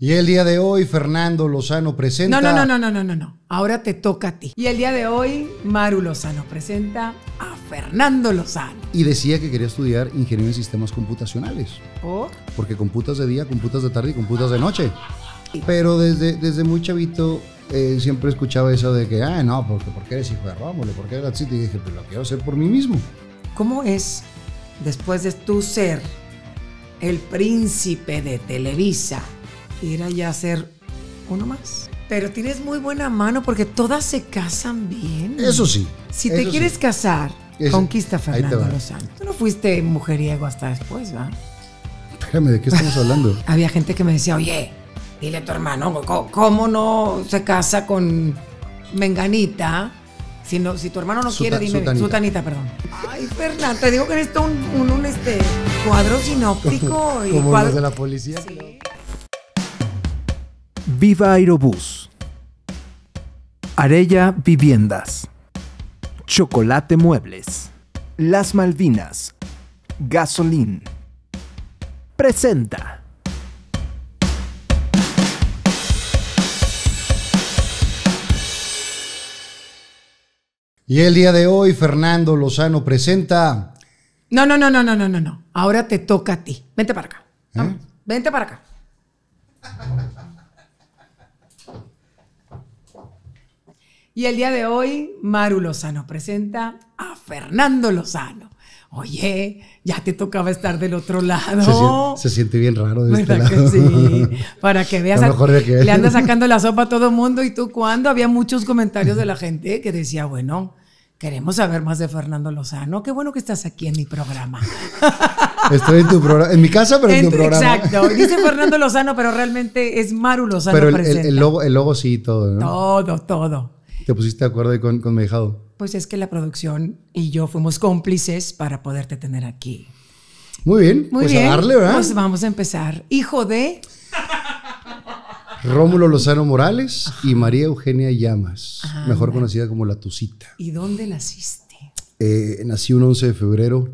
Y el día de hoy, Fernando Lozano presenta. No, no, no, no, no, no, no, Ahora te toca a ti. Y el día de hoy, Maru Lozano presenta a Fernando Lozano. Y decía que quería estudiar ingeniería en sistemas computacionales. ¿Por? Porque computas de día, computas de tarde y computas de noche. Pero desde, desde muy chavito eh, siempre escuchaba eso de que, ah, no, porque, porque eres hijo de Rómulo, porque eres así. Y dije, pues lo quiero hacer por mí mismo. ¿Cómo es, después de tú ser el príncipe de Televisa? era ya ser uno más. Pero tienes muy buena mano porque todas se casan bien. Eso sí. Si te quieres casar, conquista Fernando Lozano. Tú no fuiste mujeriego hasta después, ¿va? Espérame, ¿de qué estamos hablando? Había gente que me decía, oye, dile a tu hermano, ¿cómo no se casa con Menganita? Si, si tu hermano no quiere, dime. Sutanita. perdón. Ay, Fernanda, te digo que eres un, un, este, cuadro sinóptico. y Como de la policía. Sí. Viva Aerobús, Arella Viviendas, Chocolate Muebles, Las Malvinas, Gasolín. Presenta. Y el día de hoy, Fernando Lozano presenta. No, no, no, no, no, no, no, no. Ahora te toca a ti. Vente para acá. ¿Eh? Vente para acá. Y el día de hoy, Maru Lozano presenta a Fernando Lozano. Oye, ya te tocaba estar del otro lado. Se, siente bien raro de este lado. sí? Para que veas, le anda sacando la sopa a todo mundo. ¿Y tú cuándo? Había muchos comentarios de la gente que decía, bueno, queremos saber más de Fernando Lozano. Qué bueno que estás aquí en mi programa. Estoy en tu programa, en mi casa, pero en, tu programa. Exacto. Dice Fernando Lozano, pero realmente es Maru Lozano. Pero el, logo, sí, todo, ¿no? Todo, todo te pusiste de acuerdo con, con Meijado? Pues es que la producción y yo fuimos cómplices para poderte tener aquí. Muy bien, Muy pues a darle, ¿verdad? Pues vamos a empezar. Hijo de... Rómulo Lozano Morales y María Eugenia Llamas, mejor conocida como La Tucita. ¿Y dónde naciste? Eh, nací un 11 de febrero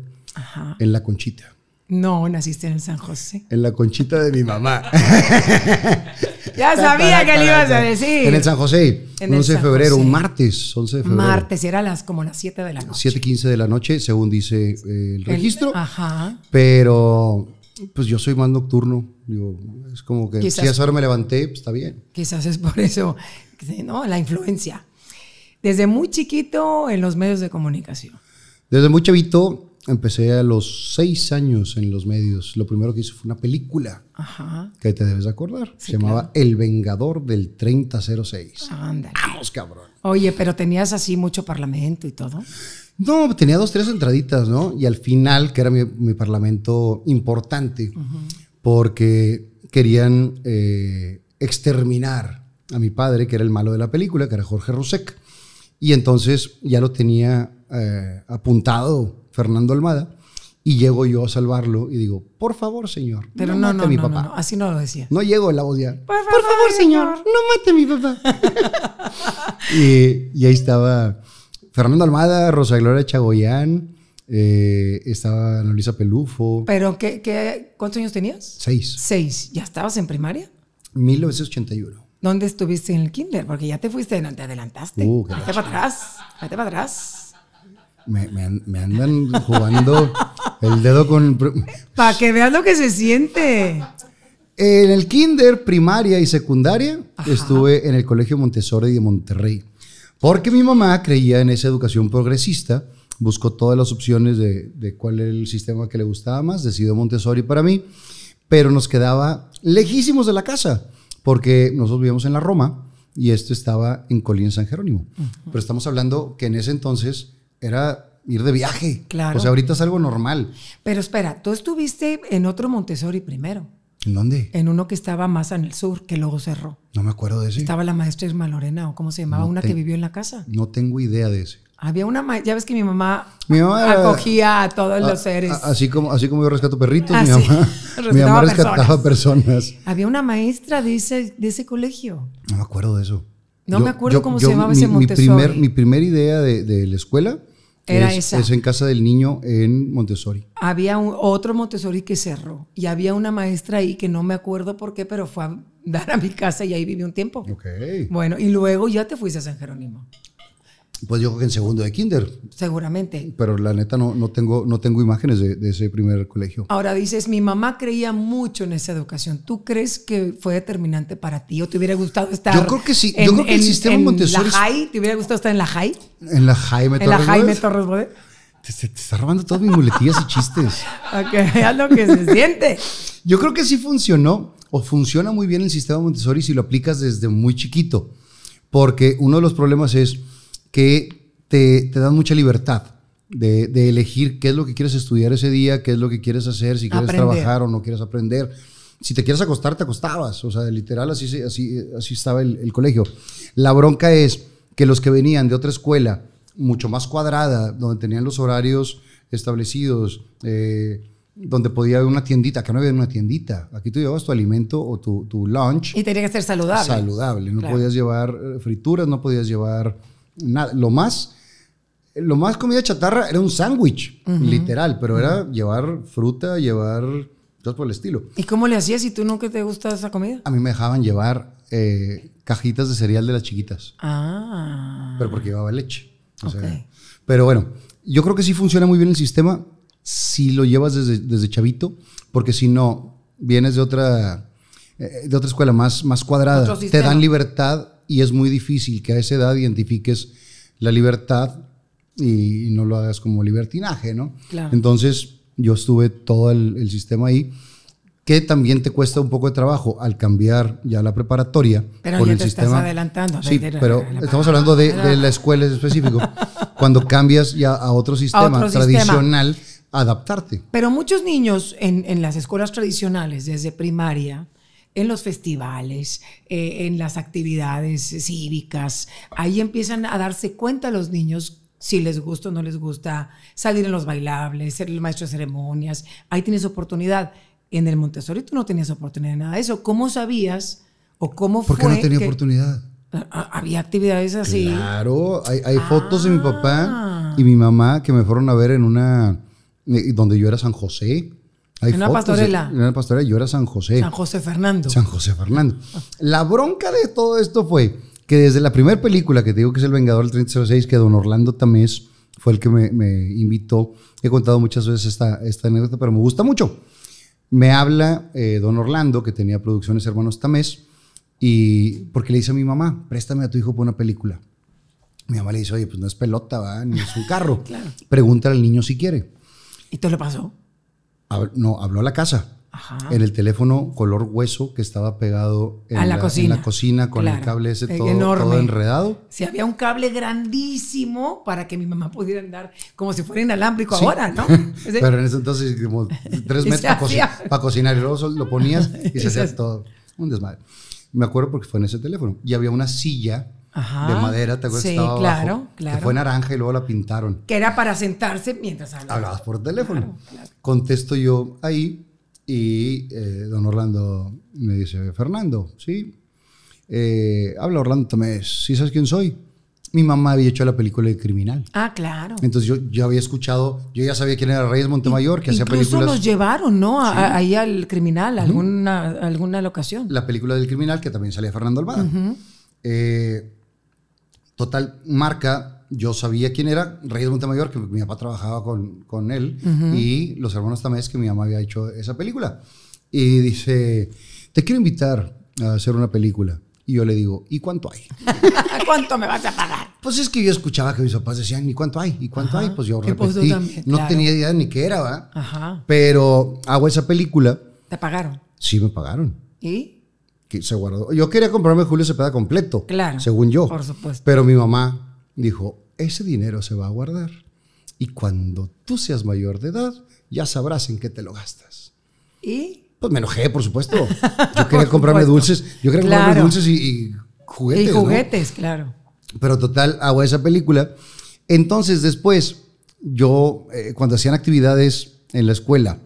en La Conchita. No, naciste en el San José. En la conchita de mi mamá. ya sabía que le ibas a decir. En el San José, en 11 de febrero, un martes, 11 de febrero. Martes, era las como las 7 de la noche. 7.15 de la noche, según dice eh, el registro. ajá. Pero, pues yo soy más nocturno. es como que si a esa me levanté, pues, está bien. Quizás es por eso, ¿no? La influencia. Desde muy chiquito en los medios de comunicación. Desde muy chavito Empecé a los seis años en los medios. Lo primero que hice fue una película Ajá. que te debes acordar. se llamaba El Vengador del 3006. Vamos, cabrón. Oye, pero tenías así mucho parlamento y todo. No, tenía dos, tres entraditas, ¿no? Y al final, que era mi, parlamento importante, porque querían eh, exterminar a mi padre, que era el malo de la película, que era Jorge Rusek. Y entonces ya lo tenía eh, apuntado Fernando Almada, y llego yo a salvarlo y digo, por favor, señor. no, mate a mi papá. así no lo decía. No llego la voz Por, favor, señor, no mate a mi papá. y, ahí estaba Fernando Almada, Rosa Gloria Chagoyán, eh, estaba Ana Luisa Pelufo. ¿Pero qué, qué, cuántos años tenías? Seis. Seis. ¿Ya estabas en primaria? 1981. ¿Dónde estuviste en el kinder? Porque ya te fuiste, te adelantaste. Uh, vete para atrás, vete para atrás. Me, andan jugando el dedo con... Para que veas lo que se siente. En el kinder, primaria y secundaria estuve en el Colegio Montessori de Monterrey. Porque mi mamá creía en esa educación progresista, buscó todas las opciones de, cuál era el sistema que le gustaba más, decidió Montessori para mí, pero nos quedaba lejísimos de la casa, porque nosotros vivíamos en la Roma y esto estaba en Colín San Jerónimo. Pero estamos hablando que en ese entonces era ir de viaje. Claro. O sea, ahorita es algo normal. Pero espera, tú estuviste en otro Montessori primero. ¿En dónde? En uno que estaba más en el sur, que luego cerró. No me acuerdo de eso. Estaba la maestra Irma Lorena, o cómo se llamaba, una que vivió en la casa. No tengo idea de eso. Había una maestra, ya ves que mi mamá, mi acogía a todos los seres. así, como, así como yo rescato perritos, ah, mi mamá, rescataba personas. Había una maestra de ese, de ese colegio. No me acuerdo de eso. No me acuerdo cómo se llamaba ese Montessori. Mi primer, primera idea de la escuela es, en casa del niño en Montessori. Había un, otro Montessori que cerró y había una maestra ahí que no me acuerdo por qué, pero fue a dar a mi casa y ahí viví un tiempo. Ok. Bueno, y luego ya te fuiste a San Jerónimo. Pues yo creo que en segundo de kinder. Seguramente. Pero la neta no, no, tengo, no tengo imágenes de, ese primer colegio. Ahora dices, mi mamá creía mucho en esa educación. ¿Tú crees que fue determinante para ti o te hubiera gustado estar Yo creo que sí. yo creo que el sistema en Montessori... la JAI? ¿Te hubiera gustado estar en la JAI? En la JAI me ¿En la JAI Rosbode. Te, está robando todas mis muletillas y chistes. A que lo que se siente. Yo creo que sí funcionó o funciona muy bien el sistema Montessori si lo aplicas desde muy chiquito. Porque uno de los problemas es que te, te dan mucha libertad de, elegir qué es lo que quieres estudiar ese día, qué es lo que quieres hacer, si quieres trabajar o no quieres aprender. Si te quieres acostar, te acostabas. O sea, literal, así, así, así estaba el, colegio. La bronca es que los que venían de otra escuela, mucho más cuadrada, donde tenían los horarios establecidos, eh, donde podía haber una tiendita, que no había una tiendita, aquí tú llevabas tu alimento o tu, tu lunch. Y tenía que ser saludable. Saludable, no podías llevar eh, frituras, no podías llevar lo más lo más comida chatarra era un sándwich, literal, pero era llevar fruta, llevar cosas por el estilo. ¿Y cómo le hacías si tú nunca te gusta esa comida? A mí me dejaban llevar eh, cajitas de cereal de las chiquitas. Ah. Pero porque llevaba leche. pero bueno, yo creo que sí funciona muy bien el sistema si lo llevas desde, chavito, porque si no, vienes de otra, eh, de otra escuela más, más cuadrada. Te dan libertad y es muy difícil que a esa edad identifiques la libertad y, no lo hagas como libertinaje, ¿no? Entonces yo estuve todo el, sistema ahí, que también te cuesta un poco de trabajo al cambiar ya la preparatoria pero ya el te sistema. Estás adelantando. Sí, pero estamos hablando de, la escuela en específico. Cuando cambias ya a otro sistema tradicional, adaptarte. Pero muchos niños en, en las escuelas tradicionales, desde primaria, en los festivales, eh, en las actividades cívicas. Ahí empiezan a darse cuenta los niños si les gusta o no les gusta salir en los bailables, ser el maestro de ceremonias. Ahí tienes oportunidad. En el Montessori tú no tenías oportunidad de nada de eso. ¿Cómo sabías o cómo ¿Por fue? no tenía oportunidad. Ah, ah, había actividades así. Claro, hay, fotos de mi papá ah. y mi mamá que me fueron a ver en una. Eh, donde yo era San José una pastorela. una pastorela. Yo era San José. San José Fernando. San José Fernando. La bronca de todo esto fue que desde la primera película, que te digo que es El Vengador del 3006, que don Orlando Tamés fue el que me, invitó. He contado muchas veces esta, esta anécdota, pero me gusta mucho. Me habla eh, don Orlando, que tenía producciones Hermanos Tamés, y porque le dice a mi mamá, préstame a tu hijo por una película. Mi mamá le dice, oye, pues no es pelota, ¿va? ni es un carro. Pregunta al niño si quiere. ¿Y te lo pasó? no, habló a la casa. En el teléfono color hueso que estaba pegado en, la, cocina. con el cable ese eh, todo, todo enredado. Sí, había un cable grandísimo para que mi mamá pudiera andar como si fuera inalámbrico ahora, ¿no? Pero en ese entonces, como tres metros para, cocinar y luego lo ponías y se hacía todo un desmadre. Me acuerdo porque fue en ese teléfono. Y había una silla de madera, te acuerdas sí, claro, claro. que fue naranja y luego la pintaron. Que era para sentarse mientras hablabas. por teléfono. Contesto yo ahí y eh, don Orlando me dice, Fernando, ¿sí? Eh, habla Orlando Tomés, ¿sí sabes quién soy? Mi mamá había hecho la película de criminal. Ah, claro. Entonces yo ya había escuchado, yo ya sabía quién era Reyes Montemayor, que hacía películas. Incluso nos llevaron, ¿no? ahí al criminal, alguna, alguna locación. La película del criminal, que también salía Fernando Albada Total, marca, yo sabía quién era, Rey Reyes Montemayor, que mi papá trabajaba con, él, y los hermanos Tamés, que mi mamá había hecho esa película. Y dice, te quiero invitar a hacer una película. Y yo le digo, ¿y cuánto hay? ¿Cuánto me vas a pagar? Pues es que yo escuchaba que mis papás decían, ¿y cuánto hay? ¿Y cuánto hay? Pues yo pues no tenía idea ni qué era, ¿verdad? Ajá. Pero hago esa película. ¿Te pagaron? Sí, me pagaron. ¿Y? guardó. Yo quería comprarme Julio Cepeda completo, claro, según yo. Pero mi mamá dijo, ese dinero se va a guardar. Y cuando tú seas mayor de edad, ya sabrás en qué te lo gastas. ¿Y? Pues me enojé, por supuesto. Yo quería comprarme dulces. Yo quería comprarme dulces y, juguetes. Y juguetes, claro. Pero total, hago esa película. Entonces, después, yo, eh, cuando hacían actividades en la escuela,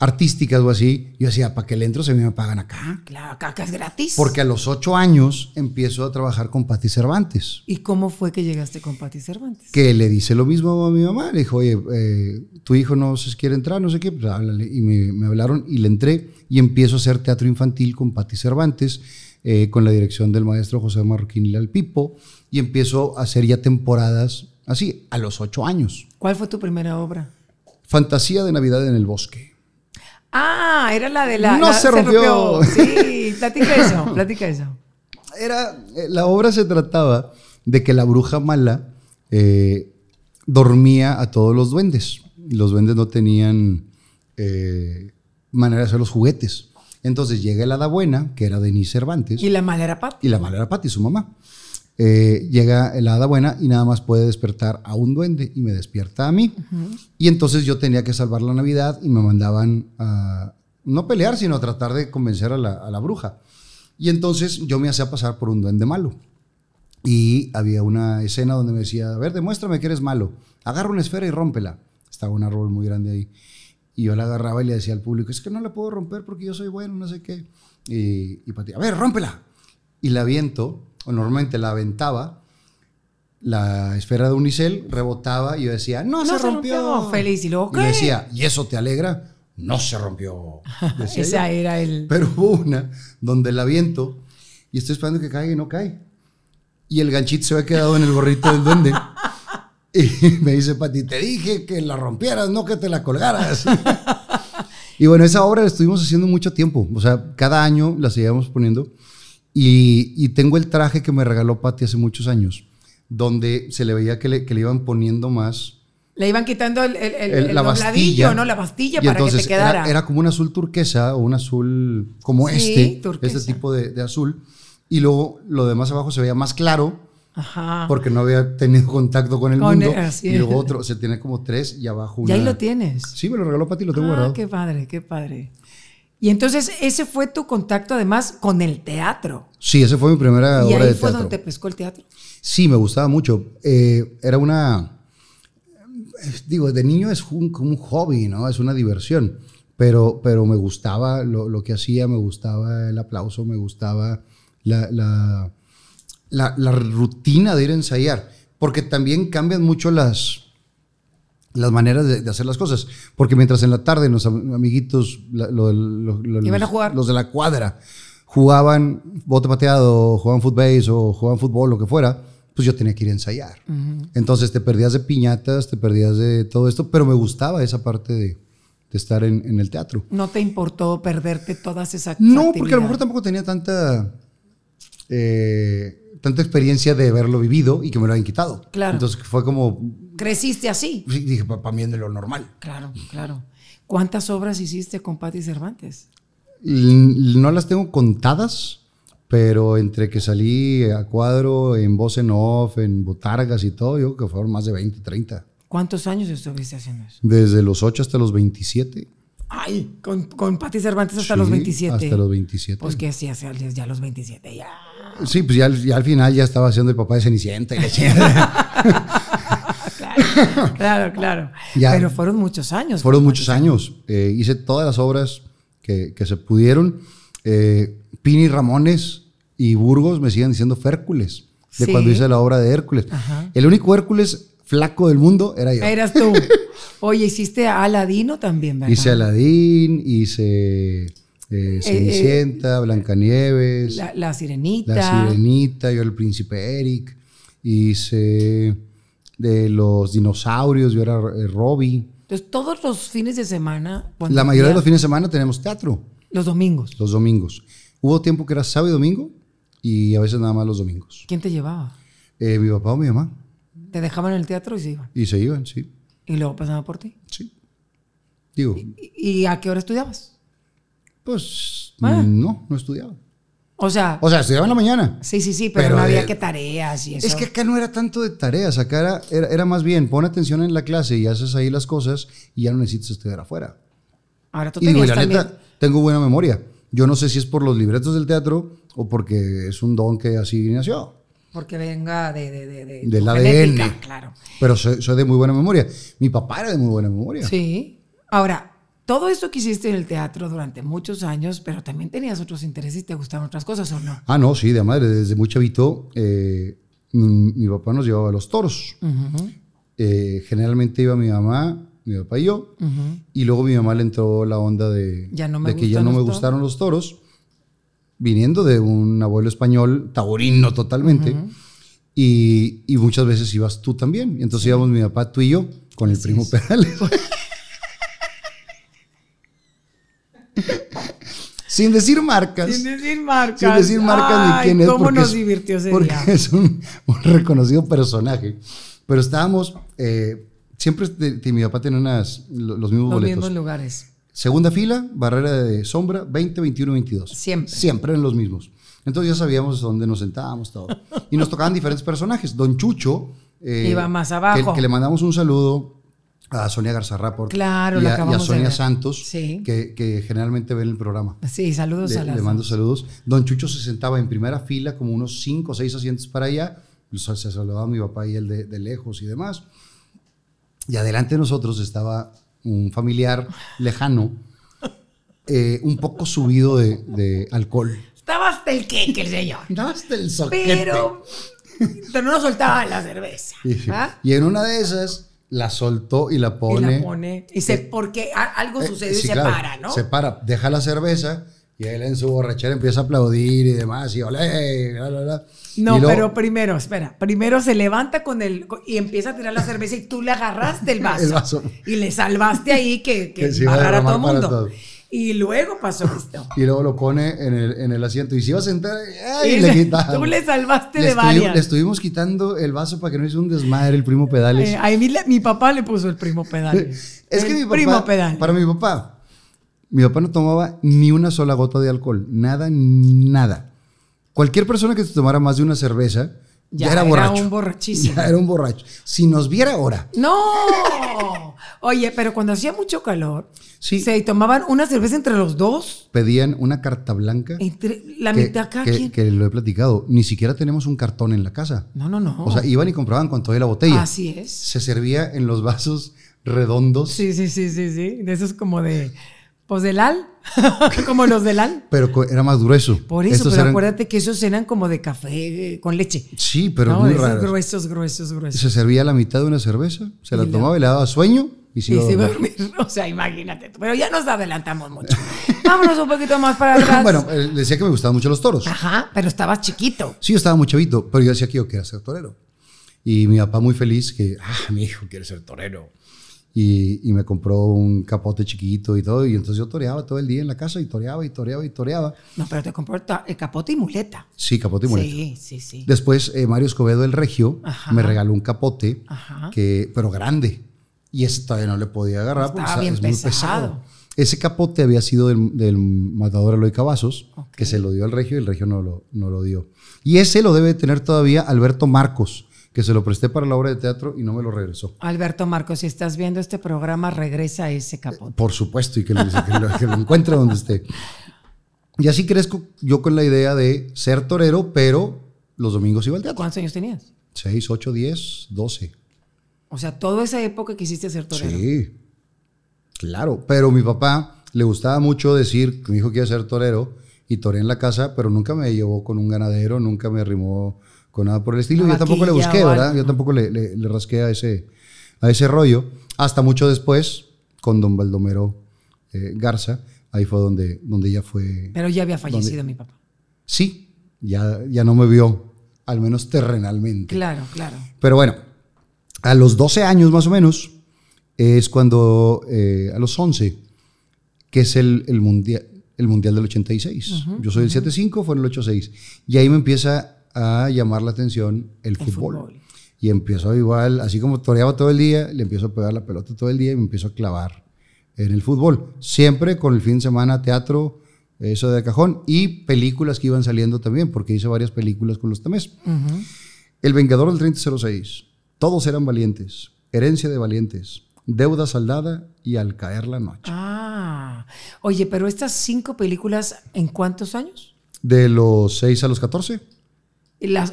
artísticas o así, yo decía, ¿para que le entro Se me pagan acá? Ah, claro, acá es gratis. Porque a los ocho años empiezo a trabajar con Pati Cervantes. ¿Y cómo fue que llegaste con Pati Cervantes? Que le dice lo mismo a mi mamá. Le dijo, oye, eh, tu hijo no se quiere entrar, no sé qué, pues, Y me, hablaron y le entré y empiezo a hacer teatro infantil con Patti Cervantes, eh, con la dirección del maestro José Marroquín Pipo y empiezo a hacer ya temporadas así, a los ocho años. ¿Cuál fue tu primera obra? Fantasía de Navidad en el Bosque. Ah, era la de la. No se, rompió. Sí, platica eso, platica eso. Era, eh, la obra se trataba de que la bruja mala eh, dormía a todos los duendes. Los duendes no tenían eh, manera de hacer los juguetes. Entonces llega la hada buena, que era Denise Cervantes. Y la mala era Patti. Y la mala era Patti, su mamá. Eh, llega el hada buena y nada más puede despertar a un duende y me despierta a mí. Y entonces yo tenía que salvar la Navidad y me mandaban a no pelear, sino a tratar de convencer a la, bruja. Y entonces yo me hacía pasar por un duende malo. Y había una escena donde me decía, a ver, demuéstrame que eres malo. Agarra una esfera y rómpela. Estaba un árbol muy grande ahí. Y yo la agarraba y le decía al público, es que no la puedo romper porque yo soy bueno, no sé qué. Y, y patía, a ver, rómpela. Y la viento o normalmente la aventaba, la esfera de unicel rebotaba y yo decía, no, se, rompió. Feliz y luego, Y decía, ¿y eso te alegra? No se rompió. Esa era el... Pero hubo una donde la viento y estoy esperando que caiga y no cae. Y el ganchito se había quedado en el gorrito del duende. Y me dice, Pati, te dije que la rompieras, no que te la colgaras. y bueno, esa obra la estuvimos haciendo mucho tiempo. O sea, cada año la seguíamos poniendo. Y, tengo el traje que me regaló Patti hace muchos años, donde se le veía que le, iban poniendo más. Le iban quitando el, el, el, la bastilla, ¿no? La pastilla para que te quedara. Era, como un azul turquesa o un azul como este, turquesa. Este tipo de, azul. Y luego lo demás abajo se veía más claro. Porque no había tenido contacto con el mundo. y luego otro, se tiene como tres y abajo uno. Y ahí lo tienes. Sí, me lo regaló Pati lo tengo ah, guardado. Qué padre, qué padre. Y entonces ese fue tu contacto además con el teatro. Sí, ese fue mi primera ¿Y ahí fue donde te pescó el teatro? Sí, me gustaba mucho. Eh, era una... Digo, de niño es un, hobby, ¿no? Es una diversión. Pero, pero me gustaba lo, que hacía, me gustaba el aplauso, me gustaba la, la, la rutina de ir a ensayar. Porque también cambian mucho las las maneras de, hacer las cosas. Porque mientras en la tarde los amiguitos, los, de la cuadra, jugaban bote pateado, jugaban footbase o jugaban fútbol, lo que fuera, pues yo tenía que ir a ensayar. Entonces te perdías de piñatas, te perdías de todo esto, pero me gustaba esa parte de, estar en, el teatro. ¿No te importó perderte todas esas No, porque a lo mejor tampoco tenía tanta... Eh, tanta experiencia de haberlo vivido y que me lo hayan quitado. Claro. Entonces fue como... ¿Creciste así? Sí, dije, para mí de lo normal. Claro, claro. ¿Cuántas obras hiciste con Patti Cervantes? No las tengo contadas, pero entre que salí a cuadro, en voz en off, en botargas y todo, yo creo que fueron más de 20, 30. ¿Cuántos años estuviste haciendo eso? Desde los 8 hasta los 27. Ay, con, con Pati Cervantes hasta los 27. Hasta los 27. Pues que sí, hace ya los 27, ya. Sí, pues ya, al final ya estaba haciendo el papá de Cenicienta y claro, claro, claro. Pero fueron muchos años. Fueron muchos años. Eh, hice todas las obras que, se pudieron. Eh, Pini Ramones y Burgos me siguen diciendo Fércules, de cuando hice la obra de Hércules. El único Hércules flaco del mundo era yo. Eras tú. Oye, hiciste Aladino también, ¿verdad? Hice Aladín, hice eh, eh, eh Cenicienta, Blancanieves. La, Sirenita. La Sirenita, yo el Príncipe Eric. Hice de los dinosaurios, yo era eh, Robbie. Entonces, todos los fines de semana. La mayoría de los fines de semana tenemos teatro. Los domingos. Los domingos. Hubo tiempo que era sábado y domingo y a veces nada más los domingos. ¿Quién te llevaba? mi papá o mi mamá. Te dejaban en el teatro y se iban. Y se iban, sí. Y luego pasaban por ti. Sí. Digo. ¿Y, a qué hora estudiabas? Pues ah. no, no estudiaba. O sea, o sea, estudiaba en la mañana. Sí, sí, sí, pero, no había que tareas y eso. Es que acá no era tanto de tareas, acá era, era, más bien, pon atención en la clase y haces ahí las cosas y ya no necesitas estudiar afuera. Ahora tú y la neta, tengo buena memoria. Yo no sé si es por los libretos del teatro o porque es un don que así nació porque venga de, de, de, claro. Pero soy, de muy buena memoria. Mi papá era de muy buena memoria. Sí. Ahora, todo esto que hiciste en el teatro durante muchos años, pero también tenías otros intereses y te gustaban otras cosas, ¿o no? Ah, no, sí, de madre. Desde muy chavito, eh, mi, papá nos llevaba los toros. Eh, generalmente iba mi mamá, mi papá y yo. Y luego mi mamá le entró la onda de, que ya no me gustaron los toros viniendo de un abuelo español, taurino totalmente. y, muchas veces ibas tú también. Entonces íbamos mi papá, tú y yo, con el primo Perales. Sin decir marcas. Sin decir marcas. Sin decir marcas ni quién es. ¿Cómo nos divirtió ese porque es un, reconocido personaje. Pero estábamos. Eh, siempre mi papá tiene unas, los mismos boletos. Los mismos lugares. Segunda fila, barrera de sombra, 20, 21, 22. Siempre. Siempre en los mismos. Entonces ya sabíamos dónde nos sentábamos, todo. Y nos tocaban diferentes personajes. Don Chucho. Eh, Iba más abajo. Que, le mandamos un saludo a Sonia Garza por Claro, y a, y a Sonia Santos, que, que, generalmente ven el programa. Sí, saludos le, a las... Le mando saludos. Don Chucho se sentaba en primera fila, como unos 5 o 6 asientos para allá. Se saludaba mi papá y él de, de lejos y demás. Y adelante de nosotros estaba un familiar lejano, eh, un poco subido de, alcohol. Estaba hasta el queque el señor. Estaba hasta el soquete. Pero, pero no soltaba la cerveza. Y en una de esas la soltó y la pone. Y la se, eh, porque algo eh, sucedió y se para, ¿no? Se para, deja la cerveza y él en su borrachera empieza a aplaudir y demás, y ole, bla, bla, bla. No, pero primero, espera, primero se levanta con el y empieza a tirar la cerveza y tú le agarraste el vaso. Y le salvaste ahí que, que, bajara a todo el mundo. Y luego pasó esto. y luego lo pone en el, asiento. Y si iba a sentar, Y le quitaste Tú le salvaste de varias. Le estuvimos quitando el vaso para que no hiciera un desmadre el primo Pedales. Eh, a mi papá le puso el primo Pedales. es que mi papá, primo Para mi papá, mi papá no tomaba ni una sola gota de alcohol. Nada, nada. Cualquier persona que se tomara más de una cerveza ya, era, borracho. Era un borrachísimo. era un borracho. Si nos viera ahora. ¡No! Oye, pero cuando hacía mucho calor, sí. se tomaban una cerveza entre los dos. Pedían una carta blanca. la mitad acá? que, que lo he platicado. Ni siquiera tenemos un cartón en la casa. No, no, no. O sea, iban y compraban cuando había la botella. Así es. Se servía en los vasos redondos. Sí, sí, sí, sí, sí. De esos como de pues del al, como los del al. Pero era más grueso. Por eso, pero acuérdate que esos eran como de café eh, con leche. Sí, pero muy raros. gruesos, gruesos, gruesos. Se servía la mitad de una cerveza, se la tomaba y le daba sueño y se, y iba dormir. O sea, imagínate. Pero ya nos adelantamos mucho. Vámonos un poquito más para atrás. bueno, eh, decía que me gustaban mucho los toros. Ajá, pero estabas chiquito. Sí, yo estaba muy chavito, pero yo decía que yo quería ser torero. Y mi papá muy feliz que, ah, mi hijo quiere ser torero. Y, me compró un capote chiquito y todo. Y entonces yo toreaba todo el día en la casa y toreaba y toreaba y toreaba. No, pero te compró el eh, capote y muleta. Sí, capote y muleta. Sí, sí, sí. Después eh, Mario Escobedo el Regio me regaló un capote, que, pero grande. Y ese todavía no le podía agarrar Estaba porque bien pesado. muy pesado. Ese capote había sido del, matador Eloy Cavazos, que se lo dio al Regio y el Regio no lo, no lo dio. Y ese lo debe tener todavía Alberto Marcos que se lo presté para la obra de teatro y no me lo regresó. Alberto Marcos, si estás viendo este programa, regresa a ese capote. Eh, por supuesto, y que lo, encuentre donde esté. Y así crezco yo con la idea de ser torero, pero los domingos iba al teatro. ¿Cuántos años tenías? Seis, ocho, diez, doce. O sea, toda esa época que quisiste ser torero. Sí, claro. Pero mi papá le gustaba mucho decir que mi hijo quiere ser torero y toré en la casa, pero nunca me llevó con un ganadero, nunca me arrimó con nada por el estilo. Yo tampoco le busqué, ¿verdad? Yo tampoco le, le, rasqué a ese, a ese rollo. Hasta mucho después, con don Baldomero eh, Garza, ahí fue donde, donde ya fue... Pero ya había fallecido mi papá. Sí, ya, ya no me vio, al menos terrenalmente. Claro, claro. Pero bueno, a los 12 años más o menos, es cuando, eh, a los 11, que es el, el mundial, el mundial del 86. Yo soy del 75, 7-5, fue en el 8-6. Y ahí me empieza a llamar la atención el, fútbol. Y empiezo igual, así como toreaba todo el día, le empiezo a pegar la pelota todo el día y me empiezo a clavar en el fútbol. Siempre con el fin de semana teatro, eso de cajón, y películas que iban saliendo también, porque hice varias películas con los temes El Vengador del 3006, Todos eran valientes, Herencia de valientes, Deuda saldada y Al caer la noche. Ah, oye, pero estas cinco películas, ¿en cuántos años? De los 6 a los 14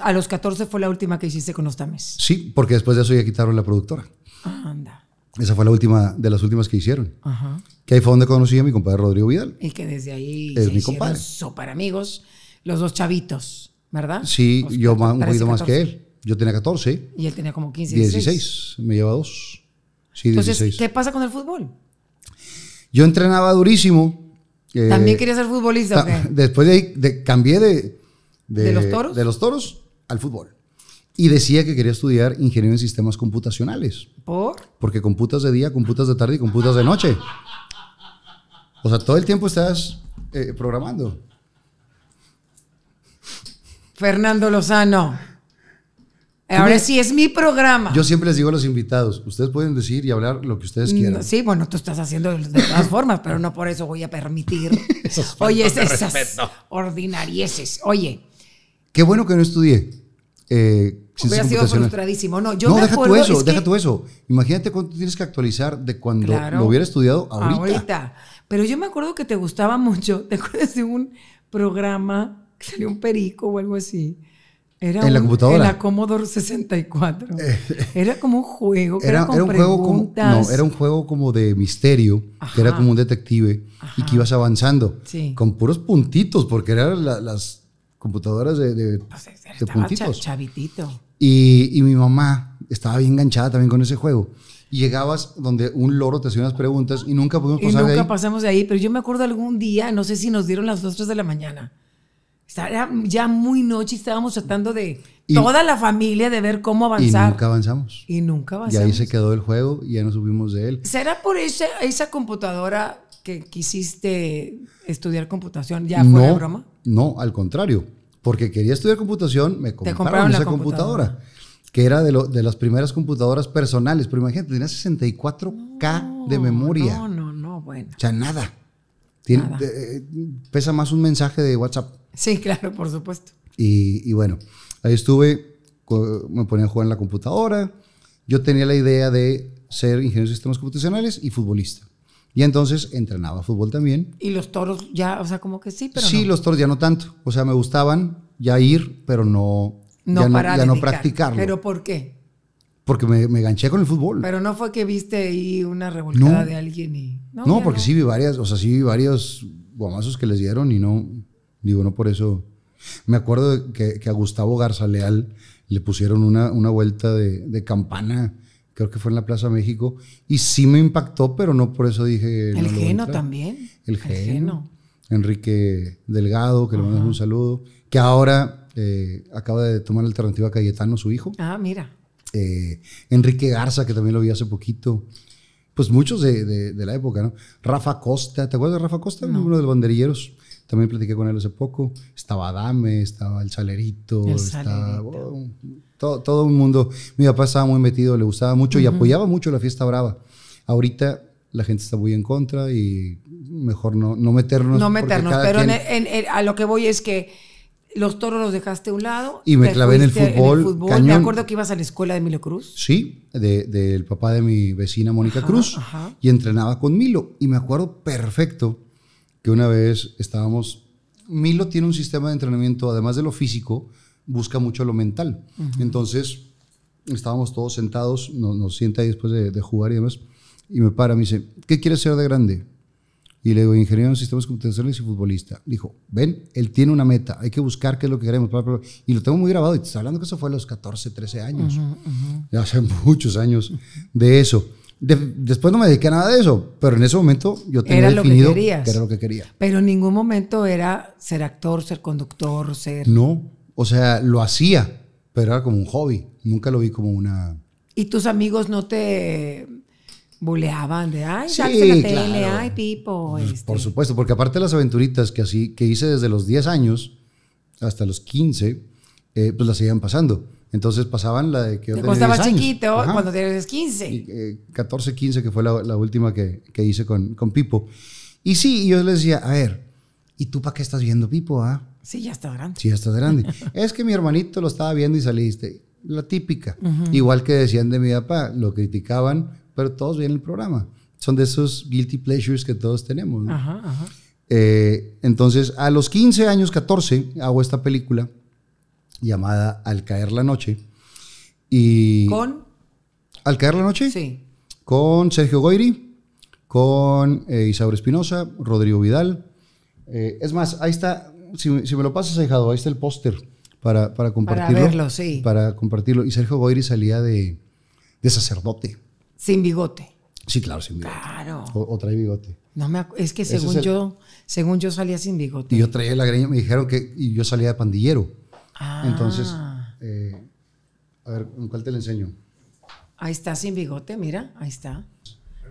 a los 14 fue la última que hiciste con los Tames. Sí, porque después de eso ya quitaron la productora. Ah, Esa fue la última, de las últimas que hicieron. Que ahí fue donde conocí a mi compadre Rodrigo Vidal. Y que desde ahí es mi compadre. amigos, los dos chavitos, ¿verdad? Sí, pues, yo un poquito más que él. Yo tenía 14. Y él tenía como 15, 16. 16, me lleva dos. Sí, Entonces, ¿qué pasa con el fútbol? Yo entrenaba durísimo. Eh, ¿También quería ser futbolista? Después de ahí cambié de, de, los toros? de los toros al fútbol. Y decía que quería estudiar ingeniería en sistemas computacionales. ¿Por? Porque computas de día, computas de tarde y computas de noche. O sea, todo el tiempo estás eh, programando. Fernando Lozano. Ahora sí es mi programa. Yo siempre les digo a los invitados, ustedes pueden decir y hablar lo que ustedes mm, quieran. Sí, bueno, tú estás haciendo de todas formas, pero no por eso voy a permitir. oye, esas ordinarieces. Oye, Qué bueno que no estudié. Eh, sido frustradísimo. No, yo no, deja tú eso, eso. Imagínate cuánto tienes que actualizar de cuando lo hubiera estudiado ahorita. ahorita. Pero yo me acuerdo que te gustaba mucho. ¿Te acuerdas de un programa que salió un perico o algo así? Era en la computadora. Commodore 64. Eh. era como un juego. era, un juego como, no, era un juego como de misterio, era como un detective y que ibas avanzando con puros puntitos, porque eran las computadoras de, de, pues no chavitito. Y, mi mamá estaba bien enganchada también con ese juego. llegabas donde un loro te hacía unas preguntas y nunca pudimos pasar y nunca pasamos de ahí, pero yo me acuerdo algún día, no sé si nos dieron las 2, 3 de la mañana. Estaba ya muy noche y estábamos tratando de toda la familia de ver cómo avanzar. Y nunca avanzamos. Y nunca avanzamos. Y ahí se quedó el juego y ya nos subimos de él. ¿Será por esa, computadora que quisiste estudiar computación? ¿Ya fue de broma? No, al contrario porque quería estudiar computación, me compraron, esa computadora. que era de, las primeras computadoras personales. Pero imagínate, tenía 64K de memoria. No, no, no, bueno. O sea, nada. Eh, pesa más un mensaje de WhatsApp. Sí, claro, por supuesto. Y, y bueno, ahí estuve, me ponía a jugar en la computadora. Yo tenía la idea de ser ingeniero de sistemas computacionales y futbolista. Y entonces entrenaba fútbol también. Y los toros ya, o sea, como que sí, pero. Sí, los toros ya no tanto. O sea, me gustaban ya ir, pero no. No ya, no, ¿Pero por qué? Porque me, ganché con el fútbol. Pero no fue que viste ahí una revoltada de alguien y. No, porque sí vi varias, o sea, sí vi varios guamazos que les dieron y no. Digo, no por eso. Me acuerdo que, que a Gustavo Garza Leal le pusieron una, una vuelta de, de campana creo que fue en la Plaza México, y sí me impactó, pero no por eso dije... El Geno también. El Geno. Enrique Delgado, que le mandamos un saludo, que ahora eh, acaba de tomar la alternativa a Cayetano, su hijo. Ah, mira. Eh, Enrique Garza, que también lo vi hace poquito. Pues muchos de, la época, ¿no? Rafa Costa, ¿te acuerdas de Rafa Costa? Uno de los banderilleros. También platiqué con él hace poco. Estaba Adame, estaba El Salerito, el todo, todo el mundo. Mi papá estaba muy metido, le gustaba mucho y apoyaba mucho la fiesta brava. Ahorita la gente está muy en contra y mejor no, no meternos. No meternos, pero e, a lo que voy es que los toros los dejaste a un lado. Y me clavé en el fútbol. Me acuerdo que ibas a la escuela de Milo Cruz. Sí, del de, papá de mi vecina Mónica Cruz. Y entrenaba con Milo. Y me acuerdo perfecto que una vez estábamos... Milo tiene un sistema de entrenamiento, además de lo físico, busca mucho lo mental. Entonces, estábamos todos sentados, nos, sienta ahí después de, jugar y demás, y me para, me dice, ¿qué quieres ser de grande? Y le digo, ingeniero en sistemas computacionales y futbolista. Dijo, ven, él tiene una meta, hay que buscar qué es lo que queremos. Y lo tengo muy grabado, y te está hablando que eso fue a los 14, 13 años. Hace muchos años de eso. después no me dediqué a nada de eso, pero en ese momento yo tenía definido lo que, era lo que quería. Pero en ningún momento era ser actor, ser conductor, ser... No, o sea, lo hacía, pero era como un hobby. Nunca lo vi como una... ¿Y tus amigos no te buleaban de, ay, sí, la tele, ay, Pipo? Por este"? supuesto, porque aparte las aventuritas que, así, que hice desde los 10 años hasta los 15, eh, pues las seguían pasando. Entonces pasaban la de que... Te costaba chiquito cuando tienes 15. 14, 15, que fue la, la última que, que hice con, con, Pipo. Y sí, yo les decía, a ver, ¿y tú para qué estás viendo Pipo? Ah? Sí, ya está grande. Sí, ya está grande. es que mi hermanito lo estaba viendo y saliste. La típica. Igual que decían de mi papá, lo criticaban, pero todos vienen el programa. Son de esos guilty pleasures que todos tenemos. Ajá, ajá. Eh, entonces, a los 15 años, 14, hago esta película llamada Al caer la noche. Y ¿Con? Al caer la noche. Sí. Con Sergio Goyri, con eh, Isaura Espinosa, Rodrigo Vidal. Eh, es más, ahí está si, me lo pasas, dejado, ahí está el póster para, para compartirlo. Para verlo, sí. Para compartirlo. Y Sergio Goyri salía de, de sacerdote. Sin bigote. Sí, claro, sin bigote. Claro. O, trae bigote. No me es que según yo, según yo salía sin bigote. Y yo traía la greña, me dijeron que y yo salía de pandillero. Ah. Entonces, eh, a ver, ¿cuál te le enseño? Ahí está sin bigote, mira, ahí está.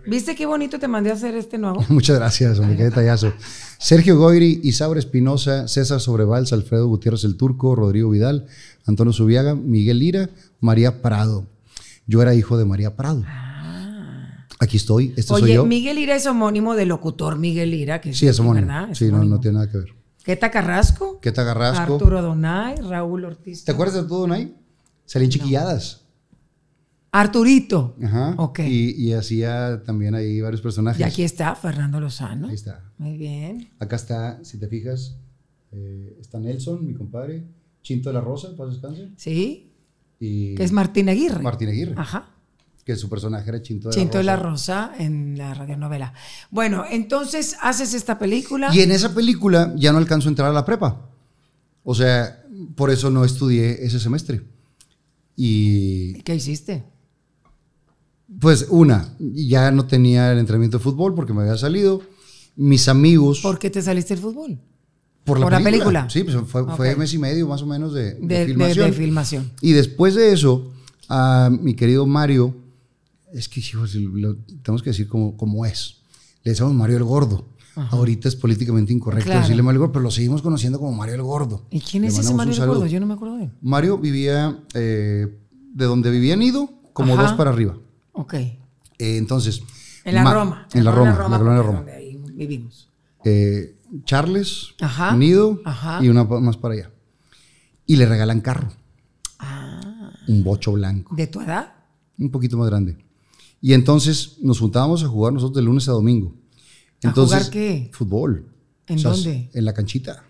¿Viste qué bonito te mandé a hacer este nuevo? Muchas gracias, hombre, qué detallazo. Sergio Goiri, Isaura Espinosa, César Sobrevals, Alfredo Gutiérrez el Turco, Rodrigo Vidal, Antonio Subiaga, Miguel Lira, María Prado. Yo era hijo de María Prado. Ah. Aquí estoy, este Oye, Miguel Ira es homónimo de locutor Miguel Lira. Que sí, es, homónimo. sí, No, tiene nada que ver. Queta Carrasco. Carrasco. Arturo Donay, Raúl Ortiz. ¿Te acuerdas de Arturo Donay? Salían chiquilladas. Arturito. Ajá. Ok. Y, hacía también ahí varios personajes. Y aquí está Fernando Lozano. Ahí está. Muy bien. Acá está, si te fijas, eh, está Nelson, mi compadre. Chinto de la Rosa, para descanse. Sí. que es Martín Aguirre. Martín Aguirre. Ajá. Que su personaje era Chinto de la Rosa. Chinto de la Rosa en la radionovela. Bueno, entonces haces esta película. Y en esa película ya no alcanzo a entrar a la prepa. O sea, por eso no estudié ese semestre. ¿Y qué hiciste? Pues una, ya no tenía el entrenamiento de fútbol porque me había salido. Mis amigos... ¿Por qué te saliste del fútbol? Por la, película. Sí, pues fue, fue, mes y medio más o menos de, filmación. Y después de eso, a mi querido Mario, es que lo, tenemos que decir como, es. Le decimos Mario el Gordo. Ahorita es políticamente incorrecto decirle Mario el Gordo, pero lo seguimos conociendo como Mario el Gordo. ¿Y quién es ese Mario el Gordo? Yo no me acuerdo de Mario vivía eh, de donde vivían ido, como dos para arriba. Ok. Eh, entonces. En la Roma. En la Roma, en la Roma. Ahí vivimos. Eh, Charles, ajá, Nido ajá. y una más para allá. Y le regalan carro. Ah, un bocho blanco. ¿De tu edad? Un poquito más grande. Y entonces nos juntábamos a jugar nosotros de lunes a domingo. Entonces, ¿A jugar qué? Fútbol. ¿En dónde? En la canchita.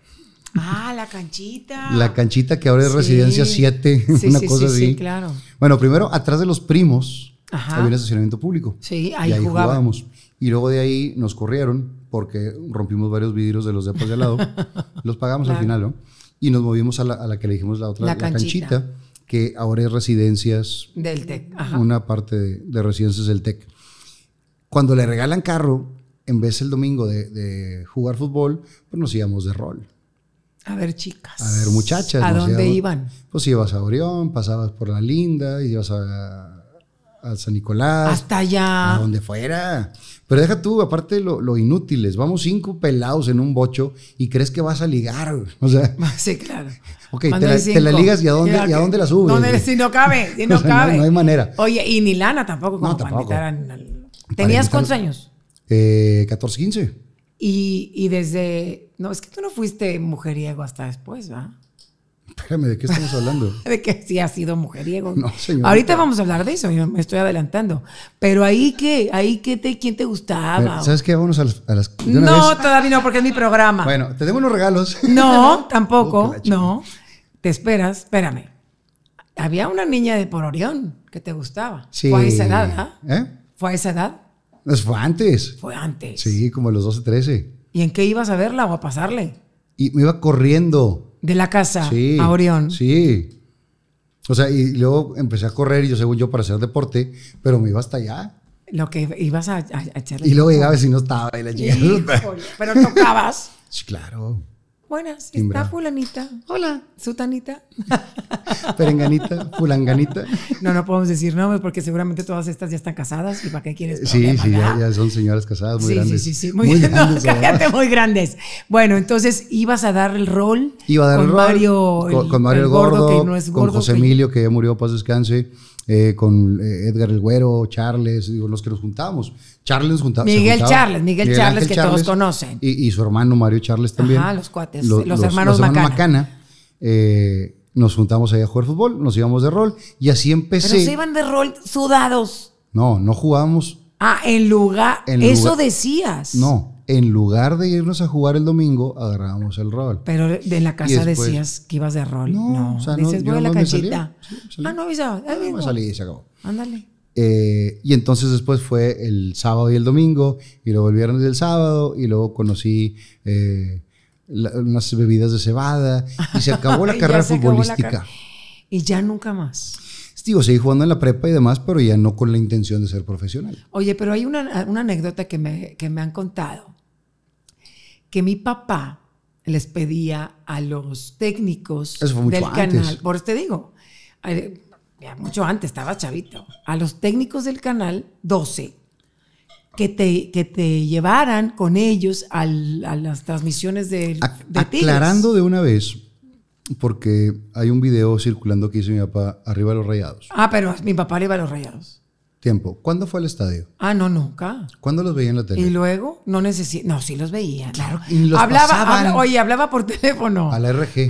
Ah, la canchita. La canchita que ahora es residencia 7, una cosa así. Sí, claro. Bueno, primero atrás de los primos había un estacionamiento público. Sí, ahí, y ahí jugábamos. Y luego de ahí nos corrieron porque rompimos varios vidrios de los depas de al lado. los pagamos al final, ¿no? Y nos movimos a la, que le dijimos la otra, la, canchita. que ahora es residencias. Del TEC. Una parte de, residencias del TEC. Cuando le regalan carro, en vez el domingo de, jugar fútbol, pues nos íbamos de rol. A ver, chicas. A ver, muchachas. ¿A dónde iban? Pues ibas a Orión, pasabas por la Linda, y ibas a a San Nicolás. Hasta allá. A donde fuera. Pero deja tú, aparte lo, lo, inútiles. Vamos cinco pelados en un bocho y crees que vas a ligar. O sea. Sí, claro. Ok, te la, ligas y a dónde, ¿y a dónde la subes. si no cabe, si no cabe. No, hay manera. Oye, y ni lana tampoco. no, Para ¿Tenías cuántos años? Eh, 14, 15. Y, y desde. No, es que tú no fuiste mujeriego hasta después, ¿verdad? Espérame, ¿de qué estamos hablando? de que sí ha sido mujeriego. No, señor. Ahorita vamos a hablar de eso, yo me estoy adelantando. Pero ahí qué, ahí que te, quién te gustaba. ¿Sabes qué? Vámonos a, las. no, todavía no, porque es mi programa. Bueno, te debo unos regalos. No, tampoco, no. Te esperas, espérame. Había una niña de por Orión que te gustaba. Sí. Fue a esa edad, ¿ah? ¿eh? ¿Fue a esa edad? Pues fue antes. Fue antes. Sí, como a los 12, 13. ¿Y en qué ibas a verla o a pasarle? Y me iba corriendo. De la casa a Orión. Sí. O sea, y luego empecé a correr, y yo según yo, para hacer deporte, pero me iba hasta allá. Lo que ibas a, echarle. Y luego llegaba y si no estaba, y la llegaba. Pero tocabas. sí, claro. Buenas, está fulanita. Hola. Sutanita. Perenganita, fulanganita. No, no podemos decir nombres porque seguramente todas estas ya están casadas y para qué quieres. Sí, sí, ya, son señoras casadas muy grandes. Sí, sí, sí, muy, grandes. cállate, muy grandes. Bueno, entonces ibas a dar el rol. con Mario, Gordo, que no es gordo, con José Emilio, que ya murió, paz descanse. Eh, con eh, Edgar el Güero, Charles, digo, los que nos juntábamos. Charles nos juntaba. Miguel Charles, Miguel, Charles, que todos conocen. Y, su hermano Mario Charles también. Ah, los cuates, los, hermanos, los Macana. Eh, nos juntamos ahí a jugar fútbol, nos íbamos de rol y así empecé. Pero se iban de rol sudados. No, no jugábamos. Ah, en lugar. eso decías. No, en lugar de irnos a jugar el domingo, agarrábamos el rol. Pero de la casa decías que ibas de rol. No, O sea, no dices, voy a la cachita. ah, no avisaba. Ah, me pues. salí y se acabó. Ándale. Eh, y entonces después fue el sábado y el domingo, y luego volvieron el sábado, y luego conocí eh, unas bebidas de cebada, y se acabó la carrera futbolística. y ya nunca más. Digo, seguí jugando en la prepa y demás, pero ya no con la intención de ser profesional. Oye, pero hay una, una anécdota que me, que me han contado que mi papá les pedía a los técnicos del canal, por eso te digo, eh, mucho antes estaba chavito, a los técnicos del canal 12 que te, que te llevaran con ellos a las transmisiones de, ti Aclarando de una vez, porque hay un video circulando que hizo mi papá arriba de los rayados. Ah, pero mi papá arriba de los rayados. Tiempo. ¿Cuándo fue al estadio? Ah, no, nunca. ¿Cuándo los veía en la tele? Y luego no necesito. No, sí los veía, claro. Y hablaba, oye, hablaba por teléfono. A la RG.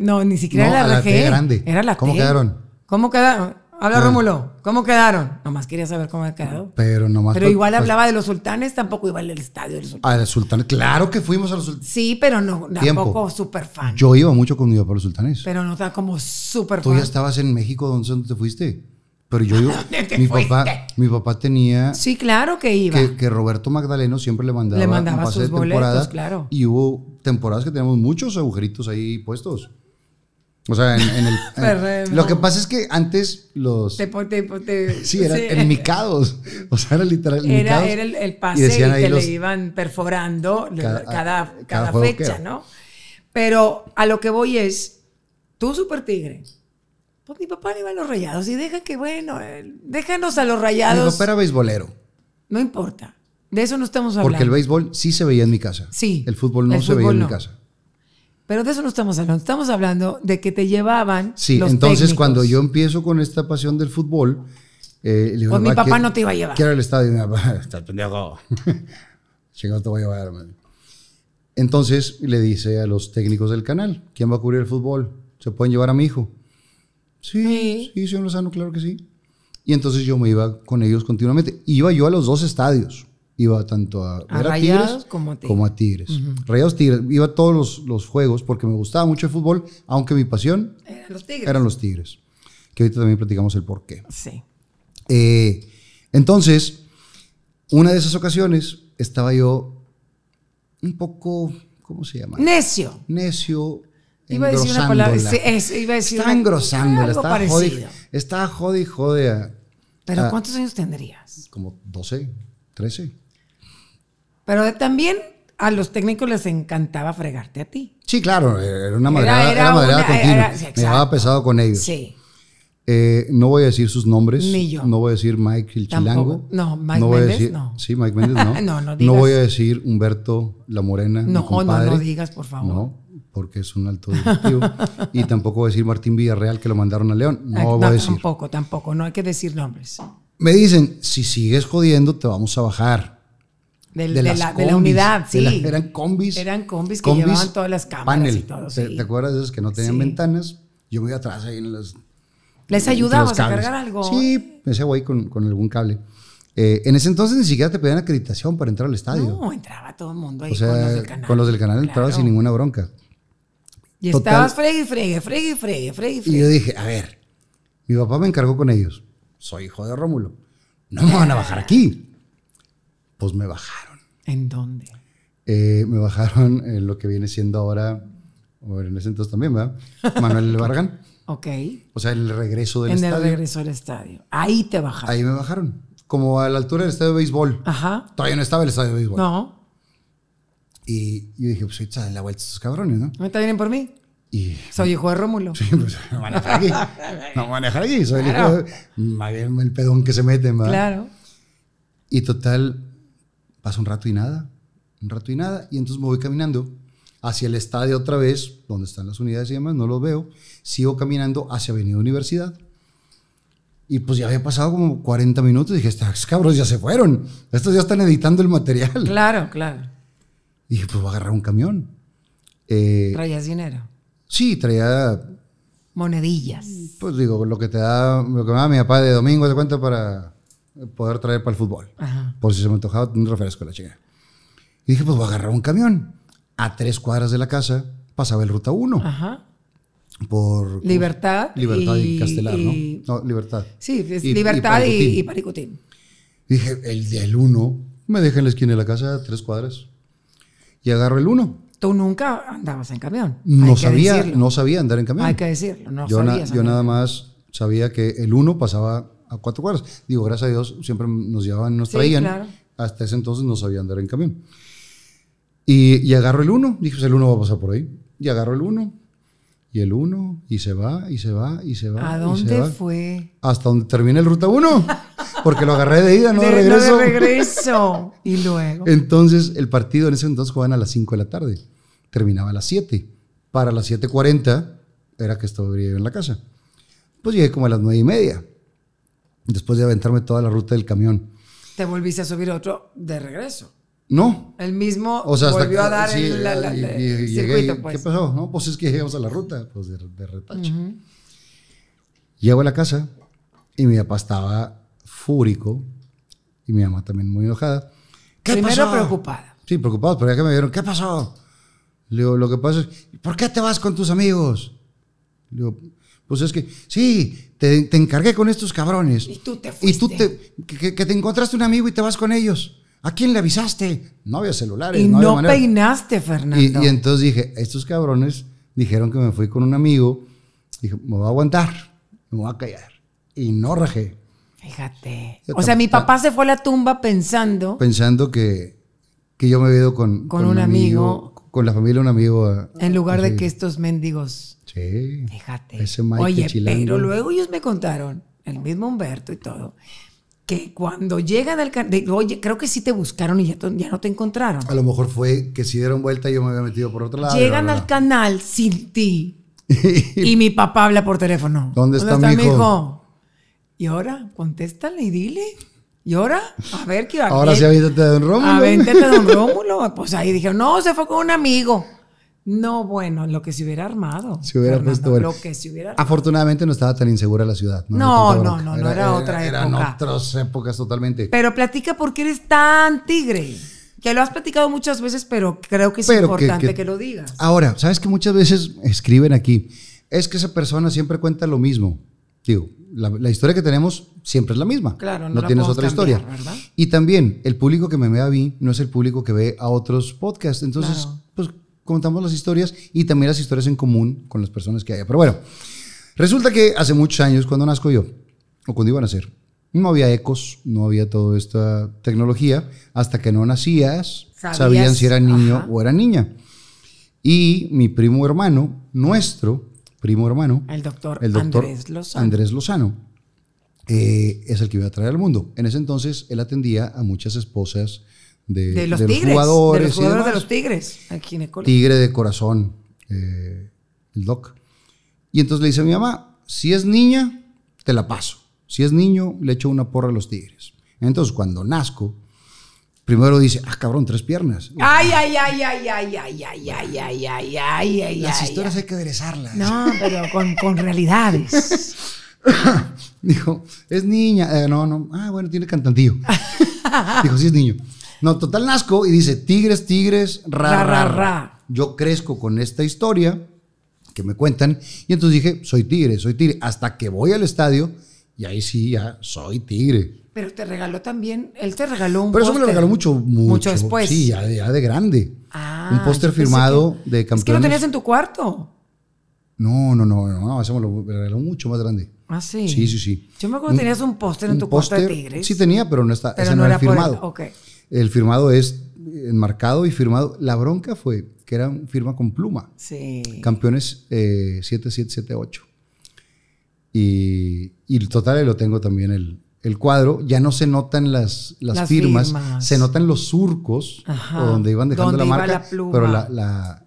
no, ni siquiera no, era la a La grande. Era la ¿Cómo quedaron? ¿Cómo quedaron? Habla Rómulo, ¿cómo quedaron? Nomás quería saber cómo ha quedado. Pero nomás. Pero igual pues hablaba de los sultanes, tampoco iba al estadio de los sultanes. A los sultanes, claro que fuimos a los sultanes. Sí, pero no, tampoco súper fan. Yo iba mucho conmigo para los sultanes. Pero no estaba como súper fan. Tú ya estabas en México, donde te fuiste? Pero yo, mi, papá, mi papá tenía. Sí, claro que iba. Que, Roberto Magdaleno siempre le mandaba, le mandaba sus boletos, claro. Y hubo temporadas que teníamos muchos agujeritos ahí puestos. O sea, en, el. lo que pasa es que antes los. sí, eran en micados. O sea, era literal. Era, era el, pase y, que le iban perforando cada, cada fecha, ¿no? Pero a lo que voy es. Tú, Super Tigre, pues, mi papá no va a los rayados y deja que, bueno, déjanos a los rayados. Mi papá era beisbolero. No importa. De eso no estamos hablando. Porque el béisbol sí se veía en mi casa. Sí. El fútbol no se veía en mi casa. Pero de eso no estamos hablando. Estamos hablando de que te llevaban. Sí, entonces cuando yo empiezo con esta pasión del fútbol. Eh, pues mi papá no te iba a llevar. Quiero el estadio. Estás pendejo. te voy a llevar, hermano. Entonces le dice a los técnicos del canal: ¿Quién va a cubrir el fútbol? ¿Se pueden llevar a mi hijo? Sí, sí, señor Lozano, claro que sí. Y entonces yo me iba con ellos continuamente. Iba yo a los dos estadios. Iba tanto a, a, como a Tigres. tigres. Rayados Tigres. Iba a todos los, juegos porque me gustaba mucho el fútbol, aunque mi pasión eran los Tigres. que ahorita también platicamos el por qué. Sí. Eh, entonces, una de esas ocasiones estaba yo un poco, ¿cómo se llama? Necio. Necio, Iba a decir una palabra. es, iba a decir está engrosándola. Está jodido, está y jode. ¿Pero cuántos años tendrías? Como 12, 13. Pero también a los técnicos les encantaba fregarte a ti. Sí, claro. Era una madreada, era, era, Me daba pesado con ellos. Sí. Eh, no voy a decir sus nombres. Ni yo. No voy a decir Mike el Chilango. No, Mike Méndez no. Sí, Mike Méndez, no. no, no, digas. no voy a decir Humberto La Morena. No, mi compadre. no, no digas, por favor. No porque es un alto directivo. y tampoco voy a decir Martín Villarreal que lo mandaron a León. No, ah, voy a decir. Tampoco, tampoco. No hay que decir nombres. Me dicen, si sigues jodiendo, te vamos a bajar. de, la, unidad, sí. eran combis. Eran combis que llevaban todas las cámaras panel. y todo. ¿Te, acuerdas de esos que no tenían ventanas? Yo me iba atrás ahí en las... ¿Les ayudabas a cargar algo? Sí, ese güey con, algún cable. Eh, en ese entonces ni siquiera te pedían acreditación para entrar al estadio. No, entraba todo el mundo ahí con los del canal. Con los del canal entraba sin ninguna bronca. Y estabas fregue, fregue, fregue, fregue, fregue, Y yo dije, a ver, mi papá me encargó con ellos. Soy hijo de Rómulo. No me van a bajar aquí. Pues me bajaron. ¿En dónde? Eh, me bajaron en lo que viene siendo ahora, o en ese entonces también, ¿verdad? Manuel Bargan. Ok. O sea, el regreso del estadio. En el regreso del estadio. Ahí te bajaron. Ahí me bajaron. Como a la altura del estadio de béisbol. Ajá. Todavía no estaba el estadio de béisbol. No. Y yo dije, pues echas en la vuelta estos cabrones, ¿no? ¿Me está por mí? soy hijo de Rómulo. Sí, pues van aquí. no a dejar aquí. Soy el hijo de, el pedón que se mete. ¿verdad? Claro. Y total, pasa un rato y nada. Un rato y nada. Y entonces me voy caminando hacia el estadio otra vez, donde están las unidades y demás. No los veo. Sigo caminando hacia Avenida Universidad. Y pues ya había pasado como 40 minutos. Y dije, estos cabros ya se fueron. Estos ya están editando el material. Claro, claro. Dije, pues voy a agarrar un camión. Eh, ¿Traías dinero? Sí, traía... Monedillas. Pues digo, lo que te da, lo que me da mi papá de domingo de cuenta para poder traer para el fútbol. Por si se me antojaba un refresco la chica. Y dije, pues voy a agarrar un camión. A tres cuadras de la casa pasaba el Ruta 1. Ajá. Por... Libertad. libertad y, Castelar, ¿no? ¿no? Libertad. Sí, es Libertad y, Paricutín. Dije, el del 1 me deja en la esquina de la casa a tres cuadras y agarro el 1. Tú nunca andabas en camión. No sabía, no sabía andar en camión. Hay que decirlo, no yo sabía. yo nada más sabía que el 1 pasaba a cuatro cuadras. Digo, gracias a Dios, siempre nos llevaban, nos traían. Hasta ese entonces no sabía andar en camión. Y, agarro el 1, dije, pues el 1 va a pasar por ahí. Y agarro el 1, y el 1, y se va, y se va, y se va. ¿A dónde y se va. fue? Hasta donde termina el ruta 1. porque lo agarré de ida, no de, regreso. de regreso. Y luego. Entonces, el partido en ese entonces jugaban a las 5 de la tarde. Terminaba a las 7. Para las 7.40 era que yo en la casa. Pues llegué como a las 9 y media. Después de aventarme toda la ruta del camión. ¿Te volviste a subir otro de regreso? No. El mismo volvió a dar el, la, ¿Qué pues. pasó? No, pues es que llegamos a la ruta, pues de, retacho. Llego a la casa y mi papá estaba fúrico y mi mamá también muy enojada. ¿Qué Primero preocupada. Sí, preocupada, pero ya que me vieron, ¿qué pasó? Le digo, lo que pasa es, ¿por qué te vas con tus amigos? Le digo, pues es que, sí, te, te, encargué con estos cabrones. Y tú te fuiste. Y tú te, que, te encontraste un amigo y te vas con ellos. ¿A quién le avisaste? No había celulares. Y no, peinaste, Fernando. Y, entonces dije, estos cabrones dijeron que me fui con un amigo. Dije, me voy a aguantar, me voy a callar. Y no rajé. Fíjate. o sea, mi papá se fue a la tumba pensando. Pensando que, que yo me había ido con, con, un amigo, con la familia un amigo. Ah, en lugar de que estos mendigos. Sí. Fíjate. Ese Mike Oye, Chilango. pero luego ellos me contaron, el mismo Humberto y todo, que cuando llegan al canal... oye, creo que sí te buscaron y ya, no te encontraron. A lo mejor fue que si dieron vuelta yo me había metido por otro lado. Llegan al canal sin ti. y mi papá habla por teléfono. ¿Dónde, ¿Dónde está, mi hijo? Y ahora, contéstale y dile. Y ahora, a ver qué va a Ahora sí, avéntate a Don Rómulo. Avéntate a Don Rómulo. Pues ahí dijeron, no, se fue con un amigo. No, bueno, lo que se hubiera armado. Se hubiera puesto Lo que se hubiera armado. Afortunadamente no estaba tan insegura la ciudad. No, no, no, no, era, otra época. Eran otras épocas totalmente. Pero platica por qué eres tan tigre. Que lo has platicado muchas veces, pero creo que es importante que, lo digas. Ahora, ¿sabes que muchas veces escriben aquí? Es que esa persona siempre cuenta lo mismo. Digo, la, historia que tenemos siempre es la misma. Claro, no, tienes otra historia. Y también, el público que me ve a mí no es el público que ve a otros podcasts. Entonces, pues contamos las historias y también las historias en común con las personas que haya. Pero bueno, resulta que hace muchos años, cuando nazco yo, o cuando iban a nacer, no había ecos, no había toda esta tecnología. Hasta que no nacías, sabían si era niño o era niña. Y mi primo hermano, nuestro, primo hermano. El doctor, Andrés Lozano. Eh, es el que iba a traer al mundo. En ese entonces él atendía a muchas esposas de, los, jugadores. De los de los tigres. Aquí Tigre de corazón, eh, el doc. Y entonces le dice a mi mamá, si es niña, te la paso. Si es niño, le echo una porra a los tigres. Entonces cuando nazco, Primero dice, ah, cabrón, tres piernas. Ay, ay, ay, ay, ay, ay, ay, ay, ay, ay, ay, ay. Las historias hay que aderezarlas. No, pero con, realidades. Dijo, es niña. no, no. Ah, bueno, tiene cantantillo. Dijo, sí es niño. No, total nazco y dice, tigres, tigres, ra, ra, ra, ra. Yo crezco con esta historia que me cuentan y entonces dije, soy tigre, soy tigre. Hasta que voy al estadio y ahí sí ya soy tigre. Pero te regaló también, él te regaló un Pero eso me lo regaló mucho, mucho. después. Sí, ya de, grande. Ah, un póster firmado de campeones. Es que lo tenías en tu cuarto. No, no, no, no, eso me lo regaló mucho más grande. Ah, sí. Sí, sí, sí. Yo me acuerdo que tenías un póster en tu cuarto de tigres. Sí tenía, pero no está, pero ese no, no era, firmado. El, el firmado es enmarcado y firmado. La bronca fue que era firma con pluma. Sí. Campeones eh, 7778. Y y total, lo tengo también el, cuadro, ya no se notan las, las, firmas, se notan los surcos Ajá, donde iban dejando la marca, pero la,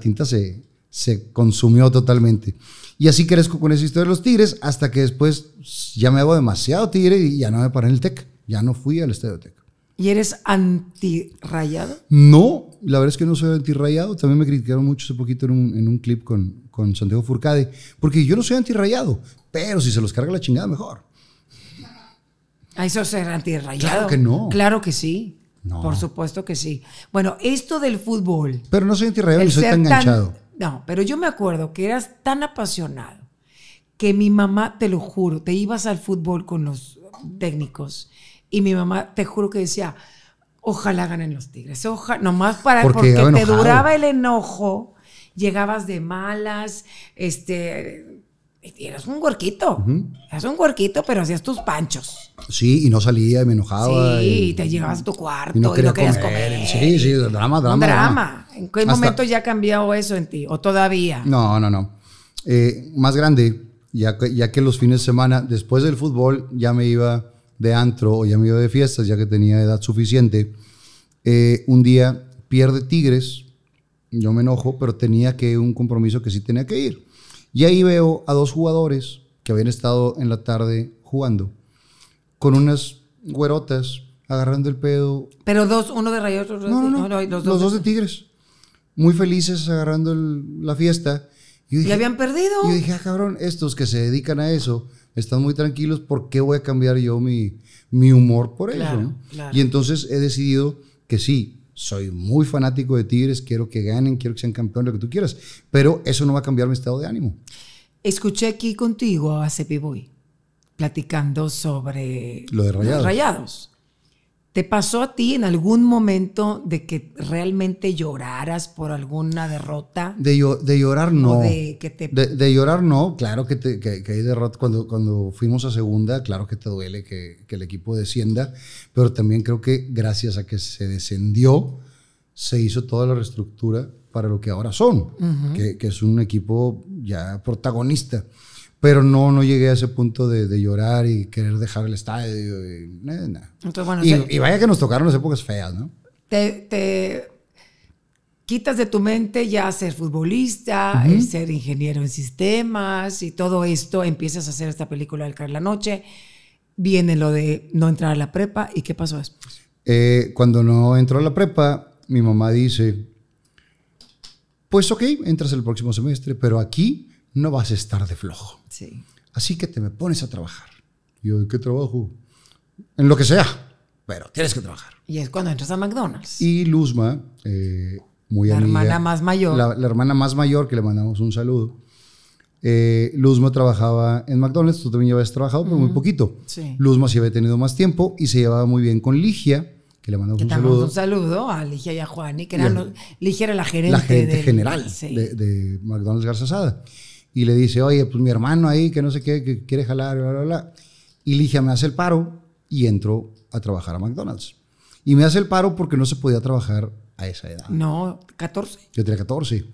tinta se, se consumió totalmente. Y así crezco con esa historia de los tigres, hasta que después ya me hago demasiado tigre y ya no me paré en el TEC, ya no fui al estadio TEC. ¿Y eres antirrayado? No, la verdad es que no soy antirrayado, también me criticaron mucho hace poquito en un, en un clip con, con Santiago Furcade, porque yo no soy antirrayado, pero si se los carga la chingada, mejor. ¿A ah, eso ser antirrayado? Claro que no. Claro que sí. Por supuesto que sí. Bueno, esto del fútbol. Pero no soy antirrayado rayado soy tan enganchado. no, pero yo me acuerdo que eras tan apasionado que mi mamá, te lo juro, te ibas al fútbol con los técnicos y mi mamá, te juro que decía, ojalá ganen los Tigres, ojalá, nomás para, porque, porque te duraba el enojo llegabas de malas, este, eras un huerquito, eras un huerquito, pero hacías tus panchos. Sí, y no salía y me enojaba. Sí, y, te llegabas a tu cuarto y no, querías comer. Sí, sí, drama, drama. Un drama. ¿En qué momento ya ha cambiado eso en ti? ¿O todavía? No, no, no. Eh, más grande, ya que, ya que los fines de semana, después del fútbol, ya me iba de antro o ya me iba de fiestas, ya que tenía edad suficiente. Eh, un día pierde Tigres yo me enojo, pero tenía que un compromiso que sí tenía que ir. Y ahí veo a dos jugadores que habían estado en la tarde jugando con unas güerotas agarrando el pedo. Pero dos, uno de Rayos, no, no, no, los, dos, de Tigres. Muy felices agarrando la fiesta. ¿Y habían perdido? Yo dije, ah, cabrón, estos que se dedican a eso están muy tranquilos, ¿por qué voy a cambiar yo mi, mi humor por eso? Y entonces he decidido que sí, soy muy fanático de Tigres, quiero que ganen, quiero que sean campeones, lo que tú quieras, pero eso no va a cambiar mi estado de ánimo. Escuché aquí contigo a Boy platicando sobre lo Los rayados. ¿Te pasó a ti en algún momento de que realmente lloraras por alguna derrota? De, llorar no. De, llorar no, claro que, hay derrota. Cuando, cuando fuimos a segunda, claro que te duele que, el equipo descienda, pero también creo que gracias a que se descendió, se hizo toda la reestructura para lo que ahora son, que, es un equipo ya protagonista. Pero no, no llegué a ese punto de, llorar y querer dejar el estadio. Eh, y, vaya que nos tocaron las épocas feas, ¿no? Te, quitas de tu mente ya ser futbolista, eh, ser ingeniero en sistemas y todo esto. Empiezas a hacer esta película del Caer la Noche. Viene lo de no entrar a la prepa. ¿Y qué pasó después? Eh, cuando no entró a la prepa, mi mamá dice, pues ok, entras el próximo semestre, pero aquí no vas a estar de flojo. Sí. Así que te me pones a trabajar. Y yo, qué trabajo? En lo que sea, pero tienes que trabajar. Y es cuando entras a McDonald's. Y Luzma, muy eh, muy la hermana más mayor. La, hermana más mayor, que le mandamos un saludo. Eh, Luzma trabajaba en McDonald's, tú también ya habías trabajado, pero muy poquito. Sí. Luzma sí había tenido más tiempo y se llevaba muy bien con Ligia, que le mandamos un saludo. un saludo a Ligia y a Juan, que Ligia era la gerente, la general de, de, McDonald's Garzasada y le dice, oye, pues mi hermano ahí, que no sé qué, que quiere jalar, bla, bla, bla. Y Ligia me hace el paro y entro a trabajar a McDonald's. Y me hace el paro porque no se podía trabajar a esa edad. No, 14. Yo tenía 14.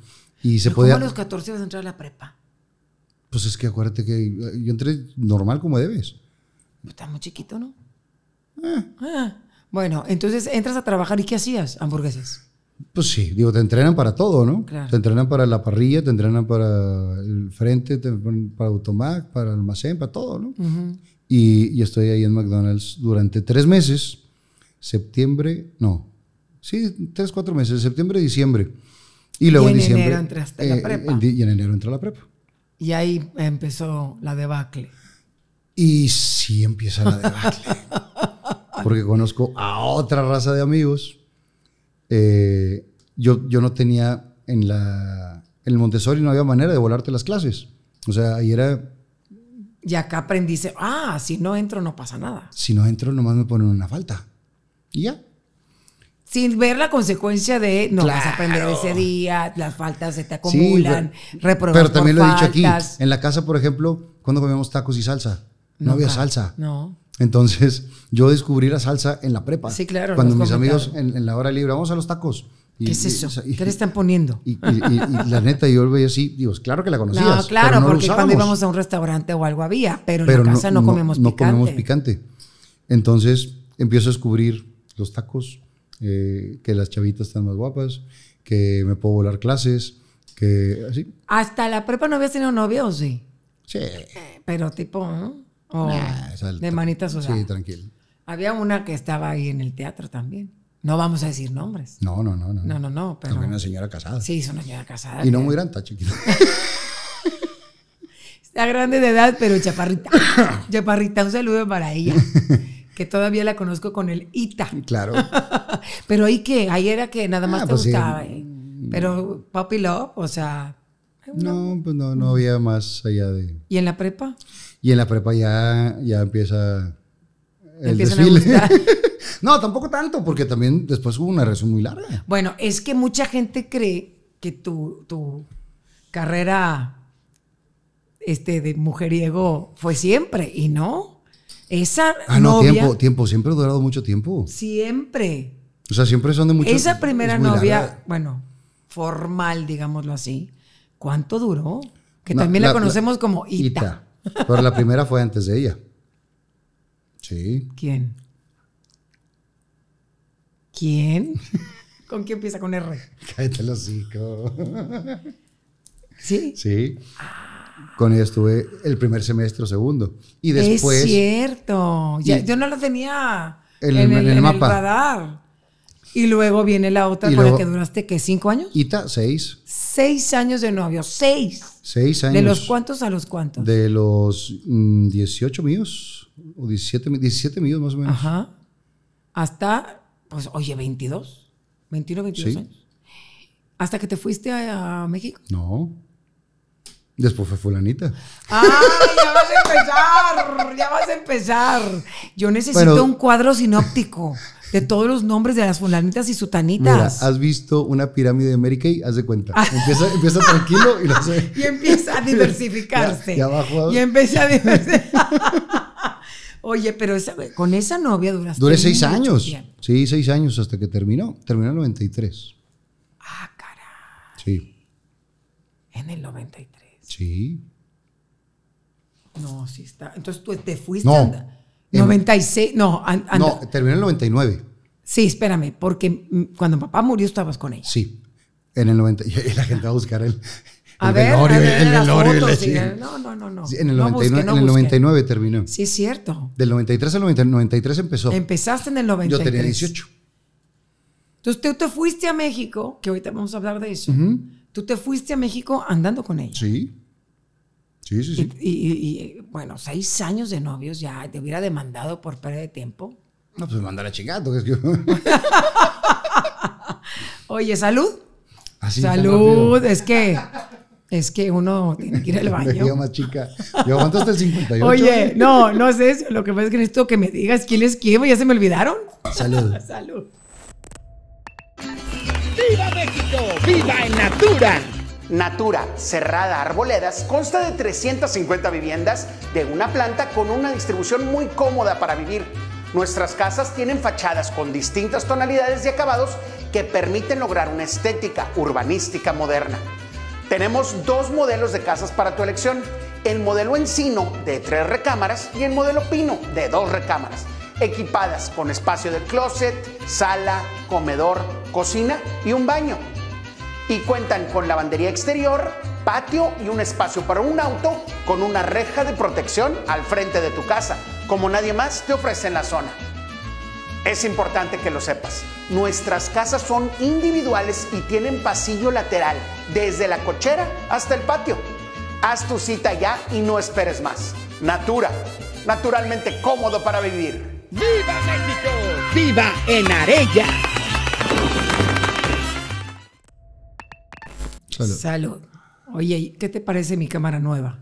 Y se podía... ¿Cómo a los 14 vas a entrar a la prepa? Pues es que acuérdate que yo entré normal como debes. Pues, está muy chiquito, ¿no? Eh. Ah. Bueno, entonces entras a trabajar y ¿qué hacías? Hamburguesas. Pues sí, digo, te entrenan para todo, ¿no? Te entrenan para la parrilla, te entrenan para el frente, para automac, para almacén, para todo, ¿no? y, y, estoy ahí en McDonald's durante tres meses, septiembre, no, sí, tres, cuatro meses, septiembre, diciembre. Y luego en, diciembre... enero entraste la eh, prepa. Y en enero entré la prepa. Y ahí empezó la debacle. Y sí empieza la debacle. porque conozco a otra raza de amigos eh, yo, yo no tenía en la el Montessori no había manera de volarte las clases. O sea, ahí era... Y acá aprendiste, ah, si no entro no pasa nada. Si no entro nomás me ponen una falta. Y ya. Sin ver la consecuencia de no vas a aprender ese día, las faltas se te acumulan, sí, pero, también lo he dicho aquí. En la casa, por ejemplo, cuando comíamos tacos y salsa, no había salsa. No. Entonces, yo descubrí la salsa en la prepa. Sí, claro. Cuando mis amigos en, la hora libre, vamos a los tacos. ¿Qué es eso? ¿Qué le están poniendo? Y, la neta, yo lo veía así, digo, claro que la conocías. No, claro, porque cuando íbamos a un restaurante o algo había, pero, en la casa no, comemos picante. No comemos picante. Entonces, empiezo a descubrir los tacos, eh, que las chavitas están más guapas, que me puedo volar clases, que así. ¿Hasta la prepa no habías tenido novio o sí? Sí. Eh, pero tipo, Oh, o de manita sudadas. Sí, tranquilo. Había una que estaba ahí en el teatro también. No vamos a decir nombres. No, no, no. No, no, no. una señora casada. Sí, es una señora casada. Y no muy grande, chiquita. Está grande de edad, pero chaparrita. chaparrita, un saludo para ella. que todavía la conozco con el Ita. Claro. pero ahí que, ahí era que nada más ah, te pues gustaba. ¿eh? Mm. Pero Papi Love, o sea. no, pues no, no había más allá de. ¿Y en la prepa? Y en la prepa ya, ya empieza el desfile. no, tampoco tanto, porque también después hubo una relación muy larga. Bueno, es que mucha gente cree que tu, carrera este, de mujeriego fue siempre, y no. Esa ah, no, tiempo, tiempo, siempre ha durado mucho tiempo. Siempre. O sea, siempre son de Esa primera novia, bueno, formal, digámoslo así, ¿cuánto duró? Que también la, conocemos como Ita. Pero la primera fue antes de ella. Sí. ¿Quién? ¿Quién? ¿Con quién empieza con R? Cállate el hocico. ¿Sí? Sí. Con ella estuve el primer semestre segundo. Y después. Es cierto. yo no lo tenía en, el, mapa. radar. Y luego viene la otra con la que duraste, ¿qué? ¿Cinco años? Ita, seis seis años de novio, seis. Seis años. ¿De los cuántos a los cuántos? De los 18 mm, míos, o 17, 17 míos más o menos. Ajá. Hasta, pues, oye, 22, 21, 22 años. ¿Hasta que te fuiste a, México? No. Después fue fulanita. ¡Ay, Ya vas a empezar, ya vas a empezar. Yo necesito un cuadro sinóptico de todos los nombres de las fulanitas y sutanitas. has visto una pirámide de Mary haz de cuenta. Ah. Empieza, tranquilo y lo sé. Y empieza a diversificarse. Y empieza a diversificarse. Oye, pero con esa novia duraste. Duré seis años. Sí, seis años hasta que terminó. Terminó en 93. Ah, caray. Sí. En el 93. Sí. No, sí está. Entonces tú te fuiste. No. 96, em, no. no, terminó en el 99. Sí, espérame, porque mm, cuando papá murió estabas con ella. Sí, en el 90. Y la gente va a buscar el, a ver, no, no, no. no. en el, 99, terminó. Sí, es cierto. Del 93 al 93 empezó. Empezaste en el 93. Yo tenía 18. Entonces tú te fuiste a México, que ahorita vamos a hablar de eso. Tú te fuiste a México andando con ella. Sí. Sí, sí, sí. Y, y, bueno, seis años de novios ya te hubiera demandado por pérdida de tiempo. No, pues me manda la chingada. Oye, salud. salud, es que es que uno tiene que ir al baño. yo más chica. Yo aguanto hasta 58. Oye, no, no sé Lo que pasa es que necesito que me digas quién es quién, ya se me olvidaron. Salud. salud. ¡Viva México! ¡Viva en Natura! Natura Cerrada Arboledas consta de 350 viviendas de una planta con una distribución muy cómoda para vivir. Nuestras casas tienen fachadas con distintas tonalidades y acabados que permiten lograr una estética urbanística moderna. Tenemos dos modelos de casas para tu elección, el modelo encino de tres recámaras y el modelo pino de dos recámaras, equipadas con espacio de closet, sala, comedor, cocina y un baño y cuentan con lavandería exterior, patio y un espacio para un auto con una reja de protección al frente de tu casa, como nadie más te ofrece en la zona. Es importante que lo sepas. Nuestras casas son individuales y tienen pasillo lateral desde la cochera hasta el patio. Haz tu cita ya y no esperes más. Natura, naturalmente cómodo para vivir. ¡Viva México! ¡Viva en Arella! Salud. Oye, ¿qué te parece mi cámara nueva?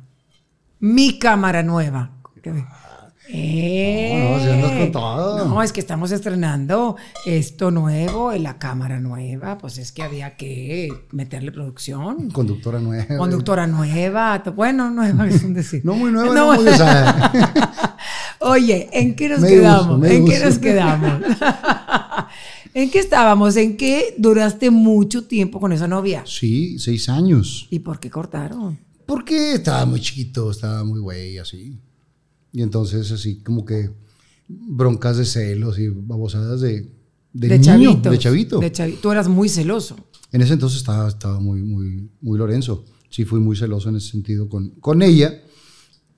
Mi cámara nueva. Eh, no, no, es que estamos estrenando esto nuevo, en eh, la cámara nueva, pues es que había que meterle producción. Conductora nueva. Conductora nueva, bueno, nueva es un decir. no muy nueva, no, Oye, ¿en qué nos quedamos? ¿En qué nos quedamos? ¿En qué estábamos? ¿En qué duraste mucho tiempo con esa novia? Sí, seis años. ¿Y por qué cortaron? Porque estaba muy chiquito, estaba muy güey, así. Y entonces, así como que broncas de celos y babosadas de, de, de, de chavito. De chavito. Tú eras muy celoso. En ese entonces estaba, estaba muy, muy, muy Lorenzo. Sí, fui muy celoso en ese sentido con, con ella.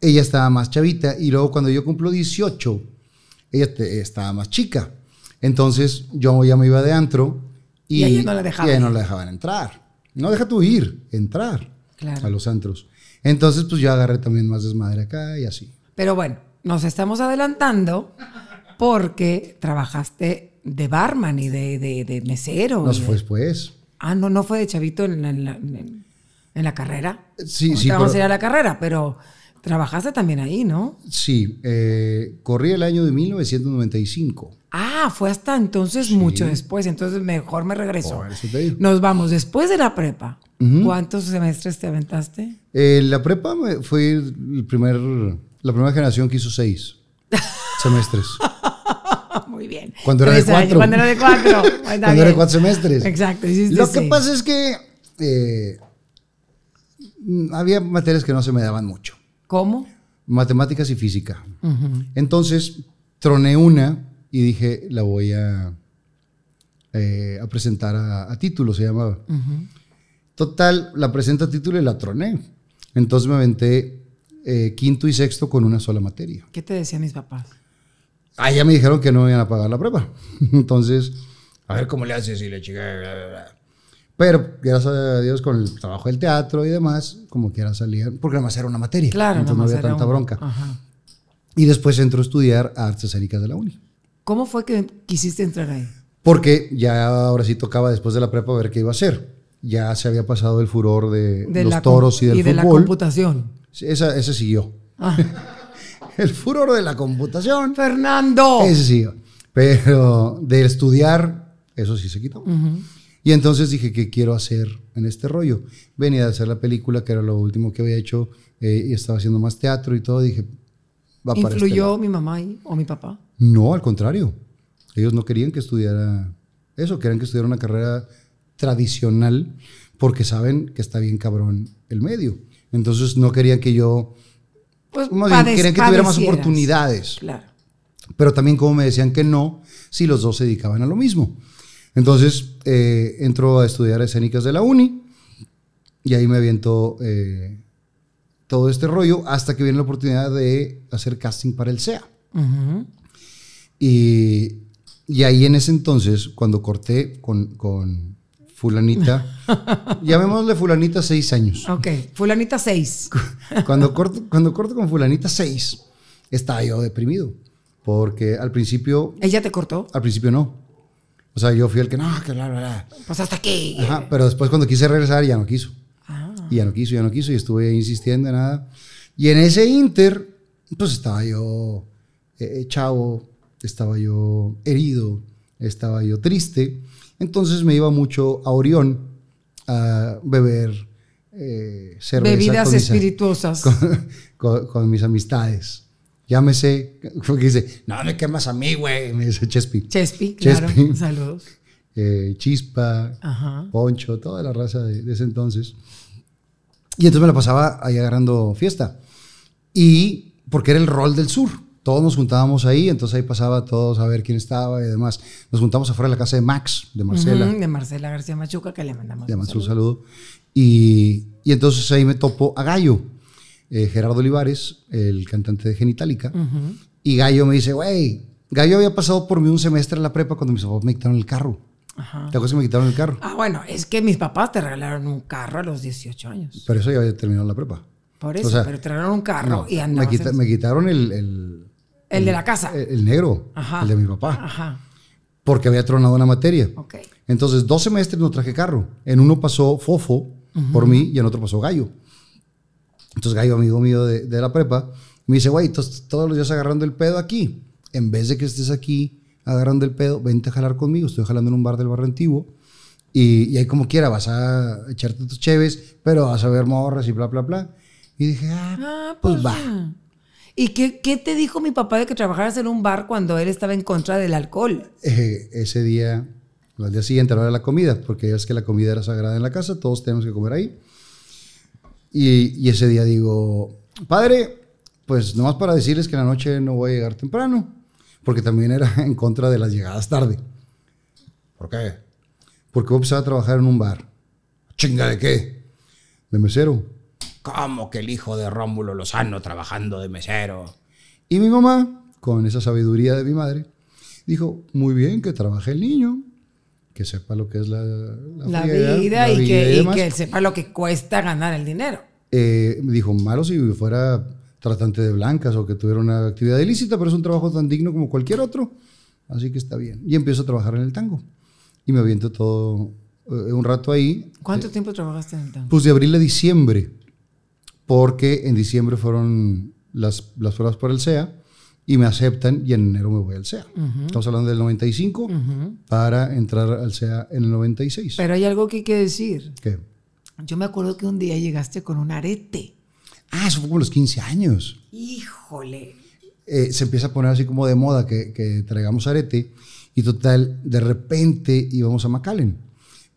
Ella estaba más chavita y luego cuando yo cumplo 18, ella estaba más chica. Entonces yo ya me iba de antro y, y no la dejaban. entrar. No deja tú ir, entrar a los antros. Entonces pues yo agarré también más desmadre acá y así. Pero bueno, nos estamos adelantando porque trabajaste de barman y de, de, mesero. Nos fue después. Ah, no, no fue de chavito en la, carrera. Sí, sí. Vamos a ir a la carrera, pero Trabajaste también ahí, ¿no? Sí, eh, corrí el año de 1995. Ah, fue hasta entonces mucho después, entonces mejor me regreso. Oh, Nos vamos después de la prepa. ¿Cuántos semestres te aventaste? Eh, la prepa fue el primer, la primera generación que hizo seis semestres. Muy bien. Cuando era, de cuatro. cuando era de cuatro. cuando cuatro semestres. Exacto. Lo que pasa es que eh, había materias que no se me daban mucho. ¿Cómo? Matemáticas y física. Entonces, troné una y dije, la voy a, eh, a presentar a, título, se llamaba. Total, la presento a título y la troné. Entonces me aventé eh, quinto y sexto con una sola materia. ¿Qué te decían mis papás? Ah, ya me dijeron que no me iban a pagar la prueba. Entonces, a ver cómo le haces y le chica. Pero gracias a Dios con el trabajo del teatro y demás, como quiera salir porque además era una materia. Claro, entonces no había tanta bronca. Y después entró a estudiar artes escénicas de la uni. ¿Cómo fue que quisiste entrar ahí? Porque ya ahora sí tocaba después de la prepa ver qué iba a hacer. Ya se había pasado el furor de, los toros y del fútbol. de la computación. ese siguió. Ah. el furor de la computación. Fernando. Ese siguió. Pero de estudiar, eso sí se quitó. Ajá. Y entonces dije, ¿qué quiero hacer en este rollo? Venía a hacer la película, que era lo último que había hecho, eh, y estaba haciendo más teatro y todo. Dije, va este ¿Influyó mi mamá o mi papá? No, al contrario. Ellos no querían que estudiara eso, querían que estudiara una carrera tradicional, porque saben que está bien cabrón el medio. Entonces no querían que yo. Pues, más querían que tuviera más oportunidades. Claro. Pero también, como me decían que no, si los dos se dedicaban a lo mismo. Entonces, eh, entro a estudiar escénicas de la uni y ahí me aviento eh, todo este rollo hasta que viene la oportunidad de hacer casting para el SEA. y, y, ahí en ese entonces, cuando corté con, Fulanita, llamémosle Fulanita seis años. Ok, Fulanita seis. Cuando corto, cuando corto con Fulanita seis, estaba yo deprimido. Porque al principio. ¿Ella te cortó? Al principio no. O sea, yo fui el que, no, que bla, bla, Pues hasta aquí. pero después cuando quise regresar ya no quiso. Ah. Y ya no quiso, ya no quiso, y estuve insistiendo insistiendo, nada. Y en ese inter, pues estaba yo eh, eh, chavo, estaba yo herido, estaba yo triste. Entonces me iba mucho a Orión a beber eh, Bebidas espirituosas. con, mis amistades. Llámese, porque dice, no me quemas a mí, güey. Me dice Chespi. Chespi, claro. Saludos. Eh, Chispa, Poncho, toda la raza de, ese entonces. Y entonces me la pasaba ahí agarrando fiesta. Y porque era el rol del sur. Todos nos juntábamos ahí, entonces ahí pasaba todos a ver quién estaba y demás. Nos juntamos afuera de la casa de Max, de Marcela. de Marcela García Machuca, que le mandamos. Le mandamos un saludo. Y, y, entonces ahí me topo a Gallo. Eh, Gerardo Olivares, el cantante de Genitalica, y Gallo me dice, güey, Gallo había pasado por mí un semestre en la prepa cuando mis papás me quitaron el carro. ¿Te acuerdas me quitaron el carro? Ah, bueno, es que mis papás te regalaron un carro a los 18 años. Pero eso ya había terminado la prepa. Por eso, pero te un carro y Me, quitaron el, el, de la casa. El, negro, el de mi papá. Ajá. Porque había tronado la materia. Ok. Entonces, dos semestres no traje carro. En uno pasó Fofo por mí y en otro pasó Gallo. Entonces Gallo, amigo mío de, la prepa, me dice, güey, todos los días agarrando el pedo aquí. En vez de que estés aquí agarrando el pedo, vente a jalar conmigo. Estoy jalando en un bar del barrio antiguo. Y, ahí como quiera, vas a echarte tus cheves, pero vas a ver morras y bla, bla, bla. Y dije, ah, ah pues, pues, va. ¿Y qué, te dijo mi papá de que trabajaras en un bar cuando él estaba en contra del alcohol? Eh, ese día, al día siguiente, a la hora la comida, porque es que la comida era sagrada en la casa, todos tenemos que comer ahí. Y, ese día digo, padre, pues nomás para decirles que la noche no voy a llegar temprano, porque también era en contra de las llegadas tarde. ¿Por qué? Porque voy a empezar a trabajar en un bar. ¿Chinga de qué? De mesero. ¿Cómo que el hijo de Rómulo Lozano trabajando de mesero? Y mi mamá, con esa sabiduría de mi madre, dijo, muy bien que trabaje el niño, que sepa lo que es la, vida, y, que, sepa lo que cuesta ganar el dinero. me eh, dijo, malo si fuera tratante de blancas o que tuviera una actividad ilícita, pero es un trabajo tan digno como cualquier otro, así que está bien. Y empiezo a trabajar en el tango y me aviento todo eh, un rato ahí. ¿Cuánto eh, tiempo trabajaste en el tango? Pues de abril a diciembre, porque en diciembre fueron las, las pruebas por el SEA y me aceptan y en enero me voy al SEA. Estamos hablando del 95 para entrar al SEA en el 96. Pero hay algo que hay que decir. ¿Qué? Yo me acuerdo que un día llegaste con un arete. Ah, eso fue como los 15 años. Híjole. Eh, se empieza a poner así como de moda que, que, traigamos arete y total, de repente íbamos a McAllen.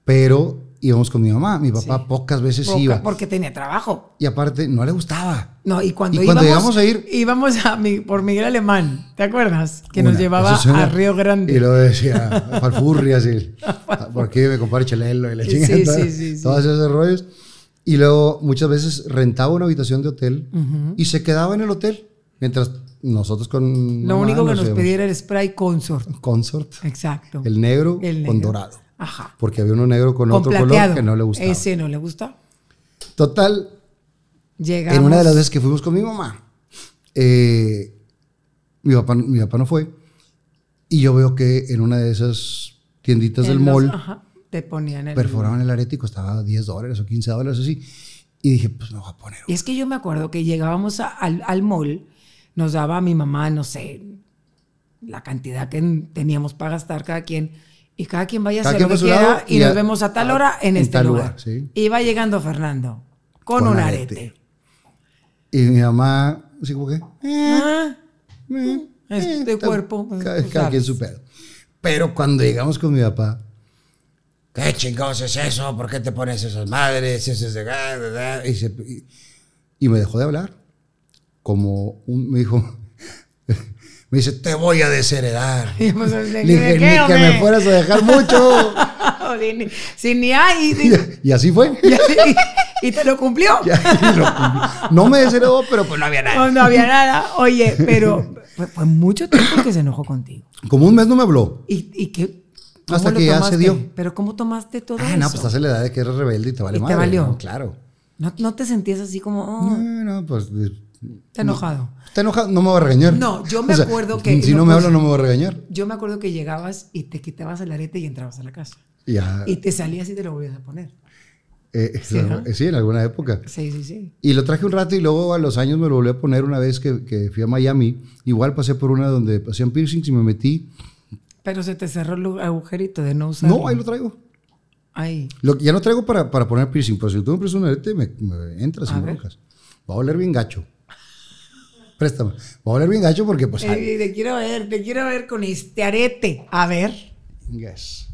Pero íbamos con mi mamá. Mi papá pocas veces iba. Porque tenía trabajo. Y aparte, no le gustaba. No, y cuando, íbamos, a ir. Íbamos por Miguel Alemán, ¿te acuerdas? Que nos llevaba a Río Grande. Y lo decía, así. y, ah, porque me el Chelelo y la chingada. Sí, sí, sí, todos esos rollos. Y luego muchas veces rentaba una habitación de hotel y se quedaba en el hotel mientras nosotros con. Lo único que nos, pedía era el spray consort. Consort. Exacto. El negro, el negro. con dorado. Ajá. Porque había uno negro con, otro color que no le gustaba. Ese no le gustaba. Total. En una de las veces que fuimos con mi mamá, eh, mi, papá, mi papá no fue. Y yo veo que en una de esas tienditas del mall. te ponían el. Perforaban el arete y costaba 10 dólares o 15 dólares así. Y dije, pues me voy a poner. Y es que yo me acuerdo que llegábamos al, al mall, nos daba mi mamá, no sé, la cantidad que teníamos para gastar cada quien y cada quien vaya a hacer lo que quiera y, nos vemos a tal hora en, este lugar. Y va llegando Fernando con, un arete. Y mi mamá, sí como este cuerpo. Pues, cada, quien su Pero cuando llegamos con mi papá, ¿qué chingados es eso? ¿Por qué te pones esas madres? Y, me dejó de hablar. Como un, me dijo, me dice, te voy a desheredar. Y dije, ni que me fueras a dejar mucho. si ni hay. Y, así fue. Y, te lo cumplió. No me desheredó, pero pues no había nada. No, no había nada. Oye, pero fue, mucho tiempo que se enojó contigo. Como un mes no me habló. ¿Y, y qué? Hasta que ya se dio. Pero ¿cómo tomaste todo eso? Ah, no, pues hasta en la edad de que eres rebelde y te vale madre. te valió. Claro. ¿No, ¿No, te sentías así como.? Oh"? no, no, pues. Te enojado. ¿Está enojado? No me va a regañar. No, yo me acuerdo que. Si no, me hablas, no me va a regañar. Yo me acuerdo que llegabas y te quitabas el arete y entrabas a la casa. Y te salías y te lo volvías a poner. Eh, eh, eh, ¿Sí, en alguna época. Sí, sí, sí. Y lo traje un rato y luego a los años me lo volví a poner una vez que, fui a Miami. Igual pasé por una donde hacían piercings y me metí. Pero se te cerró el agujerito de no usar. No, ahí lo traigo. Ahí. ya no traigo para, poner piercing, pero si tú me prestas un arete, me, entras y me Va a oler bien gacho. Voy a hablar bien gacho porque pues... Eh, eh, te quiero ver, te quiero ver con este arete. A ver.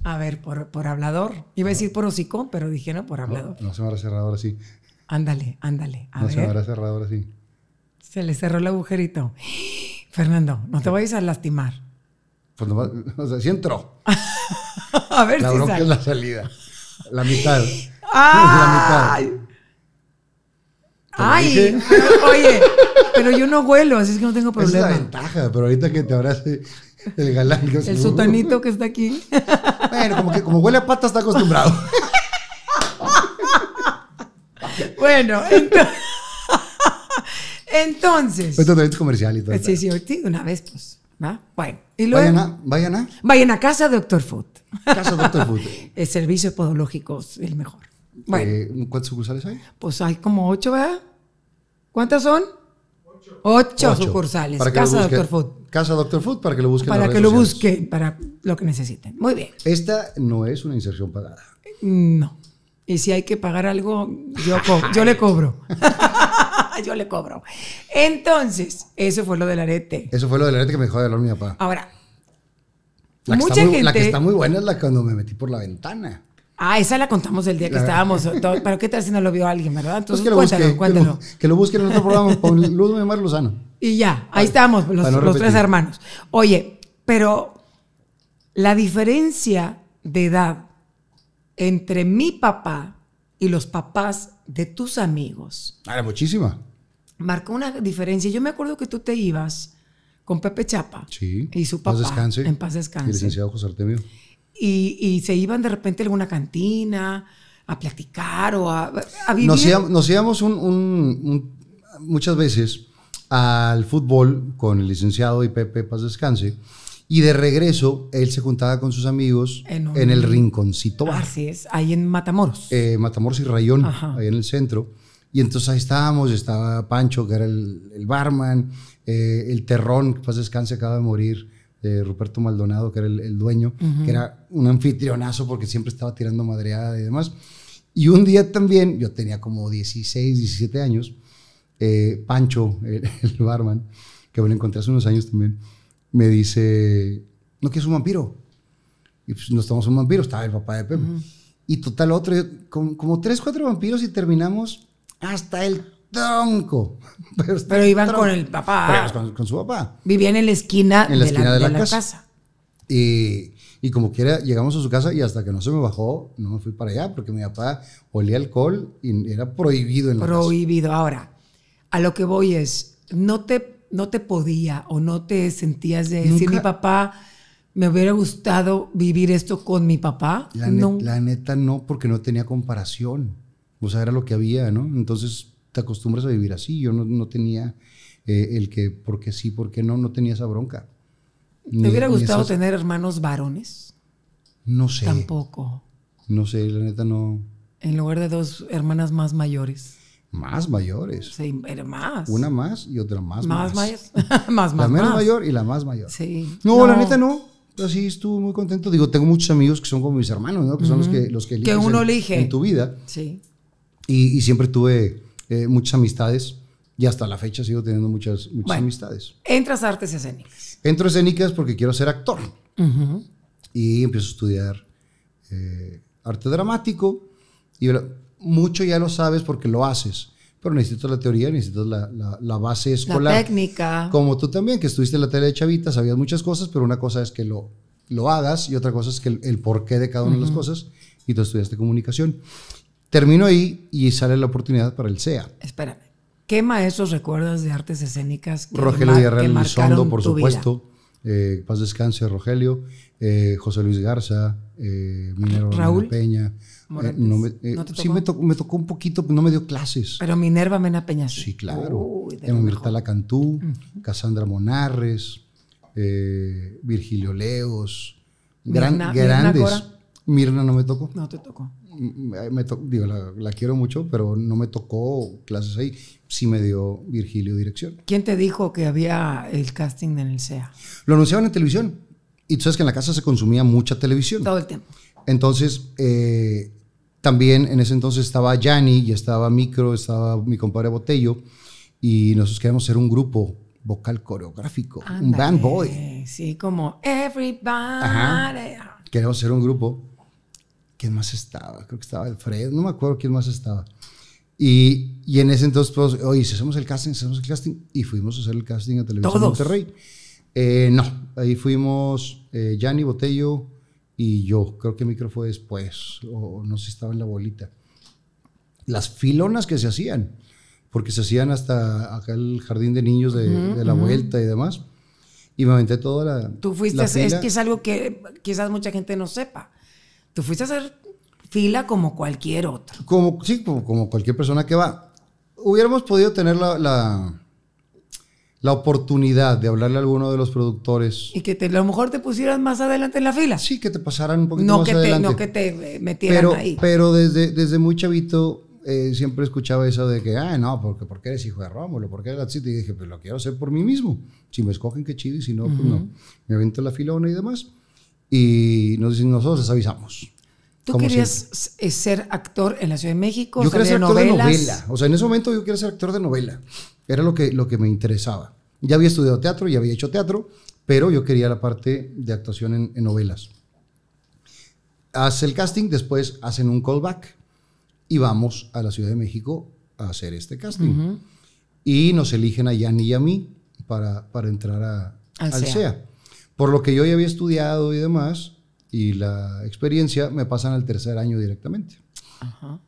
A ver, por, por hablador. Iba a decir por hocico pero dije no, por hablador. No, se me habrá cerrado ahora sí. Ándale, ándale. A no se me habrá ahora sí. Se le cerró el agujerito. Fernando, no te vayas a lastimar. Pues no o sea, sí entró. a ver la si bronca es la salida. La mitad. la mitad. Ay, oye, pero yo no huelo, así es que no tengo problema. Es la ventaja, pero ahorita que te abrace el galán. Que el sutanito que está aquí. Bueno, como que como huele a pata está acostumbrado. bueno, entonces. entonces Esto es comercial y todo. Sí, sí, una vez, pues. ¿va? Bueno, vayan, a, vayan a. Vayan a casa, doctor Food. Casa, doctor Food. el servicio podológico es el mejor. Eh, ¿Cuántos sucursales hay? Pues hay como ocho, ¿verdad? ¿Cuántas son? Ocho, sucursales. Casa Doctor Food. Casa Doctor Food para que lo busquen. Para que lo busquen, para lo que necesiten. Muy bien. Esta no es una inserción pagada. No. Y si hay que pagar algo, yo, le cobro. yo le cobro. Entonces, eso fue lo del arete. Eso fue lo del arete que me dejó de hablar mi papá. Ahora, mucha gente, la que está muy buena es la cuando me metí por la ventana. Ah, esa la contamos el día que estábamos. pero qué tal si no lo vio alguien, ¿verdad? Entonces, pues que cuéntalo, cuéntalo. Que lo, busquen en otro programa con Luz Mar Y ya, ahí estamos, los, los tres hermanos. Oye, pero la diferencia de edad entre mi papá y los papás de tus amigos. Ah, era muchísima. Marcó una diferencia. Yo me acuerdo que tú te ibas con Pepe Chapa sí, y su papá. En Paz descanse, en paz descanse. Y licenciado José Artemio y, se iban de repente a alguna cantina a platicar o a, vivir. Nos, íbamos, un, muchas veces al fútbol con el licenciado y Pepe Paz Descanse. Y de regreso, él se juntaba con sus amigos en, el Rinconcito Bar. Así es, ahí en Matamoros. Eh, Matamoros y Rayón, ahí en el centro. Y entonces ahí estábamos, estaba Pancho, que era el, barman, eh, el Terrón, que paz descanse, acaba de morir, Ruperto Maldonado, que era el, dueño, que era un anfitrionazo porque siempre estaba tirando madreada y demás. Y un día también, yo tenía como 16, 17 años, eh, Pancho, el, barman, que me lo encontré hace unos años también, me dice, ¿no quieres un vampiro? Y pues nos tomamos un vampiro, estaba el papá de Pepe. Y total otro, como tres, cuatro vampiros y terminamos hasta el tronco. Pero, iban con el papá. Con, su papá. Vivían en la esquina, de, la, casa. Y, como quiera, llegamos a su casa y hasta que no se me bajó, no me fui para allá porque mi papá olía alcohol y era prohibido en la Prohibido. Ahora, a lo que voy es, no te, no te podía o no te sentías de decir, mi papá me hubiera gustado vivir esto con mi papá. la, neta no, porque no tenía comparación. O sea, era lo que había, ¿no? Entonces, te acostumbras a vivir así. Yo no, tenía eh, el que, porque sí, porque no, no tenía esa bronca. ¿Te hubiera gustado tener hermanos varones? No sé. Tampoco. No sé, la neta no. En lugar de dos hermanas más mayores. Más mayores. Sí, era más. Una más y otra más. Más, mayores. más, más. La menos mayor y la más mayor. Sí. No, la neta no. Así estuve muy contento. Digo, tengo muchos amigos que son como mis hermanos, ¿no? Que son los que, los que, uno elige en tu vida. Sí. y siempre tuve eh, muchas amistades y hasta la fecha sigo teniendo muchas, amistades. Entras artes escénicas. Entro escénicas porque quiero ser actor. Y empiezo a estudiar eh, arte dramático. Y mucho ya lo sabes porque lo haces. Pero necesito la teoría, necesito la, base escolar. La técnica. Como tú también, que estuviste en la tele de Chavita, sabías muchas cosas, pero una cosa es que lo, lo hagas y otra cosa es que el, porqué de cada una de las cosas. Y tú estudiaste comunicación. Termino ahí y sale la oportunidad para el SEA. Espera, ¿Qué maestros recuerdas de artes escénicas? Que Rogelio Villarreal por supuesto. Eh, paz descanse, Rogelio. Eh, José Luis Garza. Eh, Minerva Raúl Peña. Sí, me tocó, un poquito, no me dio clases. Pero Minerva Mena Peña sí. claro. Mirta Mirtala Cantú, Casandra Monarres, eh, Virgilio Leos. grandes. Mirna no me tocó. No te tocó me digo, la, quiero mucho, pero no me tocó clases ahí. Sí me dio Virgilio dirección. ¿Quién te dijo que había el casting en el sea Lo anunciaban en televisión. Y tú sabes que en la casa se consumía mucha televisión. Todo el tiempo. Entonces, eh, también en ese entonces estaba Yanni, y estaba Micro, estaba mi compadre Botello, y nosotros queríamos ser un grupo vocal coreográfico, un band boy. Sí, como everybody. Queríamos ser un grupo ¿Quién más estaba? Creo que estaba Alfredo, no me acuerdo quién más estaba. Y, y en ese entonces, pues, oye, si hacemos el casting, si hacemos el casting. Y fuimos a hacer el casting a Televisión Monterrey. Eh, no, ahí fuimos eh, Yanni Botello y yo. Creo que Micro fue después, o no sé si estaba en la bolita. Las filonas que se hacían, porque se hacían hasta acá el jardín de niños de, la vuelta y demás. Y me aventé toda la. Tú fuiste, es que es algo que quizás mucha gente no sepa. Tú fuiste a hacer fila como cualquier otro. Como, sí, como, cualquier persona que va. Hubiéramos podido tener la, la, oportunidad de hablarle a alguno de los productores. Y que a lo mejor te pusieran más adelante en la fila. Sí, que te pasaran un poquito más adelante. no que te eh, metieran pero, ahí. Pero desde, desde muy chavito eh, siempre escuchaba eso de que, ah, no, porque, porque eres hijo de Rómulo, porque eres así. Y dije, pues lo quiero hacer por mí mismo. Si me escogen, qué chido, y si no, pues no. Me avento la fila una y demás y nos, nosotros les avisamos. ¿Tú querías eh, ser actor en la Ciudad de México? Yo quería ser actor de novela. O sea, en ese momento yo quería ser actor de novela. Era lo que, lo que me interesaba. Ya había estudiado teatro, ya había hecho teatro, pero yo quería la parte de actuación en, novelas. Hace el casting, después hacen un callback y vamos a la Ciudad de México a hacer este casting. Y nos eligen a Jan y a mí para, para entrar a, al, Sea. Por lo que yo ya había estudiado y demás, y la experiencia, me pasan al tercer año directamente. Ajá.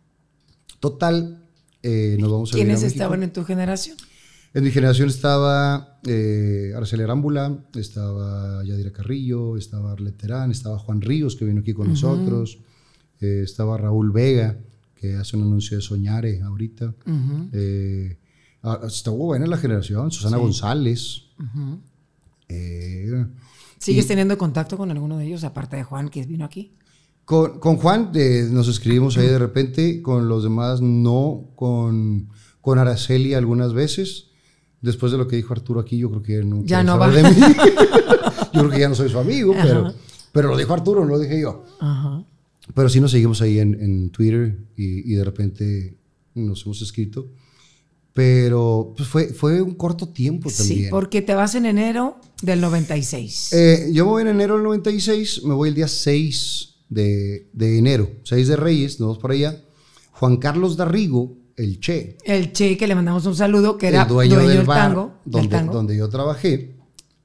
Total, eh, nos vamos a ¿Quiénes estaban en tu generación? En mi generación estaba eh, Arcelia estaba Yadira Carrillo, estaba Arleterán, estaba Juan Ríos, que vino aquí con nosotros, eh, estaba Raúl Vega, que hace un anuncio de Soñare ahorita. Estaba eh, ah, estuvo buena la generación, Susana González. ¿Sigues teniendo contacto con alguno de ellos, aparte de Juan, que vino aquí? Con, Juan nos escribimos ahí de repente, con los demás no, con, con Araceli algunas veces. Después de lo que dijo Arturo aquí, yo creo que ya no yo creo que ya no soy su amigo, pero, pero lo dijo Arturo, no lo dije yo. Pero sí nos seguimos ahí en, Twitter y, y, de repente nos hemos escrito. Pero pues, fue, fue un corto tiempo también. Sí, porque te vas en enero del 96. Eh, yo voy en enero del 96, me voy el día 6 de, enero, 6 de Reyes, nos vamos por allá. Juan Carlos Darrigo, el Che. El Che, que le mandamos un saludo, que era dueño, del, tango, donde, yo trabajé,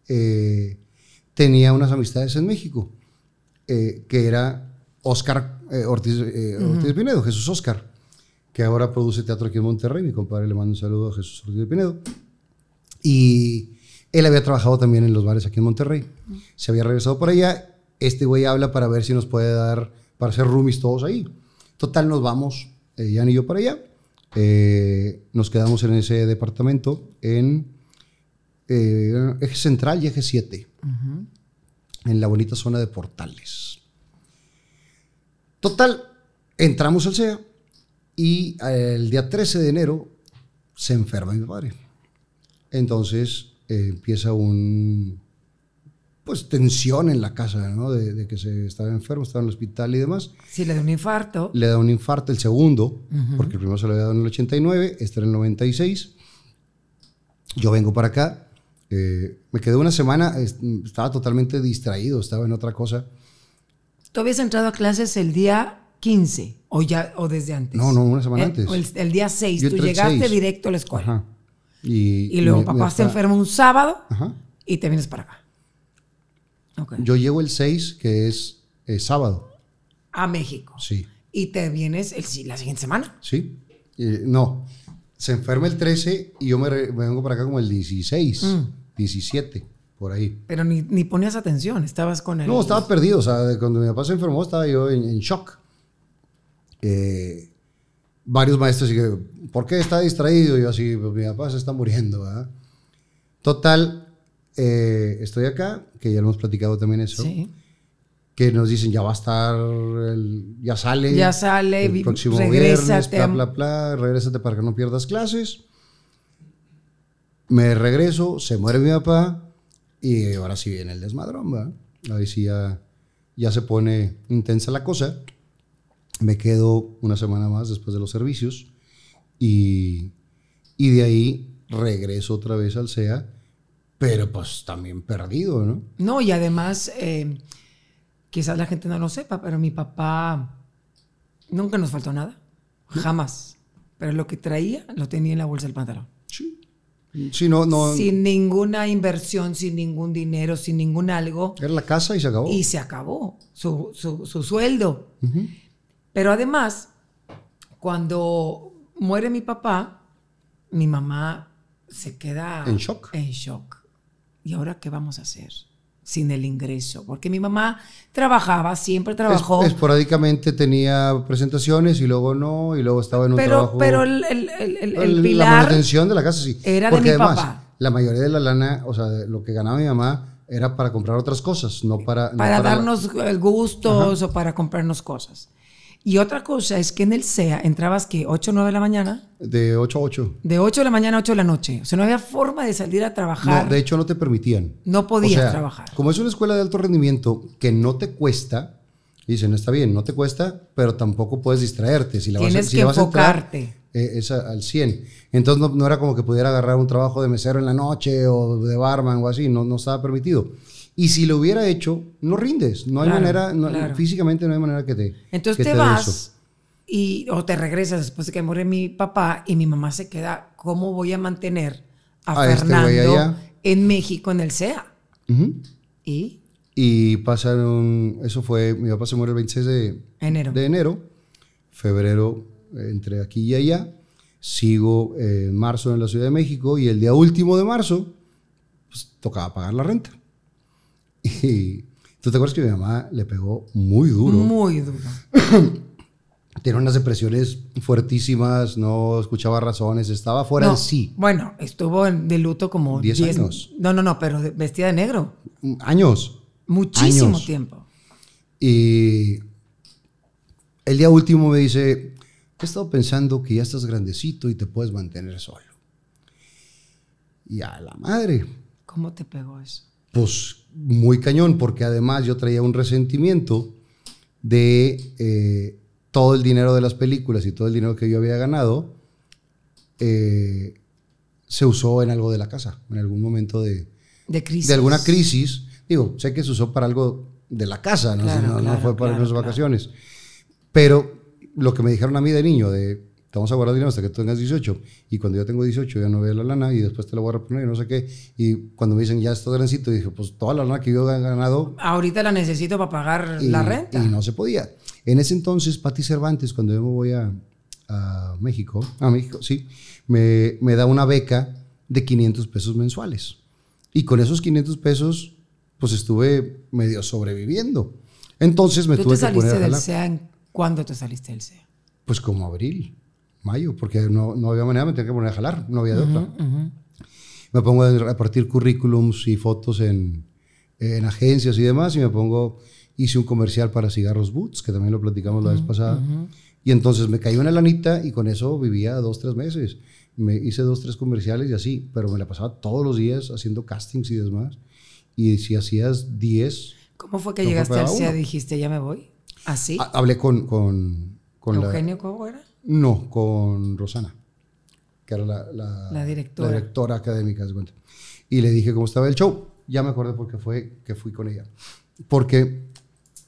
eh, tenía unas amistades en México, eh, que era Oscar Ortiz, Ortiz Jesús Oscar que ahora produce teatro aquí en Monterrey. Mi compadre le manda un saludo a Jesús Ortiz de Pinedo. Y él había trabajado también en los bares aquí en Monterrey. Se había regresado para allá. Este güey habla para ver si nos puede dar, para hacer roomies todos ahí. Total, nos vamos, eh, Jan y yo, para allá. Eh, nos quedamos en ese departamento en eh, Eje Central y Eje 7, en la bonita zona de Portales. Total, entramos al SEA y eh, el día 13 de enero se enferma mi padre. Entonces eh, empieza un pues tensión en la casa, ¿no? De, que se estaba enfermo, estaba en el hospital y demás. Sí, le da un infarto. Le da un infarto el segundo, porque el primero se lo había dado en el 89, este era en el 96. Yo vengo para acá, eh, me quedé una semana, estaba totalmente distraído, estaba en otra cosa. ¿Tú habías entrado a clases el día 15 o ya o desde antes. No, no, una semana antes. El, día 6 tú llegaste directo a la escuela. Y, luego papá se enferma un sábado y te vienes para acá. Yo llego el 6, que es, eh, sábado. A México. Sí. Y te vienes la siguiente semana. Sí. Eh, no. Se enferma el 13 y yo me, vengo para acá como el 16, 17, mm. por ahí. Pero ni, ni, ponías atención, estabas con él. No, estaba perdido. O sea, cuando mi papá se enfermó estaba yo en shock. Eh, varios maestros y que, ¿por qué está distraído? Y yo así, pues mi papá se está muriendo, Total, eh, estoy acá, que ya lo hemos platicado también eso. Que nos dicen, ya va a estar, ya sale. Ya sale, el próximo viernes, bla, bla, bla, para que no pierdas clases. Me regreso, se muere mi papá y ahora sí viene el desmadrón, ¿verdad? ya se pone intensa la cosa me quedo una semana más después de los servicios y, y de ahí regreso otra vez al SEA, pero pues también perdido, ¿no? No, y además, eh, quizás la gente no lo sepa, pero mi papá nunca nos faltó nada, jamás. Pero lo que traía lo tenía en la bolsa del pantalón. Sí. Sí, no, no. Sin ninguna inversión, sin ningún dinero, sin ningún algo. Era la casa y se acabó. Y se acabó su, su, su sueldo. Ajá. Pero además, cuando muere mi papá, mi mamá se queda... ¿En shock? En shock. ¿Y ahora qué vamos a hacer? sin el ingreso, porque mi mamá trabajaba, siempre trabajó. esporádicamente tenía presentaciones y luego no, y luego estaba en un pero, trabajo. Pero el, el, el, el pilar. La manutención de la casa, sí. Era de mi papá. La mayoría de la lana, o sea, lo que ganaba mi mamá, era para comprar otras cosas, no para. Para, darnos gustos o para comprarnos cosas. Y otra cosa es que en el SEA entrabas que 8 o 9 de la mañana. De 8 a 8. De 8 de la mañana a 8 de la noche. O sea, no había forma de salir a trabajar. No, de hecho no te permitían. No podías trabajar. Como es una escuela de alto rendimiento que no te cuesta, dicen, está bien, no te cuesta, pero tampoco puedes distraerte. Si la Tienes vas a, que enfocarte. Eh, al 100. Entonces no, era como que pudiera agarrar un trabajo de mesero en la noche o de barman o así, no, no estaba permitido. Y si lo hubiera hecho, no rindes. No hay manera, físicamente no hay manera que te. Entonces te, vas y, o te regresas después de que muere mi papá y mi mamá se queda. ¿Cómo voy a mantener a, este Fernando en México en el SEA? Y. Y pasaron. Eso fue. Mi papá se muere el 26 de enero. De enero febrero, entre aquí y allá. Sigo en marzo en la Ciudad de México y el día último de marzo pues, tocaba pagar la renta. Y tú te acuerdas que mi mamá le pegó muy duro. Muy duro. Tenía unas depresiones fuertísimas, no escuchaba razones, estaba fuera de sí. Bueno, estuvo de luto como 10 años. No, no, no, pero vestida de negro. Años. Muchísimo tiempo. Y el día último me dice, he estado pensando que ya estás grandecito y te puedes mantener solo. Y a la madre. ¿Cómo te pegó eso? pues muy cañón, porque además yo traía un resentimiento de eh, todo el dinero de las películas y todo el dinero que yo había ganado, eh, se usó en algo de la casa, en algún momento de, de, crisis. de alguna crisis. Digo, sé que se usó para algo de la casa, no, fue para claro, unas vacaciones. Pero lo que me dijeron a mí de niño, de vamos a guardar dinero hasta que tú tengas 18. Y cuando yo tengo 18, ya no veo la lana y después te la voy a reponer y no sé qué. Y cuando me dicen, ya estás grancito, dije, pues toda la lana que yo he ganado. Ahorita la necesito para pagar la renta. Y no se podía. En ese entonces, Pati Cervantes, cuando yo me voy a, México, a México, sí, me, da una beca de 500 pesos mensuales. Y con esos 500 pesos, pues estuve medio sobreviviendo. Entonces me ¿Tú tuve te saliste que del CEA ¿Cuándo te saliste del CEA? Pues como abril mayo, porque no, no había manera, me tenía que poner a jalar, no había de otra. Me pongo a repartir currículums y fotos en, en, agencias y demás, y me pongo, hice un comercial para cigarros Boots, que también lo platicamos la vez pasada, y entonces me cayó una lanita y con eso vivía dos, tres meses. Me hice dos, tres comerciales y así, pero me la pasaba todos los días haciendo castings y demás. Y si hacías 10... ¿Cómo fue que llegaste al CEA? Dijiste, ya me voy. ¿Así? Ah, hablé con, con, con ¿Eugenio cómo era? No, con Rosana, que era la, directora. académica. Y le dije cómo estaba el show. Ya me acuerdo porque fue que fui con ella. Porque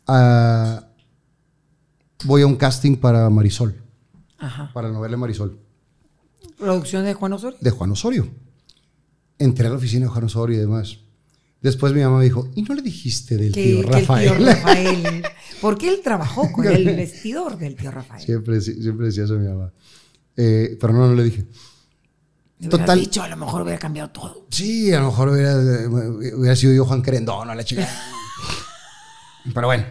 ah, voy a un casting para Marisol. Para la novela Marisol. ¿Producción de Juan Osorio? De Juan Osorio. Entré a la oficina de Juan Osorio y demás. Después mi mamá me dijo, ¿y no le dijiste del tío Rafael? El tío Rafael. Porque él trabajó con el vestidor del tío Rafael. Siempre, siempre decía eso mi mamá. Eh, pero no, no le dije. Me Total. dicho, a lo mejor hubiera cambiado todo. Sí, a lo mejor hubiera, eh, sido yo Juan Querendón a la chica. pero bueno.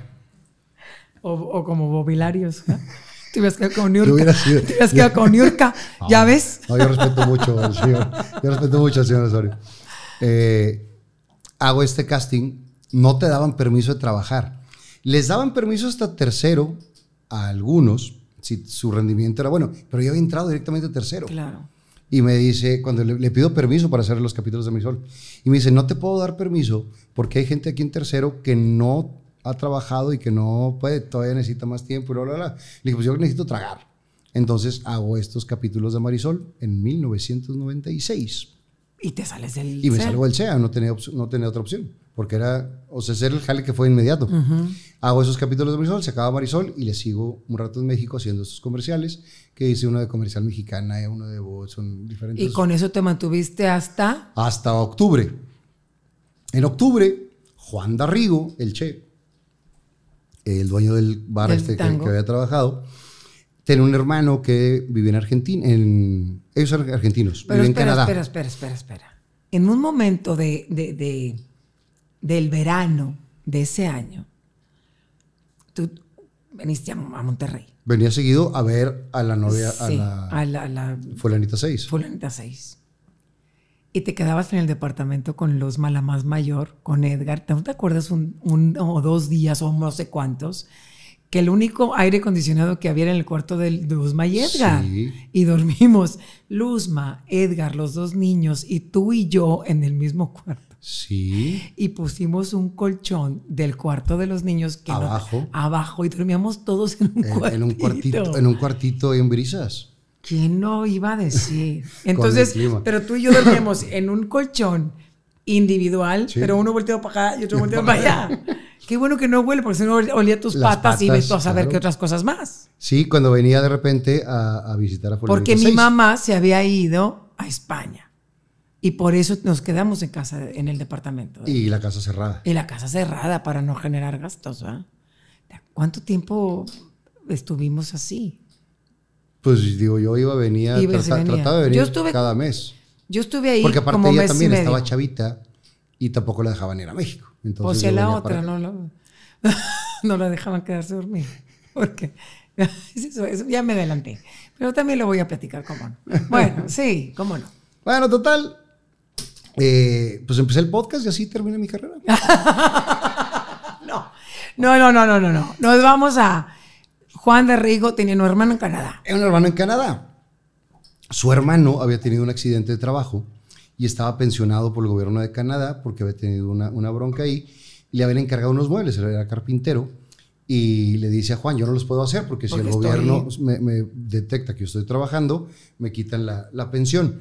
O, como Bobilarios. Te hubieras quedado con Nurka. Te hubieras quedado con Nurka. ya ah, ves. yo respeto mucho al señor. Yo respeto mucho al señor Osorio. Eh, hago este casting. No te daban permiso de trabajar. Les daban permiso hasta tercero a algunos, si su rendimiento era bueno, pero yo había entrado directamente a tercero. Claro. Y me dice, cuando le, pido permiso para hacer los capítulos de Marisol, y me dice, no te puedo dar permiso porque hay gente aquí en tercero que no ha trabajado y que no puede, todavía necesita más tiempo, bla, bla, bla. Le dije, pues yo necesito tragar. Entonces hago estos capítulos de Marisol en 1996. Y te sales del Y me salgo e del CEA, no tenía, no tenía otra opción porque era, o sea, ser el jale que fue inmediato. Hago esos capítulos de Marisol, se acaba Marisol y le sigo un rato en México haciendo esos comerciales, que hice uno de comercial mexicana, uno de voz, son diferentes. ¿Y con eso te mantuviste hasta? Hasta octubre. En octubre, Juan Darrigo, el che, el dueño del bar este que, había trabajado, tiene un hermano que vive en Argentina, en, ellos son argentinos, pero en Canadá. Espera, espera, espera, espera. En un momento de del verano de ese año, tú veniste a Monterrey. Venía seguido a ver a la novia, a, la, Fulanita 6. Fulanita 6. Y te quedabas en el departamento con los más Mayor, con Edgar. te acuerdas un, un o dos días o no sé cuántos? que el único aire acondicionado que había era en el cuarto de Luzma y Edgar. Y dormimos Luzma, Edgar, los dos niños y tú y yo en el mismo cuarto. Sí. Y pusimos un colchón del cuarto de los niños que abajo. abajo y dormíamos todos en un en, En un cuartito, en un cuartito en brisas. ¿Quién no iba a decir? Entonces, pero tú y yo dormíamos en un colchón individual, pero uno volteado para acá y otro volteado para allá. Qué bueno que no huele, porque si no olía tus patas, y ves a saber qué otras cosas más. Sí, cuando venía de repente a, a visitar a Porque mi mamá se había ido a España. Y por eso nos quedamos en casa, en el departamento. Y la casa cerrada. Y la casa cerrada para no generar gastos, ¿Cuánto tiempo estuvimos así? Pues digo, yo iba, venía, iba, trataba de venir cada mes. Yo estuve ahí. Porque aparte ella también estaba chavita y tampoco la dejaban ir a México. Entonces pues o sea, la otra, no, la dejaban quedarse dormida. Porque ya me adelanté. Pero también lo voy a platicar, cómo no. Bueno, sí, cómo no. Bueno, total, eh, pues empecé el podcast y así terminé mi carrera. no, no, no, no, no, no. Nos vamos a Juan de Rigo tenía un hermano en Canadá. Un hermano en Canadá. Su hermano había tenido un accidente de trabajo y estaba pensionado por el gobierno de Canadá porque había tenido una, bronca ahí. Le habían encargado unos muebles, era carpintero y le dice a Juan, yo no los puedo hacer porque, si el gobierno me, detecta que yo estoy trabajando, me quitan la, la pensión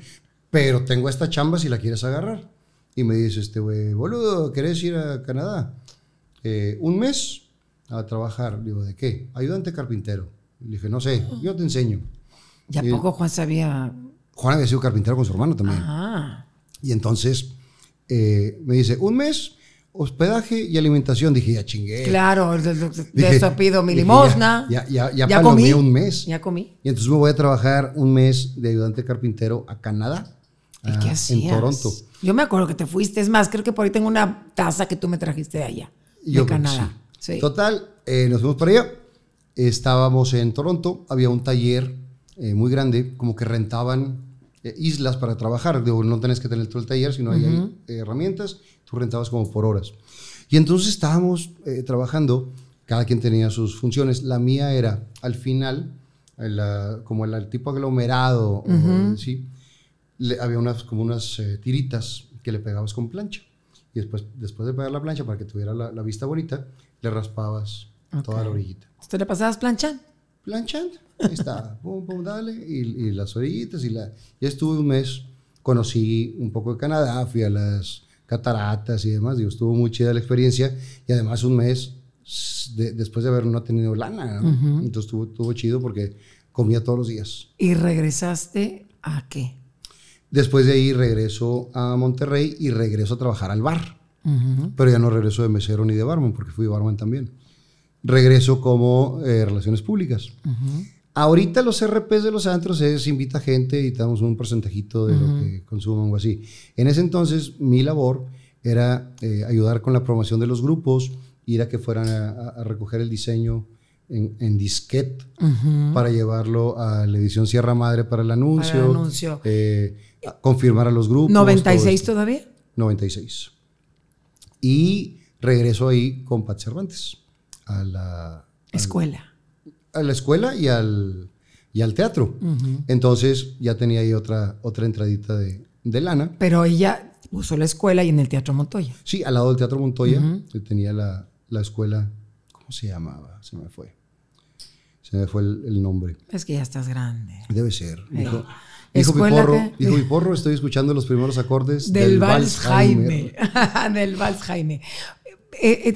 pero tengo esta chamba si la quieres agarrar. Y me dice este güey, boludo, ¿querés ir a Canadá? Eh, un mes a trabajar. Digo, ¿de qué? Ayudante carpintero. Le dije, no sé, yo te enseño. ¿Y a poco Juan sabía? Juan había sido carpintero con su hermano también. Y entonces eh, me dice, un mes, hospedaje y alimentación. Dije, ya chingué. Claro, de, eso pido mi limosna. ya, ya, ya, comí un mes. Ya comí. Y entonces me voy a trabajar un mes de ayudante carpintero a Canadá qué ah, En Toronto. Yo me acuerdo que te fuiste. Es más, creo que por ahí tengo una taza que tú me trajiste de allá, de Canadá. Sí. Total, eh, nos fuimos para allá. Estábamos en Toronto. Había un taller eh, muy grande, como que rentaban eh, islas para trabajar. Digo, no tenés que tener todo el taller, sino hay herramientas. Tú rentabas como por horas. Y entonces estábamos trabajando. Cada quien tenía sus funciones. La mía era, al final, como el, tipo aglomerado, ¿sí? le, había unas, como unas eh, tiritas que le pegabas con plancha. Y después, después de pegar la plancha para que tuviera la, vista bonita, le raspabas toda la orillita. ¿Usted le pasabas plancha? Planchando. Ahí está. pum, pum, dale. Y, las orillitas. Y la... Ya estuve un mes. Conocí un poco de Canadá. Fui a las cataratas y demás. Digo, estuvo muy chida la experiencia. Y además un mes después de haber no tenido lana. Entonces estuvo, estuvo chido porque comía todos los días. ¿Y regresaste a qué? Después de ahí regreso a Monterrey y regreso a trabajar al bar. Pero ya no regreso de mesero ni de barman, porque fui barman también. Regreso como eh, relaciones públicas. Ahorita los RPs de los antros es invita gente y damos un porcentajito de lo que consuman o así. En ese entonces mi labor era eh, ayudar con la promoción de los grupos, ir a que fueran a recoger el diseño en, en disquete para llevarlo a la edición Sierra Madre para el anuncio. Eh, confirmar a los grupos. ¿96 todavía? 96. Y regreso ahí con Pat Cervantes a la... Escuela. a la escuela y al, y al teatro. Entonces ya tenía ahí otra, otra entradita de, lana. Pero ella usó la escuela y en el Teatro Montoya. Sí, al lado del Teatro Montoya. tenía la, la escuela, ¿cómo se llamaba? Se me fue se me fue el, nombre. Es que ya estás grande. Debe ser. Dijo, mi porro. dijo estoy escuchando los primeros acordes del, Vals Jaime. del Vals Jaime.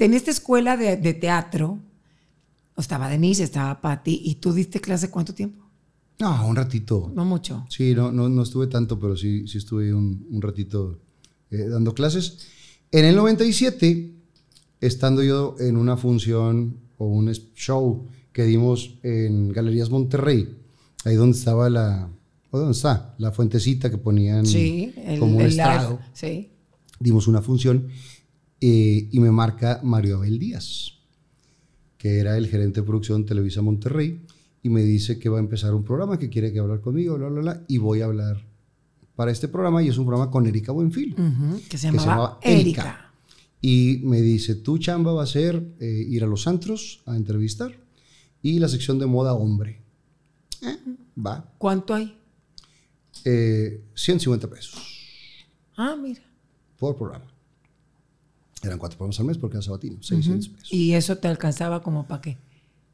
en esta escuela de, teatro, estaba Denise, estaba Patti, ¿y tú diste clase cuánto tiempo? No, un ratito. No mucho. Sí, no, no, estuve tanto, pero sí, sí estuve un, ratito eh, dando clases. En el 97, estando yo en una función o un show que dimos en Galerías Monterrey, ahí donde estaba la, o está, la fuentecita que ponían como un el estrado. sí. Dimos una función eh, y me marca Mario Abel Díaz, que era el gerente de producción de Televisa Monterrey, y me dice que va a empezar un programa, que quiere que hablar conmigo, bla, bla, bla, y voy a hablar para este programa, y es un programa con Erika Buenfil, que se llamaba, Erika. Y me dice, tu chamba va a ser eh, ir a los antros a entrevistar y la sección de moda hombre. Eh, va. ¿Cuánto hay? Eh, 150 pesos. Ah, mira. Por programa. Eran cuatro programas al mes porque era sabatino, 600 pesos. ¿Y eso te alcanzaba como para qué?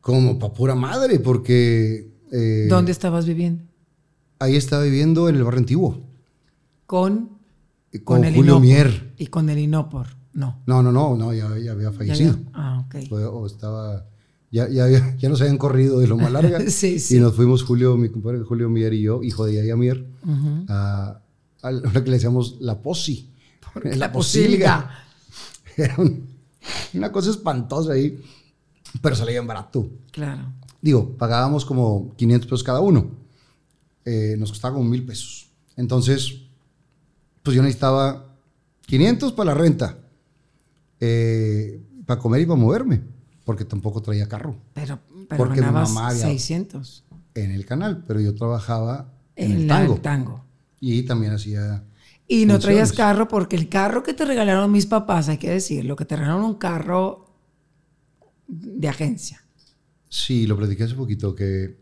Como para pura madre, porque... Eh, ¿Dónde estabas viviendo? Ahí estaba viviendo en el barrio antiguo. ¿Con? Eh, con, Julio Mier. Y con el Inopor, no. No, no, no, no ya, había fallecido. ah, ok. o estaba ya, nos habían corrido de lo más larga. sí, Y nos fuimos Julio, mi compadre Julio Mier y yo, hijo de Yaya Mier, a, lo que le decíamos la posi. La, posilga. Era una cosa espantosa ahí, pero salía en barato. Claro. Digo, pagábamos como 500 pesos cada uno. Eh, nos costaba como mil pesos. Entonces, pues yo necesitaba 500 para la renta, eh, para comer y para moverme porque tampoco traía carro. Pero, porque mi mamá 600. En el canal, pero yo trabajaba en, el tango. Y también hacía... Y no traías carro porque el carro que te regalaron mis papás, hay que decirlo, que te regalaron un carro de agencia. Sí, lo platiqué hace poquito, que,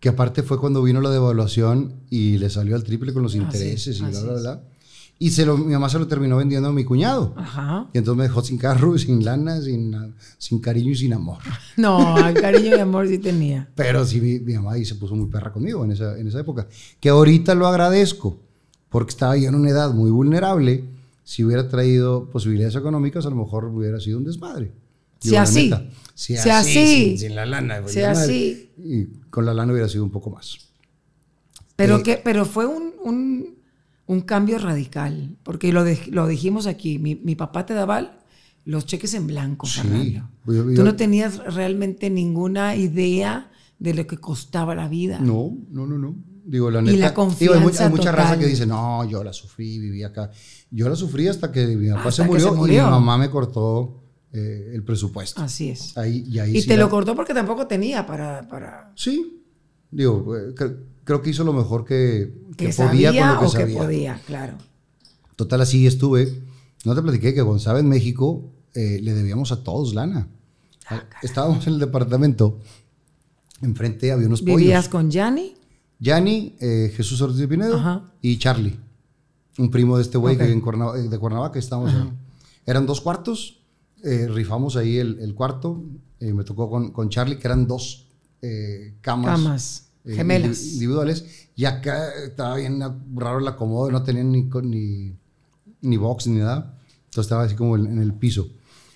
que aparte fue cuando vino la devaluación y le salió al triple con los intereses y bla, bla, bla. Y se lo, mi mamá se lo terminó vendiendo a mi cuñado. Ajá. Y entonces me dejó sin carro, sin lana, sin, sin cariño y sin amor. No, cariño y amor sí tenía. Pero sí, mi, mamá ahí se puso muy perra conmigo en esa, en esa época. Que ahorita lo agradezco, porque estaba yo en una edad muy vulnerable. Si hubiera traído posibilidades económicas, a lo mejor hubiera sido un desmadre. Si así. Si así. Sin, la lana. Si así. Y con la lana hubiera sido un poco más. Pero, eh, que, pero fue un un cambio radical, porque lo, dijimos aquí, mi, papá te daba los cheques en blanco, Tú no tenías realmente ninguna idea de lo que costaba la vida. No, no, no, no. Digo, la neta, y la confianza hay, mucha, raza que dice, no, yo la sufrí, viví acá. Yo la sufrí hasta que mi papá se murió, y mi mamá me cortó eh, el presupuesto. Así es. y te lo cortó porque tampoco tenía para... para... Sí, digo, eh, creo que hizo lo mejor que, que, podía sabía que o que podía, claro. Total, así estuve. No te platiqué que González, México, eh, le debíamos a todos lana. Ah, estábamos en el departamento, enfrente había unos ¿Vivías pollos. ¿Vivías con Yanni? Yanni, eh, Jesús Ortiz de Pinedo y Charlie, un primo de este güey eh, de Cuernavaca. Estábamos Eran dos cuartos, rifamos ahí el, cuarto. me tocó con, con, Charlie, que eran dos camas. Camas. Gemelas. Individuales y acá estaba bien raro el acomodo, no tenían ni, ni, box ni nada. Entonces estaba así como en, el piso.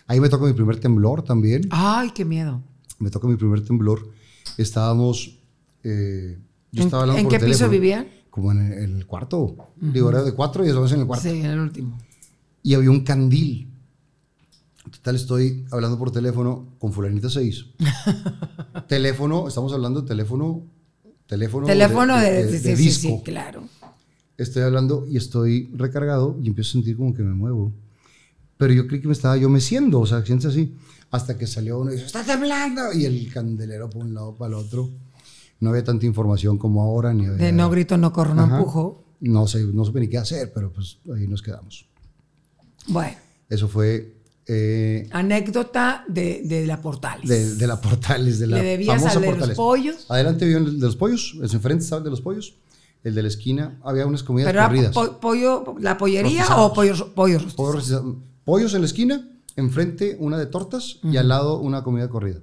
Ahí me tocó mi primer temblor también. ¡Ay, qué miedo! Me toca mi primer temblor. Estábamos. Eh, yo estaba ¿En qué piso vivían? Como en el, cuarto. Uh de cuatro y estábamos en el cuarto. Sí, en el último. Y había un candil. Total, estoy hablando por teléfono con fulanita 6. teléfono, estamos hablando de teléfono teléfono, teléfono de, sí, Sí, claro. Estoy hablando y estoy recargado y empiezo a sentir como que me muevo. Pero yo creí que me estaba yo meciendo, o sea, sientes así. Hasta que salió uno y dice, ¡Estás hablando! Y el candelero por un lado para el otro. No había tanta información como ahora. Ni De no grito, no corro, no empujo. No sé, no supe ni qué hacer, pero pues ahí nos quedamos. Bueno. Eso fue eh, Anécdota de, de, la Portales. De, la Portales, de la Le de los pollos. Adelante vio el de los pollos, el enfrente estaba de los pollos, el de la esquina, había unas comidas corridas. pollo, ¿La pollería o pollos, pollos Pollos, en la esquina, enfrente una de tortas y al lado una comida corrida.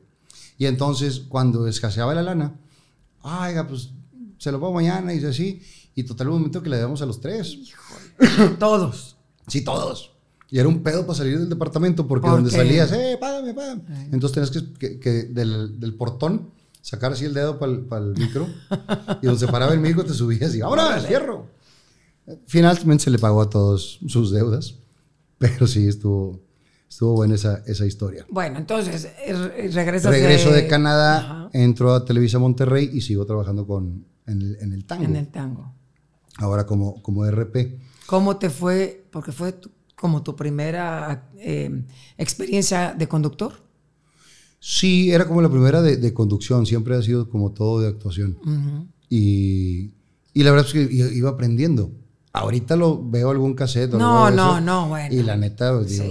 Y entonces, cuando escaseaba la lana, ah, pues se lo pongo mañana y así. Y total, un momento que le damos a los tres. todos. Sí, todos. Y era un pedo para salir del departamento porque donde salías, ¡eh, Entonces tenías que, del, portón sacar así el dedo para el, micro y donde se paraba el micro te subías y ¡ahora, cierro! Finalmente se le pagó a todos sus deudas, pero sí estuvo, estuvo buena esa, esa historia. Bueno, entonces eh, regresas Regreso de, Canadá, entro a Televisa Monterrey y sigo trabajando con, en, el, tango. En el tango. Ahora como, como RP. ¿Cómo te fue? Porque fue como tu primera eh, experiencia de conductor? Sí, era como la primera de, conducción, siempre ha sido como todo de actuación. y, la verdad es que iba aprendiendo. Ahorita lo veo algún cassette. No, no, no, bueno. Y la neta, pues,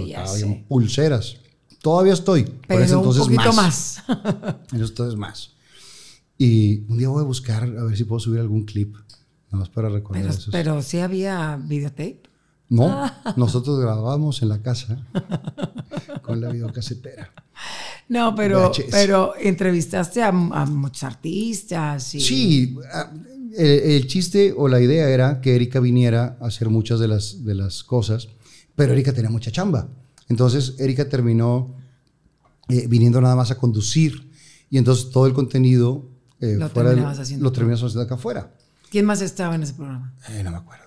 pulseras. Todavía estoy. Pero, entonces un poquito más. más. entonces más. Y un día voy a buscar a ver si puedo subir algún clip, nada más para recordar eso. Pero sí había videotape. No, nosotros grabábamos en la casa con la videocasetera. No, pero, pero entrevistaste a, muchos artistas. Y... Sí, el, chiste o la idea era que Erika viniera a hacer muchas de las, de las cosas, pero Erika tenía mucha chamba. Entonces Erika terminó eh, viniendo nada más a conducir y entonces todo el contenido eh, lo, fuera haciendo acá afuera. ¿Quién más estaba en ese programa? Eh, no me acuerdo.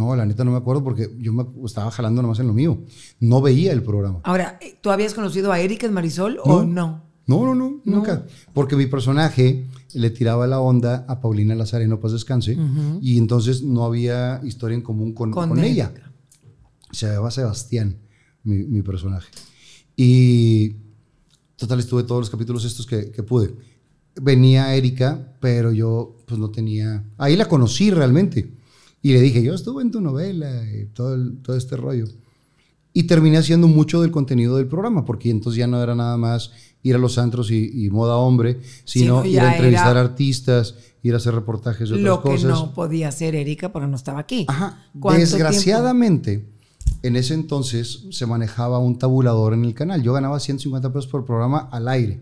No, la neta no me acuerdo porque yo me estaba jalando nomás en lo mío. No veía el programa. Ahora, ¿tú habías conocido a Erika en Marisol o no? No, no, no, nunca. Porque mi personaje le tiraba la onda a Paulina Lazareno, pues descanse, y entonces no había historia en común con, ella. Se llamaba Sebastián, mi, personaje. Y total, estuve todos los capítulos estos que, que pude. Venía Erika, pero yo pues no tenía... Ahí la conocí realmente y le dije, yo estuve en tu novela y todo, todo este rollo. Y terminé haciendo mucho del contenido del programa, porque entonces ya no era nada más ir a los antros y, moda hombre, sino ir a entrevistar artistas, ir a hacer reportajes de Lo cosas. Lo que no podía hacer Erika pero no estaba aquí. Ajá. Desgraciadamente, en ese entonces se manejaba un tabulador en el canal. Yo ganaba 150 pesos por programa al aire.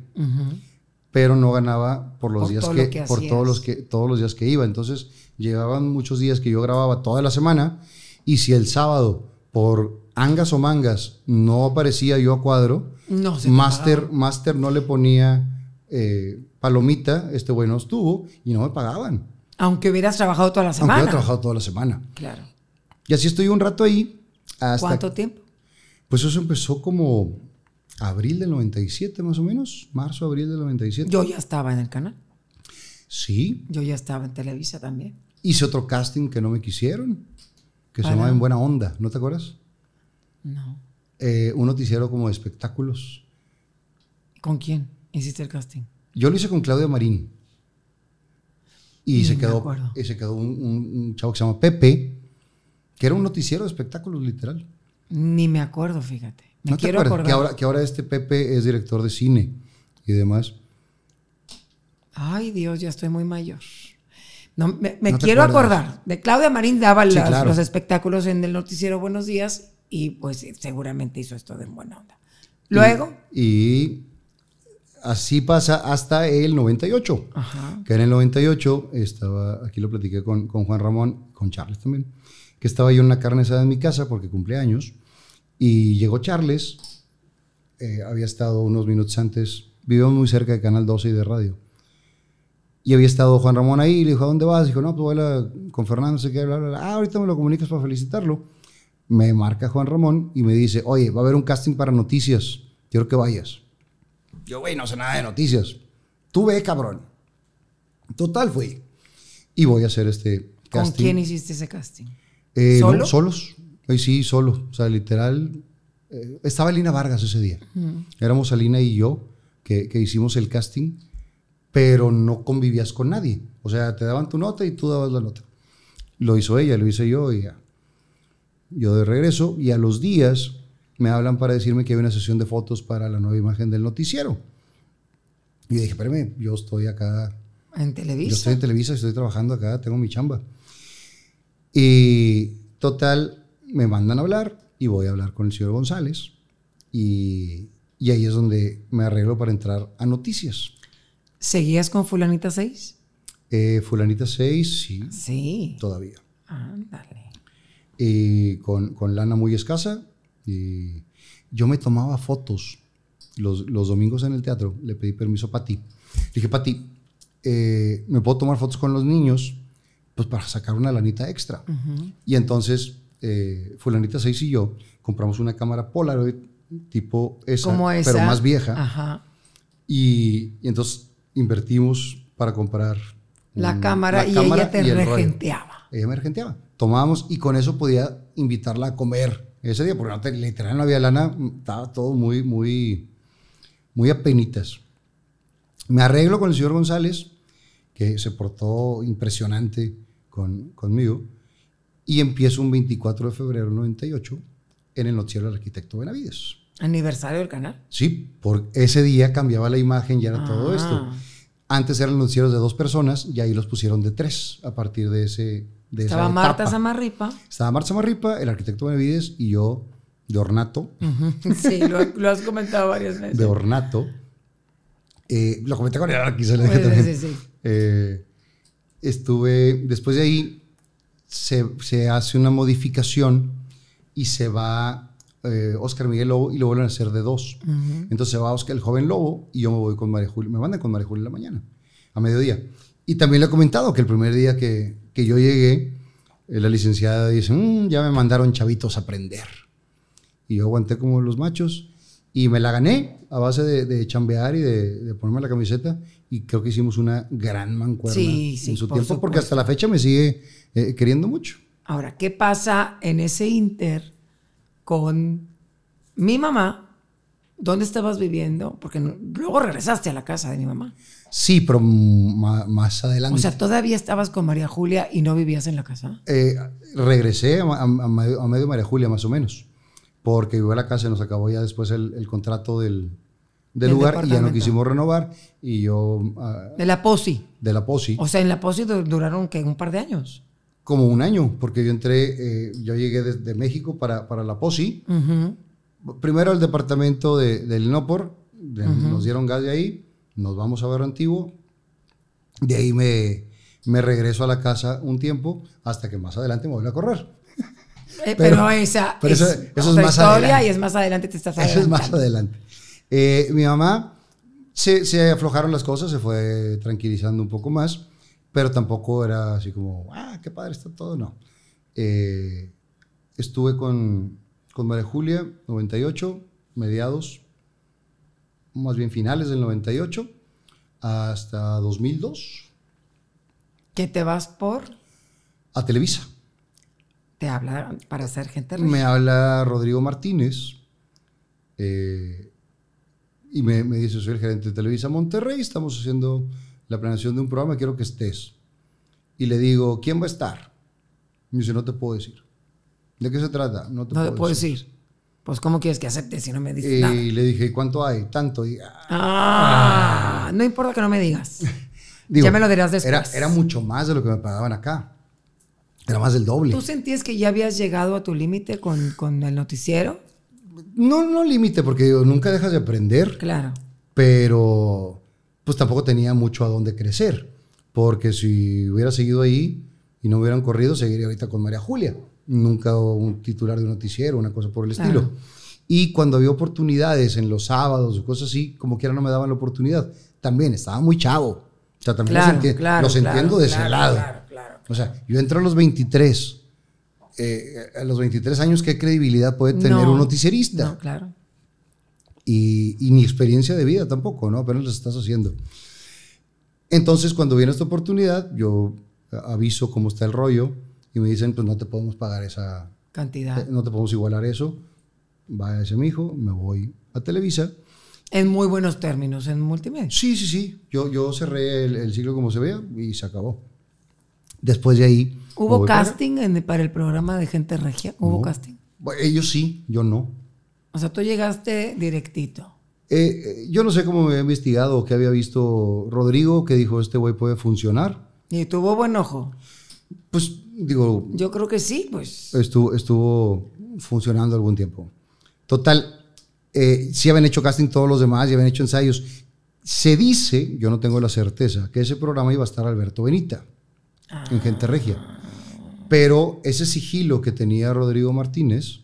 Pero no ganaba por los días que, que por todos los que todos los días que iba. Entonces, Llevaban muchos días que yo grababa toda la semana y si el sábado por angas o mangas no aparecía yo a cuadro, Master, Master no le ponía eh, palomita, este bueno estuvo y no me pagaban. Aunque hubieras trabajado toda la semana. Aunque hubiera trabajado toda la semana. Claro. Y así estoy un rato ahí. ¿Cuánto tiempo? Pues eso empezó como abril del 97 más o menos, marzo, abril del 97. Yo ya estaba en el canal. Sí. Yo ya estaba en Televisa también. Hice otro casting que no me quisieron, que se llamaba En Buena Onda, ¿no te acuerdas? No. Eh, un noticiero como de espectáculos. ¿Con quién hiciste el casting? Yo lo hice con Claudia Marín. Y, mm, se quedó, y se quedó un, chavo que se llama Pepe, que era un noticiero de espectáculos, literal. Ni me acuerdo, fíjate. ¿No quiero te ahora, que ahora este Pepe es director de cine y demás. Ay, Dios, ya estoy muy mayor. No, me, quiero acordar de Claudia Marín daba los, espectáculos en el noticiero Buenos Días y pues seguramente hizo esto de buena onda. Luego. Y, así pasa hasta el 98. Que en el 98 estaba, aquí lo platiqué con, con, Juan Ramón, con Charles también, que estaba yo en una carne asada en mi casa porque cumpleaños años y llegó Charles, eh, había estado unos minutos antes, vivió muy cerca de Canal 12 y de radio y había estado Juan Ramón ahí, le dijo, ¿a dónde vas? Dijo, no, pues voy con Fernando, sé qué, bla, bla, bla. Ah, ahorita me lo comunicas para felicitarlo. Me marca Juan Ramón y me dice, oye, va a haber un casting para noticias, quiero que vayas. Yo, güey, no sé nada de noticias. Tú ves, cabrón. Total, fui. Y voy a hacer este casting. ¿Con quién hiciste ese casting? Eh, ¿Solo? solos. Eh, sí, solo. O sea, literal. Eh, estaba Lina Vargas ese día. Éramos Alina y yo que hicimos el casting pero no convivías con nadie. O sea, te daban tu nota y tú dabas la nota. Lo hizo ella, lo hice yo y Yo de regreso y a los días me hablan para decirme que hay una sesión de fotos para la nueva imagen del noticiero. Y dije, espérame, yo estoy acá. En Televisa. Yo estoy en Televisa, estoy trabajando acá, tengo mi chamba. Y total, me mandan a hablar y voy a hablar con el señor González. Y, y ahí es donde me arreglo para entrar a noticias. ¿Seguías con Fulanita 6? Eh, fulanita 6, sí. Sí. Todavía. Ándale. Eh, con, con, lana muy escasa. Eh, yo me tomaba fotos los, los, domingos en el teatro. Le pedí permiso a Pati. Le dije, Pati, eh, ¿me puedo tomar fotos con los niños? Pues para sacar una lanita extra. Y entonces, Fulanita 6 y yo compramos una cámara Polaroid tipo esa, pero más vieja. Ajá. y entonces invertimos para comprar la cámara y ella te regenteaba. Ella me regenteaba. Tomábamos y con eso podía invitarla a comer ese día, porque no literal no había lana, mm, estaba todo muy, muy, muy apenitas. Me arreglo con el señor González, que se portó impresionante con, conmigo, y empiezo un 24 de febrero 98 en el noticiero del arquitecto Benavides. ¿Aniversario del canal? Sí, por ese día cambiaba la imagen y era todo ah. esto. Antes eran noticieros de dos personas y ahí los pusieron de tres a partir de ese. De Estaba Marta etapa. Samarripa. Estaba Marta Samarripa, el arquitecto Benavides y yo de ornato. Sí, lo, has comentado varias veces. De ornato. Eh, lo comenté con el arquitecto Sí, Sí, sí. Eh, estuve. Después de ahí se hace una modificación y se va eh, Oscar Miguel Lobo y lo vuelven a hacer de dos. Entonces va Oscar, el joven Lobo y yo me voy con María Julia, me mandan con María Julia la mañana, a mediodía. Y también le he comentado que el primer día que, yo llegué, eh, la licenciada dice, mm, ya me mandaron chavitos a aprender. Y yo aguanté como los machos y me la gané a base de, chambear y de, ponerme la camiseta y creo que hicimos una gran mancuerna en su tiempo porque hasta la fecha me sigue eh, queriendo mucho. Ahora, ¿qué pasa en ese inter? con mi mamá. ¿Dónde estabas viviendo? Porque luego regresaste a la casa de mi mamá. Sí, pero más adelante. O sea, ¿todavía estabas con María Julia y no vivías en la casa? Eh, regresé a, medio, María Julia, más o menos. Porque iba a la casa y nos acabó ya después el, contrato del, lugar y ya no quisimos renovar y yo... Ah, de la POSI. De la POSI. O sea, en la POSI duraron que un par de años como un año, porque yo entré, eh, yo llegué desde México para, para la POSI. Primero al departamento del NOPOR, nos dieron gas de ahí, nos vamos a ver antiguo. De ahí me, me regreso a la casa un tiempo hasta que más adelante me voy a correr. Eh, pero, esa eso, es, más historia y es más adelante te estás Eso es más adelante. Eh, mi mamá se, se aflojaron las cosas, se fue tranquilizando un poco más, pero tampoco era así como, ah, Ah, qué padre está todo, no. Eh, estuve con, con María Julia, 98, mediados, más bien finales del 98, hasta 2002. ¿qué te vas por? A Televisa. ¿Te habla para ser gente Me habla Rodrigo Martínez eh, y me, me dice, soy el gerente de Televisa Monterrey, estamos haciendo la planeación de un programa, quiero que estés y le digo, ¿quién va a estar? Me dice, no te puedo decir. ¿De qué se trata? No te, puedo, decir. Pues, ¿cómo quieres que acepte si no me dices y eh, nada? Y le dije, ¿cuánto hay? Tanto. Y, ah. Ah, No importa que no me digas. ya me lo dirás después. Era, era mucho más de lo que me pagaban acá. Era más del doble. ¿Tú sentías que ya habías llegado a tu límite con, el noticiero? No, no límite, porque nunca dejas de aprender. Claro. Pero, pues tampoco tenía mucho a dónde crecer. Porque si hubiera seguido ahí y no hubieran corrido, seguiría ahorita con María Julia. Nunca un titular de noticiero, una cosa por el estilo. Y cuando había oportunidades en los sábados o cosas así, como quiera no me daban la oportunidad. También estaba muy chavo. O sea, también los, entiendo de ese lado. O sea, yo entro a los 23. Eh, a los 23 años, ¿qué credibilidad puede tener un noticierista? No, claro. Y, ni experiencia de vida tampoco, ¿no? Apenas lo estás haciendo. Entonces, cuando viene esta oportunidad, yo aviso cómo está el rollo y me dicen, pues no te podemos pagar esa cantidad. Eh, no te podemos igualar eso. Va ese mi hijo, me voy a Televisa. En muy buenos términos, en multimedia. Sí, sí, sí. Yo, yo cerré el, ciclo como se vea y se acabó. Después de ahí... ¿Hubo casting para... En, para el programa de Gente Regia? ¿Hubo casting? Ellos sí, yo no. O sea, tú llegaste directito. Eh, eh, yo no sé cómo me había investigado o qué había visto Rodrigo, que dijo, este güey puede funcionar. ¿Y tuvo buen ojo? Pues digo... Yo creo que sí, pues. Estuvo, estuvo funcionando algún tiempo. Total, si eh, sí habían hecho casting todos los demás, y habían hecho ensayos. Se dice, yo no tengo la certeza, que ese programa iba a estar Alberto Benita, en ah. Gente Regia. Pero ese sigilo que tenía Rodrigo Martínez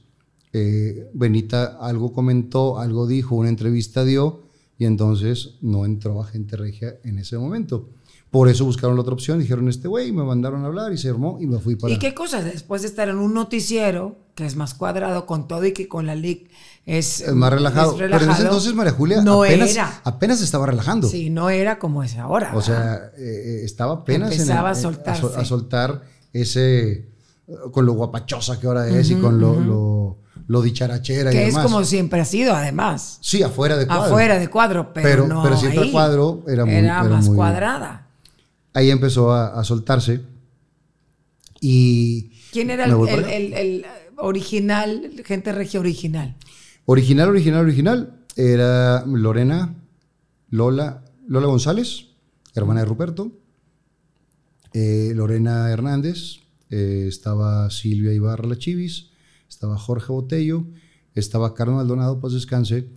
eh, Benita algo comentó, algo dijo, una entrevista dio, y entonces no entró a gente regia en ese momento. Por eso buscaron la otra opción, dijeron este güey, me mandaron a hablar y se armó y me fui para. ¿Y qué cosa? Después de estar en un noticiero que es más cuadrado con todo y que con la LIC es, más relajado. Pero en ese entonces María Julia apenas, apenas estaba relajando. Sí, no era como es ahora. O sea, eh, eh, estaba apenas a, soltar ese con lo guapachosa que ahora es y con lo lo dicharachera y demás. Que es como siempre ha sido, además. Sí, afuera de cuadro. Afuera de cuadro, pero, pero no Pero siempre el cuadro era, más cuadrada. Ahí empezó a, soltarse. Y ¿Quién era el, original, gente regia original? Original, original, original. Era Lorena, Lola, Lola González, hermana de Ruperto. Eh, Lorena Hernández, eh, estaba Silvia Ibarra Lachivis. Chivis, estaba Jorge Botello, estaba Carlos Maldonado, Paz pues descanse,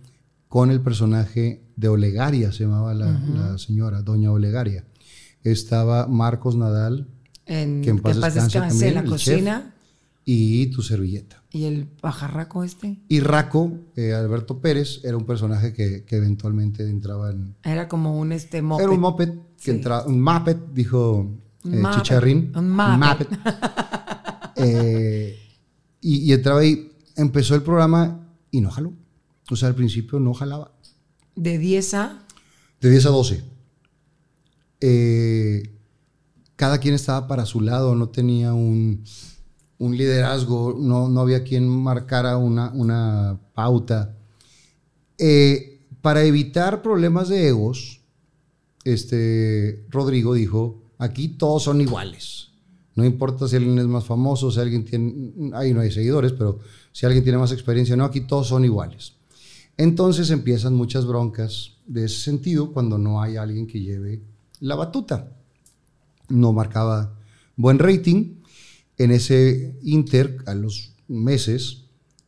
con el personaje de Olegaria, se llamaba la, señora, doña Olegaria. Estaba Marcos Nadal, que en paz, descanse, en la cocina. y tu servilleta. ¿Y el pajarraco este? Y Raco, eh, Alberto Pérez, era un personaje que, eventualmente entraba en... Era como un este Era un moped, que entraba, un mapet, dijo eh, Chicharrín. Un mapet. Y, entraba ahí, empezó el programa y no jaló. O sea, al principio no jalaba. ¿De 10 a? De 10 a 12. Eh, cada quien estaba para su lado, no tenía un, liderazgo, no, no, había quien marcara una, una pauta. Eh, para evitar problemas de egos, este, Rodrigo dijo, aquí todos son iguales. No importa si alguien es más famoso, si alguien tiene, ahí no hay seguidores, pero si alguien tiene más experiencia, no, aquí todos son iguales. Entonces empiezan muchas broncas de ese sentido cuando no hay alguien que lleve la batuta. No marcaba buen rating. En ese inter, a los meses,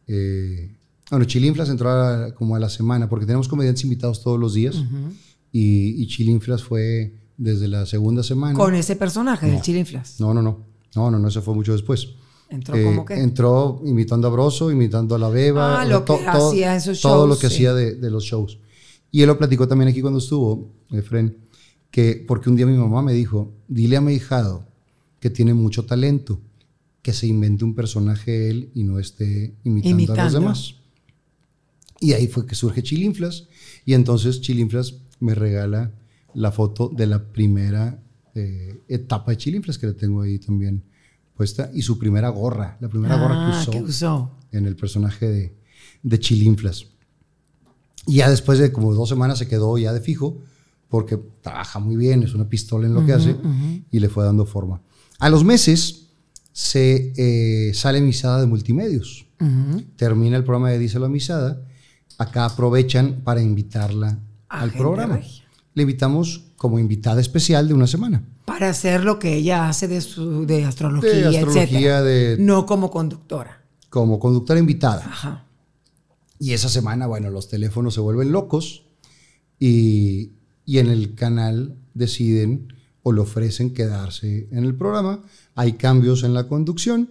eh, bueno, Chilinflas entró como a la semana, porque tenemos comediantes invitados todos los días, y, y Chilinflas fue desde la segunda semana. ¿Con ese personaje no. del No, no, no. No, no, no, eso fue mucho después. ¿Entró eh, como qué? Entró imitando a Broso, imitando a La Beba. Ah, eh, lo que hacía shows. Todo lo que hacía de, los shows. Y él lo platicó también aquí cuando estuvo, Efren, que porque un día mi mamá me dijo, dile a mi hijado que tiene mucho talento, que se invente un personaje él y no esté imitando. a los demás. Y ahí fue que surge Chilinflas. Y entonces Chilinflas me regala la foto de la primera eh, etapa de Chilinflas que le tengo ahí también puesta y su primera gorra, la primera gorra ah, que usó, en el personaje de, de Chilinflas. Y ya después de como dos semanas se quedó ya de fijo porque trabaja muy bien, es una pistola en lo que hace y le fue dando forma. A los meses se eh, sale Misada de Multimedios. Termina el programa de Díselo a Misada. Acá aprovechan para invitarla al programa le invitamos como invitada especial de una semana. Para hacer lo que ella hace de, su, de astrología, astrología No como conductora. Como conductora invitada. Ajá. Y esa semana, bueno, los teléfonos se vuelven locos y, y en el canal deciden o le ofrecen quedarse en el programa. Hay cambios en la conducción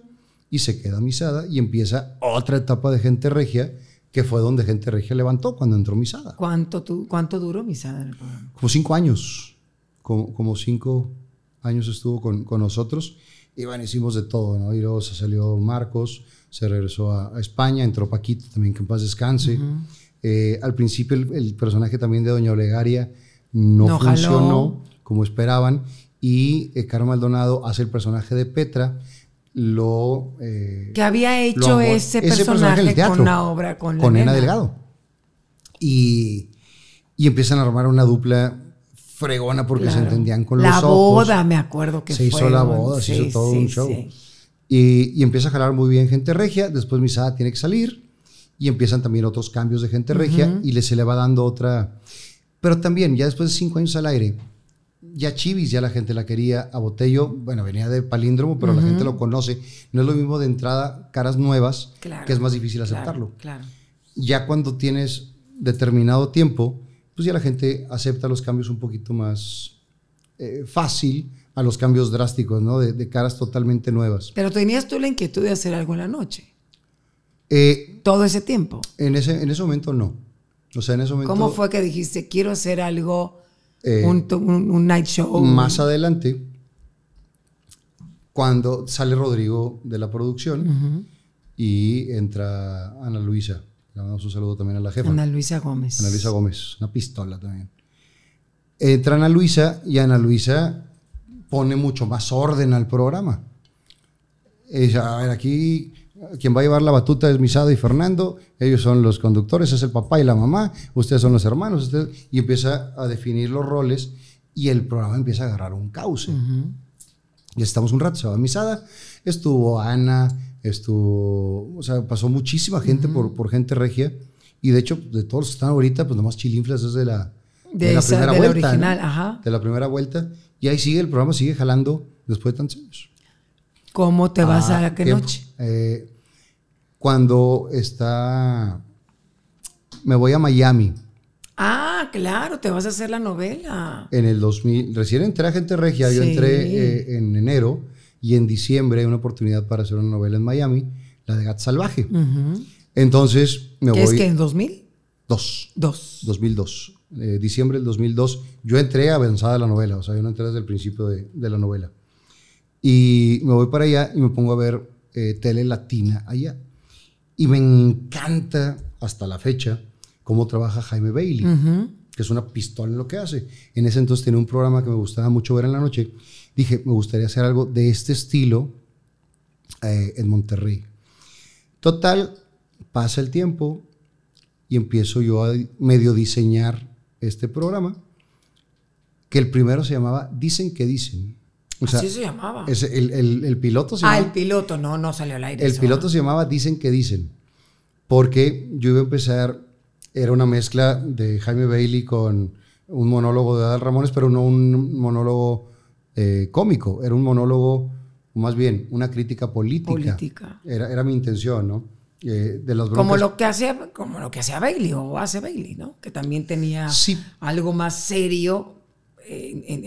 y se queda misada y empieza otra etapa de gente regia que fue donde Gente Regia levantó cuando entró Misada. ¿Cuánto, tu, cuánto duró Misada? Como cinco años. Como, cinco años estuvo con, nosotros. Y bueno, hicimos de todo, ¿no? Y se salió Marcos, se regresó a, España, entró Paquito también, que en paz descanse. Eh, al principio el, personaje también de Doña Olegaria no, funcionó como esperaban. Y eh, Carlos Maldonado hace el personaje de Petra, lo... Eh, que había hecho ese, personaje, con la obra, con, la Delgado. Y, empiezan a armar una dupla fregona porque se entendían con los ojos. La boda, me acuerdo que se hizo la boda, se hizo todo un show. Y, y, empieza a jalar muy bien gente regia, después Misada tiene que salir y empiezan también otros cambios de gente regia y les se le va dando otra... Pero también, ya después de cinco años al aire, ya Chivis, ya la gente la quería, a Botello, bueno, venía de Palíndromo, pero la gente lo conoce. No es lo mismo de entrada caras nuevas, que es más difícil aceptarlo. Claro, Ya cuando tienes determinado tiempo, pues ya la gente acepta los cambios un poquito más eh, fácil a los cambios drásticos, ¿no? De, caras totalmente nuevas. Pero tenías tú la inquietud de hacer algo en la noche. Eh, Todo ese tiempo. En ese, en ese momento no. O sea, en ese momento. ¿Cómo fue que dijiste, quiero hacer algo eh, un, night show. Más adelante, cuando sale Rodrigo de la producción y entra Ana Luisa. Le mandamos un saludo también a la jefa. Ana Luisa Gómez. Ana Luisa Gómez, una pistola también. Entra Ana Luisa y Ana Luisa pone mucho más orden al programa. Ella ver, aquí quien va a llevar la batuta es Misada y Fernando, ellos son los conductores, es el papá y la mamá, ustedes son los hermanos, ustedes, y empieza a definir los roles y el programa empieza a agarrar un cauce. Y estamos un rato, se va a Misada, estuvo Ana, estuvo, o sea, pasó muchísima gente por, por gente regia, y de hecho, de todos los que están ahorita, pues nomás Chilinflas es de la, de, la primera vuelta. De la primera vuelta, y ahí sigue, el programa sigue jalando después de tantos años. ¿Cómo te vas ah, a la que noche? Eh, cuando está, me voy a Miami. Ah, claro, te vas a hacer la novela. En el 2000, recién entré a Gente Regia, yo entré eh, en enero y en diciembre hay una oportunidad para hacer una novela en Miami, la de Gat Salvaje. Entonces me ¿Qué voy. ¿Es que en 2000? Dos. Dos. 2002. Eh, diciembre del 2002. Yo entré avanzada la novela, o sea, yo no entré desde el principio de, la novela. Y me voy para allá y me pongo a ver eh, tele latina allá. Y me encanta hasta la fecha cómo trabaja Jaime Bailey, que es una pistola en lo que hace. En ese entonces tenía un programa que me gustaba mucho ver en la noche. Dije, me gustaría hacer algo de este estilo eh, en Monterrey. Total, pasa el tiempo y empiezo yo a medio diseñar este programa, que el primero se llamaba Dicen que dicen. Así se llamaba. el, piloto se Ah, el piloto, no, no salió al aire. El piloto se llamaba Dicen que Dicen, porque yo iba a empezar, era una mezcla de Jaime Bailey con un monólogo de Adal Ramones, pero no un monólogo eh, cómico, era un monólogo, más bien, una crítica política. Política. Era, era mi intención, ¿no? Eh, de como lo que hacía como lo que hacía Bailey o hace Bailey no que también tenía algo más serio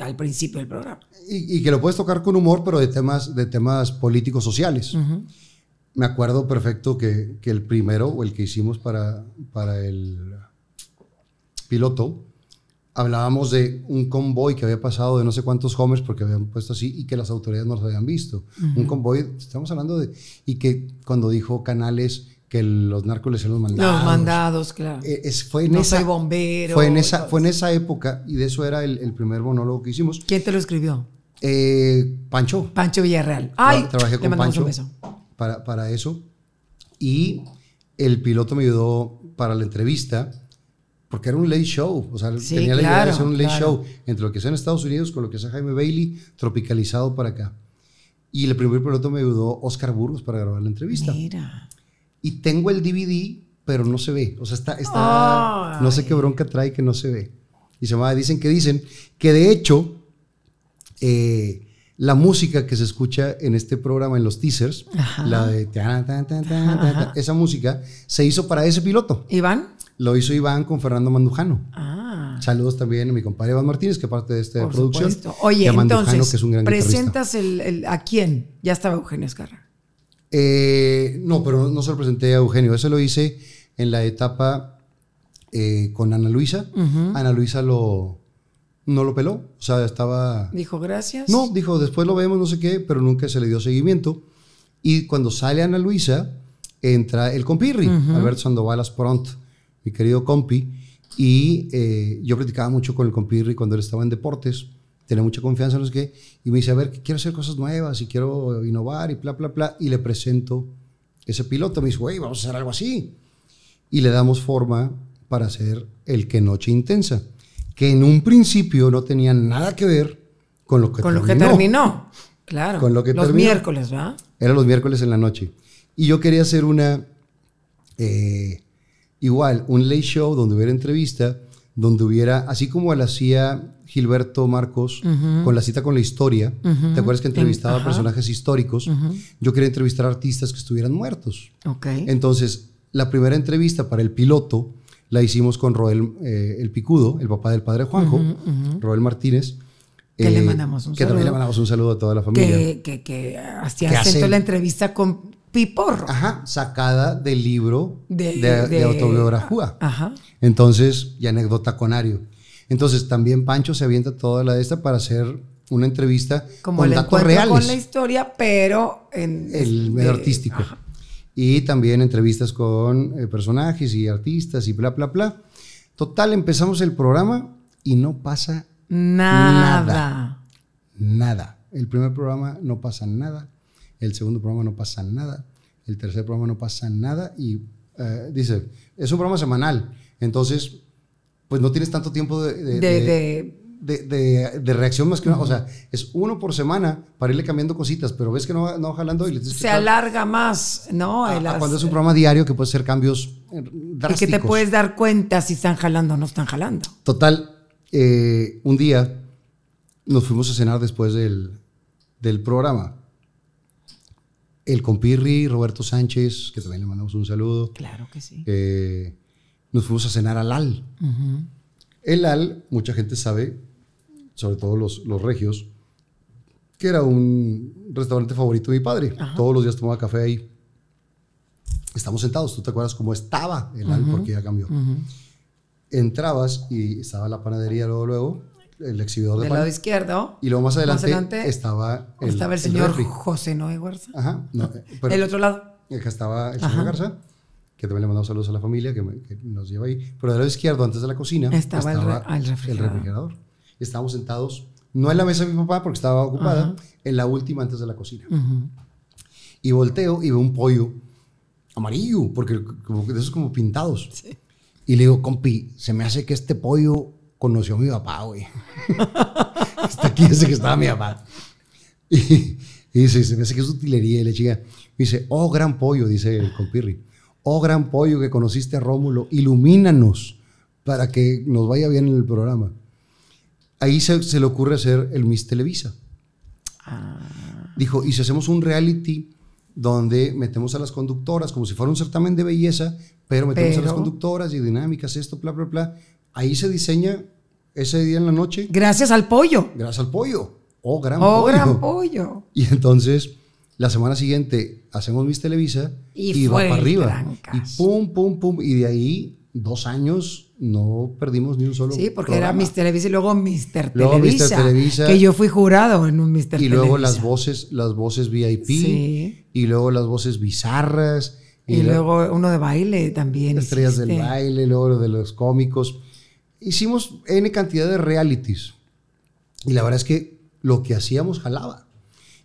al principio del programa. Y, que lo puedes tocar con humor, pero de temas, de temas políticos sociales. Me acuerdo perfecto que, que, el primero, o el que hicimos para, para el piloto, hablábamos de un convoy que había pasado de no sé cuántos homers porque habían puesto así y que las autoridades no los habían visto. Un convoy, estamos hablando de... Y que cuando dijo Canales, que los narcos les eran los mandados. Los mandados, claro. Eh, fue en no esa, soy bombero. Fue en, esa, fue en esa época, y de eso era el, primer monólogo que hicimos. ¿Quién te lo escribió? Eh, Pancho. Pancho Villarreal. Ay, trabajé con Pancho un beso. Para, para eso. Y el piloto me ayudó para la entrevista, porque era un late show. O sea, tenía la idea de hacer un late show entre lo que sea en Estados Unidos con lo que sea Jaime Bailey, tropicalizado para acá. Y el primer piloto me ayudó Oscar Burgos para grabar la entrevista. Mira y tengo el DVD, pero no se ve. O sea, está, no sé qué bronca trae que no se ve. Y se va dicen que dicen que de hecho eh, la música que se escucha en este programa, en los teasers, la de esa música se hizo para ese piloto. ¿Iván? Lo hizo Iván con Fernando Mandujano. Ah. Saludos también a mi compadre Iván Martínez, que parte de esta producción. Oye, entonces, presentas a quién? Ya estaba Eugenio Escarra. Eh, no, pero no se lo presenté a Eugenio. ese lo hice en la etapa eh, con Ana Luisa. Ana Luisa lo, no lo peló. O sea, estaba... Dijo gracias. No, dijo después lo vemos, no sé qué, pero nunca se le dio seguimiento. Y cuando sale Ana Luisa, entra el compirri, Alberto Sandovalas Pront, mi querido compi. Y eh, yo platicaba mucho con el compirri cuando él estaba en deportes tenía mucha confianza en los que, y me dice, a ver, quiero hacer cosas nuevas y quiero innovar y bla, bla, bla, y le presento ese piloto, me dice, güey, vamos a hacer algo así. Y le damos forma para hacer el que noche intensa, que en un principio no tenía nada que ver con lo que terminó. Con lo que terminó, claro. Con lo que los miércoles, ¿verdad? Era los miércoles en la noche. Y yo quería hacer una, eh, igual, un late show donde hubiera entrevista, donde hubiera, así como lo hacía Gilberto Marcos con la cita con la historia, ¿te acuerdas que entrevistaba personajes históricos? Yo quería entrevistar artistas que estuvieran muertos. Okay. Entonces, la primera entrevista para el piloto la hicimos con Roel eh, El Picudo, el papá del padre Juanjo, Roel Martínez. Que le eh, mandamos un saludo. también le mandamos un saludo a toda la familia. Que, que, hacía la entrevista con Piporro. Ajá, sacada del libro de, de, autobiografía. Ah, ajá. Entonces, y anécdota con Ario. Entonces, también Pancho se avienta toda la de esta para hacer una entrevista con datos reales. Con la historia, pero en el este, medio artístico. Y también entrevistas con eh, personajes y artistas y bla, bla, bla. Total, empezamos el programa y no pasa Nada. nada. El primer programa no pasa nada el segundo programa no pasa nada, el tercer programa no pasa nada y eh, dice, es un programa semanal, entonces pues no tienes tanto tiempo de, reacción más que una, o sea, es uno por semana para irle cambiando cositas, pero ves que no, no jalando Se alarga más, ¿no? A, cuando es un programa diario que puede ser cambios drásticos. Eh, y que te puedes dar cuenta si están jalando o no están jalando. Total, eh, un día nos fuimos a cenar después del, del programa el compirri Roberto Sánchez, que también le mandamos un saludo. Claro que sí. Eh, nos fuimos a cenar al AL. El AL, mucha gente sabe, sobre todo los, los regios, que era un restaurante favorito de mi padre. Todos los días tomaba café ahí. Estamos sentados, tú te acuerdas cómo estaba el AL, porque ya cambió. Entrabas y estaba la panadería luego, luego, el exhibidor de Del lado izquierdo. Y luego más adelante, estaba, el, estaba el señor José Noé Garza. Ajá. Eh, el otro lado. El que estaba el señor Garza, que también le mandamos saludos a la familia que, nos lleva ahí. Pero del lado izquierdo, antes de la cocina, estaba, el, refrigerador. Estábamos sentados, no en la mesa de mi papá porque estaba ocupada, en la última antes de la cocina. Y volteo y veo un pollo amarillo, porque como, de esos como pintados. Y le digo, compi, se me hace que este pollo conoció a mi papá, güey. Hasta aquí dice que estaba mi papá. Y, dice, me hace que es utilería. Y la chica dice, oh, gran pollo, dice el compirri. Oh, gran pollo que conociste a Rómulo, ilumínanos para que nos vaya bien en el programa. Ahí se, le ocurre hacer el Miss Televisa. Ah. Dijo, ¿y si hacemos un reality donde metemos a las conductoras como si fuera un certamen de belleza, pero metemos a las conductoras y dinámicas, esto, bla, bla, bla? Ahí se diseña ese día en la noche. Gracias al pollo. Gracias al pollo. Oh, gran oh, pollo. gran pollo. Y entonces, la semana siguiente hacemos Miss Televisa y, va para arriba. Y pum, pum, pum. Y de ahí, dos años, no perdimos ni un solo. Sí, porque era Miss Televisa y luego Mister luego Televisa, Televisa. Que yo fui jurado en un Mr. Televisa. Y luego las voces, las voces VIP. Sí. Y luego las voces bizarras. Y, luego uno de baile también. Estrellas del baile, luego lo de los cómicos hicimos N cantidad de realities. Y la verdad es que lo que hacíamos jalaba.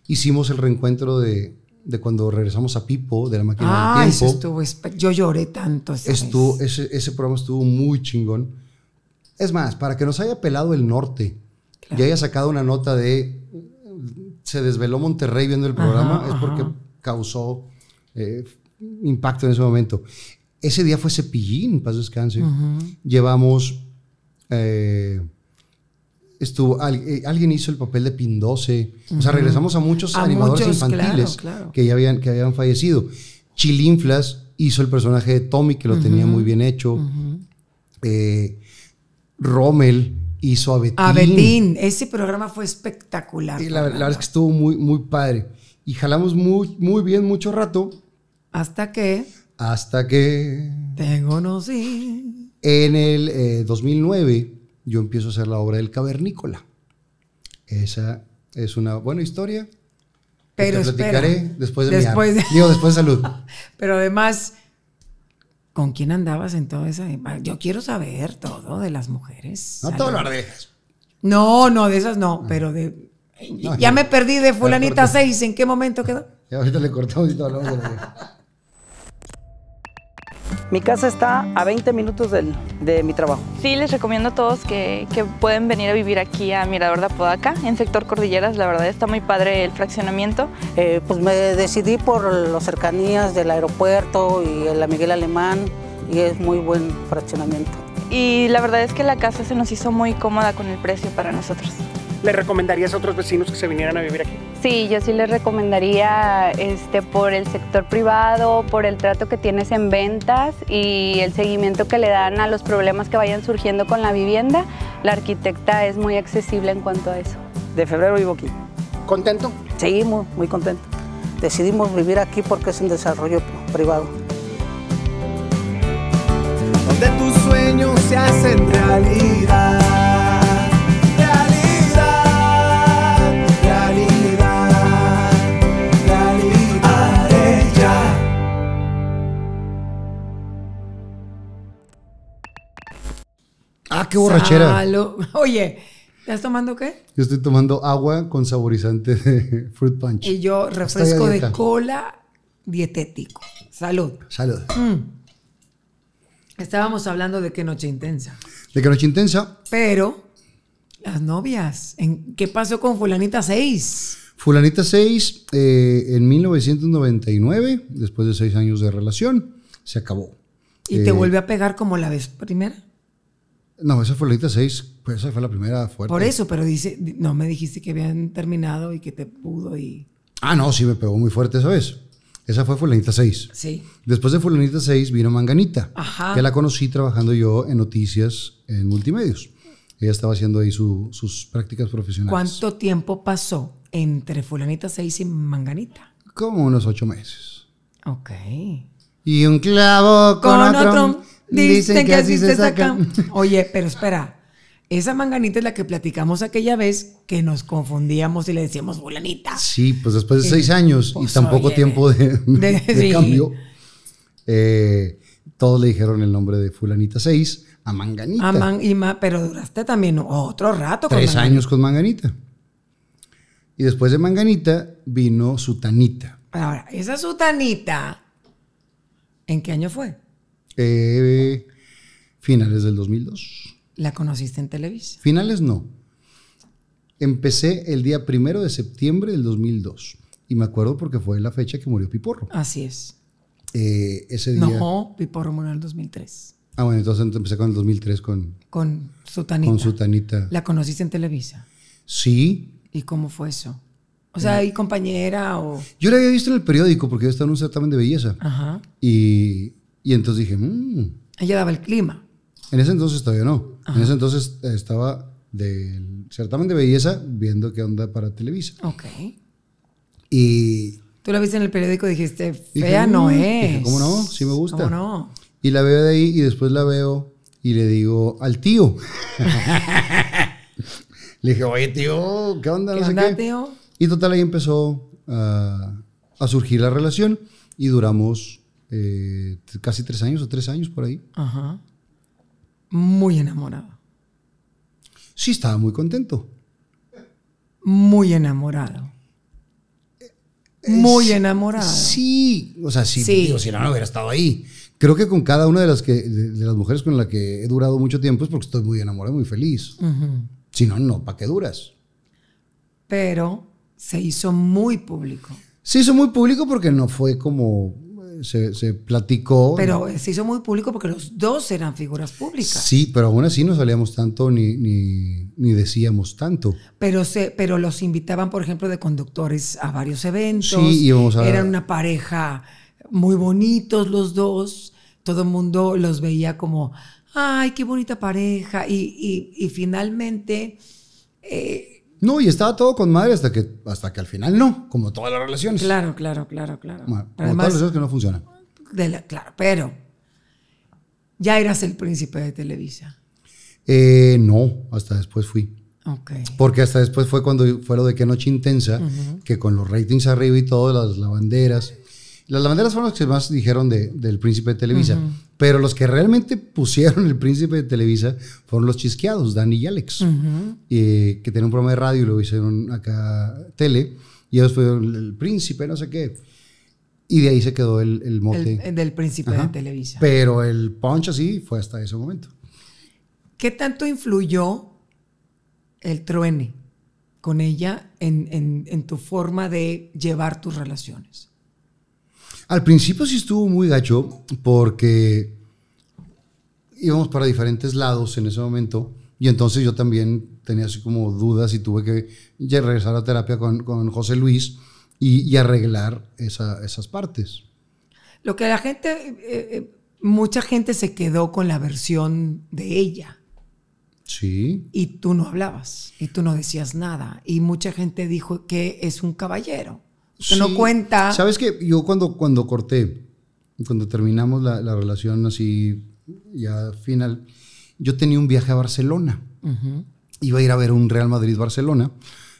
Hicimos el reencuentro de, de cuando regresamos a Pipo, de la máquina ah, del tiempo. estuvo, yo lloré tanto. ese, ese, programa estuvo muy chingón. Es más, para que nos haya pelado el norte y haya sacado una nota de se desveló Monterrey viendo el programa, es porque causó eh, impacto en ese momento. Ese día fue Cepillín, paz descanse. Llevamos eh, estuvo, eh, alguien hizo el papel de Pindose. O sea, regresamos a muchos animadores infantiles Que, ya habían, que habían fallecido. Chilinflas hizo el personaje de Tommy, que lo tenía muy bien hecho. Eh, Rommel hizo a Betín. Ese programa fue espectacular. Y la, verdad es que estuvo muy, muy padre. Y jalamos muy, muy bien mucho rato. Hasta que... Hasta que... Te conocí. En el 2009 eh, yo empiezo a hacer la obra del cavernícola. Esa es una buena historia. Pero te platicaré después de después mi después de salud. Pero además, ¿con quién andabas en todo esa? Yo quiero saber todo de las mujeres. No todo lo ardejas. No, no, de esas no, pero de... ya me perdí de fulanita 6, ¿en qué momento quedó? ahorita le cortamos y todo lo de mi casa está a 20 minutos de mi trabajo. Sí, les recomiendo a todos que, pueden venir a vivir aquí a Mirador de Apodaca, en sector Cordilleras. La verdad está muy padre el fraccionamiento. Eh, pues me decidí por las cercanías del aeropuerto y la Miguel Alemán y es muy buen fraccionamiento. Y la verdad es que la casa se nos hizo muy cómoda con el precio para nosotros. ¿Le recomendarías a otros vecinos que se vinieran a vivir aquí? Sí, yo sí les recomendaría este, por el sector privado, por el trato que tienes en ventas y el seguimiento que le dan a los problemas que vayan surgiendo con la vivienda. La arquitecta es muy accesible en cuanto a eso. De febrero vivo aquí. ¿Contento? Seguimos muy, muy contento. Decidimos vivir aquí porque es un desarrollo privado. Donde tus sueños se hacen realidad. qué borrachera. Oye, ¿estás tomando qué? Yo estoy tomando agua con saborizante de fruit punch. Y yo refresco de cola dietético. Salud. Salud. Mm. Estábamos hablando de qué noche intensa. De qué noche intensa. Pero, las novias. ¿Qué pasó con Fulanita 6? Fulanita 6, eh, en 1999, después de seis años de relación, se acabó. ¿Y te eh, vuelve a pegar como la vez primera? No, esa fue la 6, pues esa fue la primera fuerte. Por eso, pero dice, no me dijiste que habían terminado y que te pudo y... Ah, no, sí, me pegó muy fuerte esa vez. Esa fue Fulanita 6. Sí. Después de Fulanita 6 vino Manganita, Ajá. que la conocí trabajando yo en noticias en multimedios. Ella estaba haciendo ahí sus prácticas profesionales. ¿Cuánto tiempo pasó entre Fulanita 6 y Manganita? Como unos ocho meses. Ok. Y un clavo con, otro Dicen, que, así se, Oye, pero espera. Esa manganita es la que platicamos aquella vez que nos confundíamos y le decíamos fulanita. Sí, pues después de eh, seis años y pues, tan poco tiempo de, cambio, eh, todos le dijeron el nombre de fulanita seis a manganita. A pero duraste también otro rato. Con Tres años con manganita. Y después de manganita vino sutanita. Ahora, esa sutanita, ¿en qué año fue? finales del 2002. ¿La conociste en Televisa? Finales no. Empecé el día primero de septiembre del 2002. Y me acuerdo porque fue la fecha que murió Piporro. Así es. Eh, ese día. No, Piporro murió en el 2003. Ah, bueno, entonces empecé con el 2003 con. Con Sutanita. Con Sutanita. ¿La conociste en Televisa? Sí. ¿Y cómo fue eso? O sea, ¿y compañera o...? Yo la había visto en el periódico porque yo estaba en un certamen de belleza. Ajá. Y y entonces dije, mmm. Ella daba el clima. En ese entonces todavía no. En ese entonces eh, estaba del certamen de belleza viendo qué onda para Televisa. Ok. Y... Tú la viste en el periódico y dijiste, fea no mm". es. Dije, ¿Cómo no? Sí me gusta. ¿Cómo no? Y la veo de ahí y después la veo y le digo al tío. le dije, oye tío, ¿qué onda? ¿Qué no sé onda, qué. tío? Y total ahí empezó ah, a surgir la relación y duramos eh, casi tres años o tres años por ahí. Ajá. Muy enamorado. Sí, estaba muy contento. Muy enamorado. Eh, muy enamorado. Sí, o sea, sí, Digo, si no, no hubiera estado ahí. Creo que con cada una de las, que, de, las mujeres con las que he durado mucho tiempo es porque estoy muy enamorado, muy feliz. Si no, no, ¿para qué duras? Pero se hizo muy público. Se hizo muy público porque no fue como se, platicó. Pero se hizo muy público porque los dos eran figuras públicas. Sí, pero aún así no salíamos tanto ni, ni, decíamos tanto. Pero, se, pero los invitaban, por ejemplo, de conductores a varios eventos. Sí, íbamos a... Eran una pareja muy bonitos los dos. Todo el mundo los veía como, ay, qué bonita pareja. Y, y, finalmente... Eh, no, y estaba todo con madre hasta que, hasta que al final no, como todas las relaciones. Claro, claro, claro, claro. como todas las relaciones que no funcionan. claro, pero ya eras el príncipe de Televisa. Eh, no, hasta después fui. Okay. Porque hasta después fue cuando fue lo de Qué Noche Intensa, que con los ratings arriba y todo, las lavanderas. Las lavanderas fueron las que más dijeron de, del príncipe de Televisa. Pero los que realmente pusieron el príncipe de Televisa fueron los chisqueados, Dani y Alex, eh, que tenían un programa de radio y lo hicieron acá tele. Y ellos fueron el príncipe, no sé qué. Y de ahí se quedó el, mote. del príncipe de Televisa. Pero el punch así fue hasta ese momento. ¿Qué tanto influyó el truene con ella en tu forma de llevar tus relaciones? Al principio sí estuvo muy gacho porque íbamos para diferentes lados en ese momento y entonces yo también tenía así como dudas y tuve que ya regresar a terapia con, José Luis y, arreglar esas partes. Lo que la gente, eh, eh, mucha gente se quedó con la versión de ella. Sí. Y tú no hablabas, y tú no decías nada. Y mucha gente dijo que es un caballero no cuenta. ¿Sabes qué? Yo cuando, cuando corté, cuando terminamos la, la relación así, ya final, yo tenía un viaje a Barcelona. Iba a ir a ver un Real Madrid-Barcelona,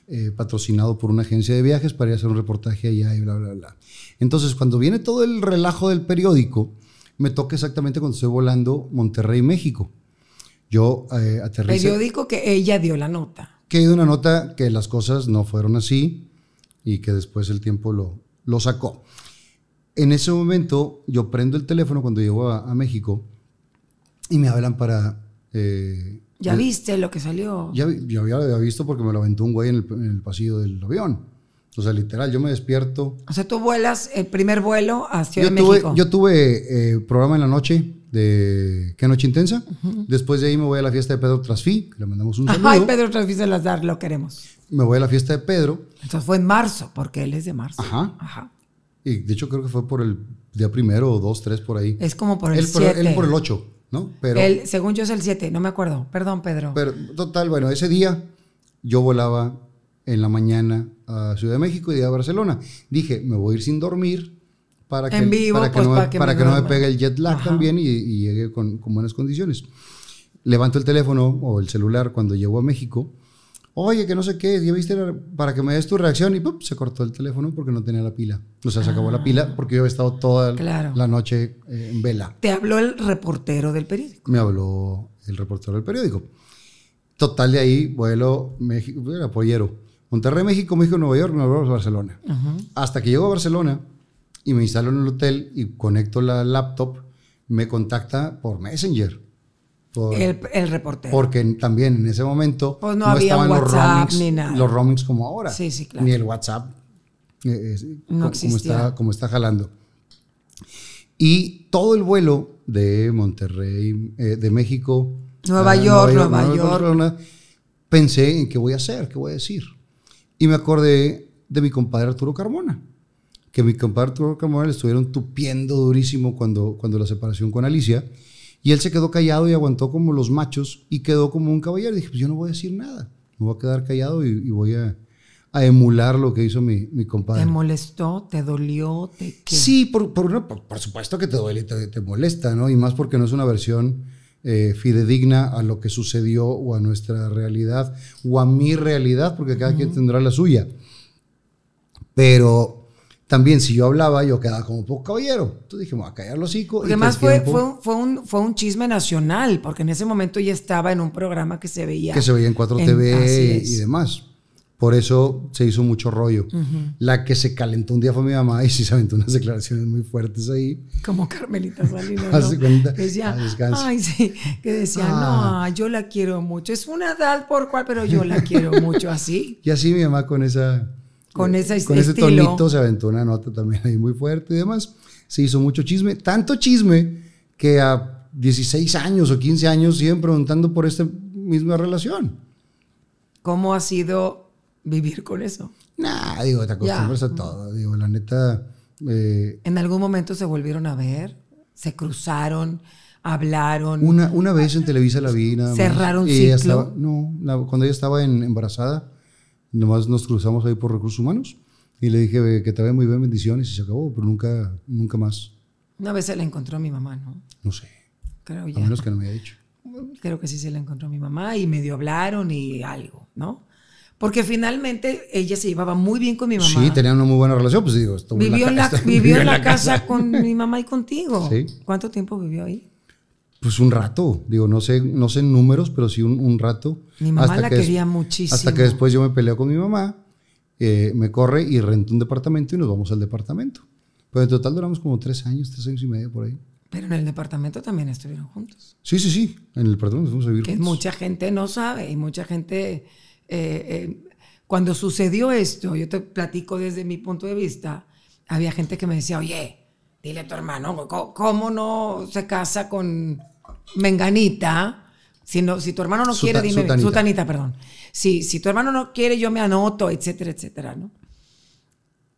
eh, patrocinado por una agencia de viajes para ir a hacer un reportaje allá y bla, bla, bla. Entonces, cuando viene todo el relajo del periódico, me toca exactamente cuando estoy volando Monterrey, México. Yo eh, aterricé. Periódico que ella dio la nota. Que dio una nota que las cosas no fueron así y que después el tiempo lo, lo sacó. En ese momento yo prendo el teléfono cuando llego a, México y me hablan para... Eh, ¿Ya viste lo que salió? Ya, había, visto porque me lo aventó un güey en el, pasillo del avión. O sea, literal, yo me despierto. O sea, tú vuelas el primer vuelo hacia yo tuve, México. Yo tuve eh, programa en la noche de Qué Noche Intensa. Después de ahí me voy a la fiesta de Pedro Trasfi, le mandamos un saludo. Ay, Pedro Trasfi dar, lo queremos me voy a la fiesta de Pedro. Entonces fue en marzo, porque él es de marzo. Ajá. Ajá. Y de hecho creo que fue por el día primero o dos, tres por ahí. Es como por el 7. Él, por el 8, ¿no? Pero, según yo es el 7, no me acuerdo. Perdón, Pedro. Pero total, bueno, ese día yo volaba en la mañana a Ciudad de México y día a Barcelona. Dije, me voy a ir sin dormir para pues, que, para que, no, para que, no me pegue el jet lag también y, llegue con, con buenas condiciones. Levanto el teléfono o el celular cuando llego a México Oye, que no sé qué, ya viste para que me des tu reacción y se cortó el teléfono porque no tenía la pila. O sea, se acabó la pila ah. porque yo había estado toda la noche eh, en vela. ¿Te habló el reportero del periódico? Me habló el reportero del periódico. Total, de ahí vuelo México, Apoyero. Monterrey, México, México, Nueva York, Nueva York, Barcelona. Hasta que llego a Barcelona y me instalo en el hotel y conecto la laptop, me contacta por Messenger el, el, reportero. Porque también en ese momento no, había estaban WhatsApp, los roamings, ni nada. Los roamings como ahora. Sí, Ni el WhatsApp. Eh, eh, como, está, como está jalando. Y todo el vuelo de Monterrey, eh, de México. Nueva, York, Nueva, York, pensé en qué voy a hacer, qué voy a decir. Y me acordé de mi compadre Arturo Carmona. Que mi compadre Arturo Carmona le estuvieron tupiendo durísimo cuando, cuando la separación con Alicia. Y él se quedó callado y aguantó como los machos y quedó como un caballero. Dije, pues yo no voy a decir nada, me voy a quedar callado y, voy a, emular lo que hizo mi, mi, compadre. ¿Te molestó? ¿Te dolió? sí, por, supuesto que te duele y te, molesta, ¿no? Y más porque no es una versión eh, fidedigna a lo que sucedió o a nuestra realidad o a mi realidad, porque cada quien tendrá la suya. Pero también si yo hablaba, yo quedaba como poco caballero. Entonces dijimos, a callar los hocico. Pues además fue, fue, un, fue un chisme nacional, porque en ese momento ya estaba en un programa que se veía. Que se veía en 4TV y demás. Por eso se hizo mucho rollo. La que se calentó un día fue mi mamá y sí se unas declaraciones muy fuertes ahí. Como Carmelita Salinas. decía, ay, sí, que decía, no, ah. yo la quiero mucho. Es una edad por cual, pero yo la quiero mucho así. y así mi mamá con esa con ese, con ese tonito se aventó una nota también ahí muy fuerte y demás. Se hizo mucho chisme, tanto chisme que a 16 años o 15 años siguen preguntando por esta misma relación. ¿Cómo ha sido vivir con eso? Nah, digo, te acostumbras a todo. Digo, la neta. Eh, ¿En algún momento se volvieron a ver? ¿Se cruzaron? ¿Hablaron? Una, una vez en Televisa la vi. ¿Cerraron ciclo? no, cuando ella estaba embarazada Nomás nos cruzamos ahí por recursos humanos y le dije que te muy bien, bendiciones y se acabó, pero nunca, nunca más. Una vez se la encontró a mi mamá, ¿no? No sé. Creo ya. A menos que no me haya dicho. Creo que sí se la encontró a mi mamá y medio hablaron y algo, ¿no? Porque finalmente ella se llevaba muy bien con mi mamá. Sí, tenía una muy buena relación, pues digo. Vivió en la, vivió en la, casa, con mi mamá y contigo. ¿Cuánto tiempo vivió ahí? Pues un rato, digo, no sé, no sé números, pero sí un, rato. Mi mamá la quería muchísimo. Hasta que después yo me peleo con mi mamá, eh, me corre y rentó un departamento y nos vamos al departamento. Pues en total duramos como tres años, tres años y medio por ahí. Pero en el departamento también estuvieron juntos. Sí, sí, sí, en el departamento fuimos a vivir que Mucha gente no sabe y mucha gente... Eh, eh, cuando sucedió esto, yo te platico desde mi punto de vista, había gente que me decía, oye, dile a tu hermano, ¿cómo no se casa con Menganita? Si, si tu hermano no quiere, dime, sutanita. perdón. Si, si tu hermano no quiere, yo me anoto, etcétera, etcétera, ¿no?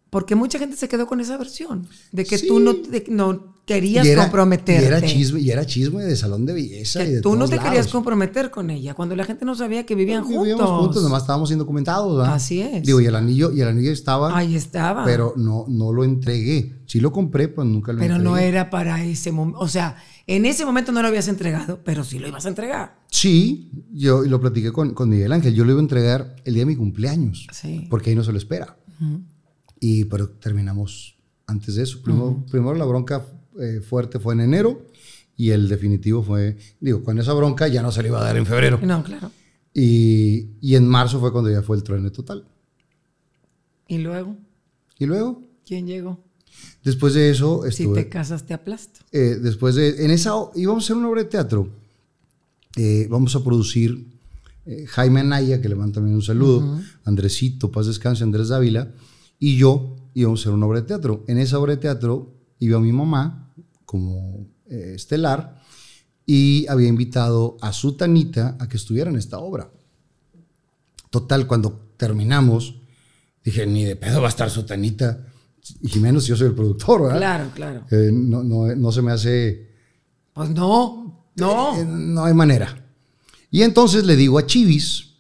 Porque mucha gente se quedó con esa versión de que tú no, no querías y era, comprometerte. Y era, chisme, y era chisme de salón de belleza. tú no te querías comprometer con ella, cuando la gente no sabía que vivían juntos. Vivíamos juntos, nomás estábamos indocumentados. ¿verdad? Así es. Digo, y el anillo, y el anillo estaba. Ahí estaba. Pero no, no lo entregué. Sí lo compré, pues nunca lo entregué. Pero no era para ese momento. O sea, en ese momento no lo habías entregado, pero sí lo ibas a entregar. Sí, yo lo platiqué con, con Miguel Ángel. Yo lo iba a entregar el día de mi cumpleaños. Sí. Porque ahí no se lo espera. Y pero terminamos antes de eso. primero la bronca eh, fuerte fue en enero y el definitivo fue, digo, con esa bronca ya no se le iba a dar en febrero. No, claro. Y, en marzo fue cuando ya fue el trueno total. ¿Y luego? ¿Y luego? ¿Quién llegó? Después de eso estuve, Si te casas te aplasto. Eh, después de... En esa... Íbamos a hacer una obra de teatro. Eh, vamos a producir... Jaime Anaya, que le mando también un saludo. Andresito, paz descanse, Andrés Dávila. Y yo íbamos a hacer una obra de teatro. En esa obra de teatro y veo a mi mamá como eh, estelar y había invitado a Sutanita a que estuviera en esta obra. Total, cuando terminamos, dije, ni de pedo va a estar su tanita, y menos yo soy el productor, ¿verdad? Claro, claro. Eh, no, no, no, se me hace... Pues no, no. Eh, no hay manera. Y entonces le digo a Chivis,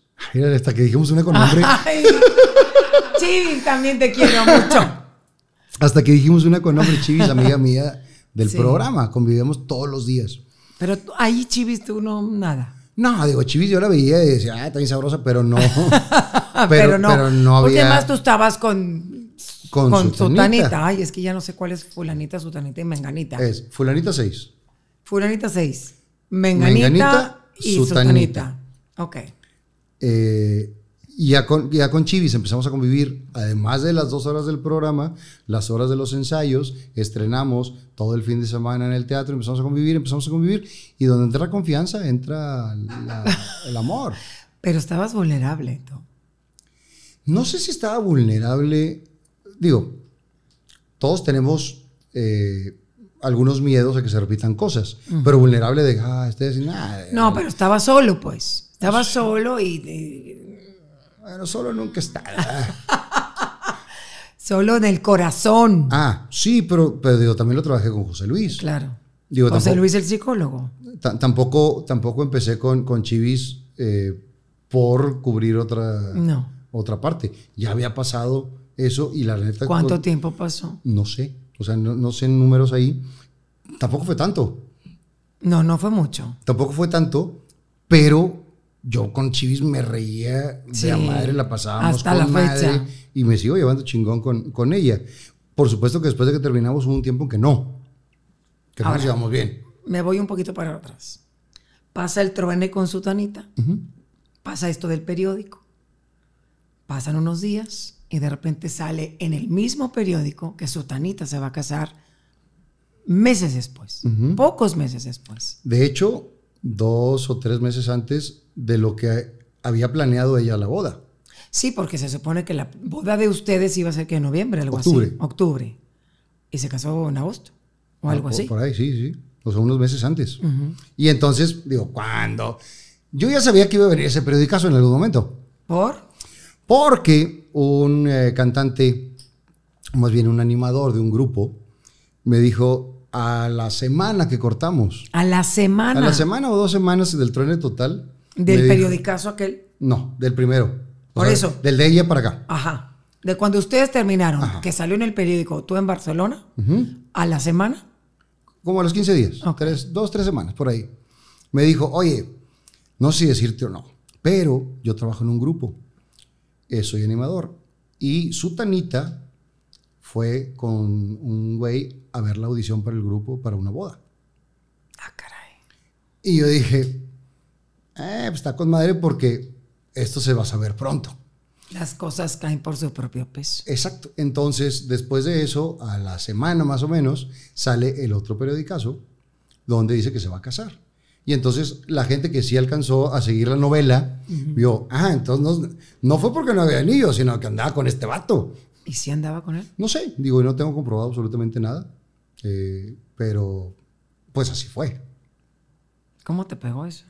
hasta que dijimos una con nombre. Chivis, también te quiero mucho. Hasta que dijimos una con nombre Chivis, amiga mía del programa, Convivimos todos los días. Pero ahí Chivis tú no nada. No, digo, Chivis yo la veía y decía, ah, está bien sabrosa, pero no. pero, no. Pero no había... Porque además tú estabas con, con, sutanita. Ay, es que ya no sé cuál es fulanita, sutanita y menganita. Es fulanita 6. Fulanita 6. Menganita, y sutanita. Ok. Eh, y ya con, ya Chivis empezamos a convivir, además de las dos horas del programa, las horas de los ensayos, estrenamos todo el fin de semana en el teatro, empezamos a convivir, empezamos a convivir, y donde entra confianza, entra el amor. Pero estabas vulnerable, ¿tú? No sé si estaba vulnerable, digo, todos tenemos... Eh, algunos miedos a que se repitan cosas, pero vulnerable de, ah, este nada. No, eh. pero estaba solo, pues. Estaba solo y bueno, solo nunca está. solo en el corazón. Ah, sí, pero, pero digo, también lo trabajé con José Luis. Claro. José Luis, el psicólogo. Tampoco, tampoco empecé con, con Chivis eh, por cubrir otra, otra parte. Ya había pasado eso y la neta. ¿Cuánto tiempo pasó? No sé. O sea, no, no sé números ahí. Tampoco fue tanto. No, no fue mucho. Tampoco fue tanto, pero yo con Chivis me reía de la madre, la pasábamos con la madre y me sigo llevando chingón con, ella. Por supuesto que después de que terminamos hubo un tiempo que no, que no nos llevamos bien. Me voy un poquito para atrás. Pasa el truene con Sutanita, pasa esto del periódico, pasan unos días y de repente sale en el mismo periódico que Sutanita se va a casar meses después, pocos meses después. De hecho, dos o tres meses antes de lo que había planeado ella la boda. Sí, porque se supone que la boda de ustedes iba a ser que en noviembre, algo así. Octubre. Y se casó en agosto, o algo ah, así. Por ahí, sí, sí. O sea, unos meses antes. Y entonces, digo, ¿cuándo? Yo ya sabía que iba a venir ese periódico en algún momento. ¿Por? Porque un eh, cantante, más bien un animador de un grupo, me dijo a la semana que cortamos. A la semana. A la semana o dos semanas del trueno total del periodicazo aquel. No, del primero. Por eso. Del de ella para acá. Ajá. De cuando ustedes terminaron, que salió en el periódico, tú en Barcelona, a la semana. Como a los 15 días, No. tres, dos, tres semanas, por ahí. Me dijo, oye, no sé decirte o no, pero yo trabajo en un grupo, eh, soy animador. Y su tanita fue con un güey a ver la audición para el grupo para una boda. Ah, caray. Y yo dije, eh, pues, está con madre porque esto se va a saber pronto. Las cosas caen por su propio peso. Exacto. Entonces, después de eso, a la semana más o menos, sale el otro periodicazo donde dice que se va a casar. Y entonces la gente que sí alcanzó a seguir la novela vio, ah, entonces no, no, fue porque no había anillo, sino que andaba con este vato. ¿Y si andaba con él? No sé, digo, no tengo comprobado absolutamente nada, eh, pero pues así fue. ¿Cómo te pegó eso?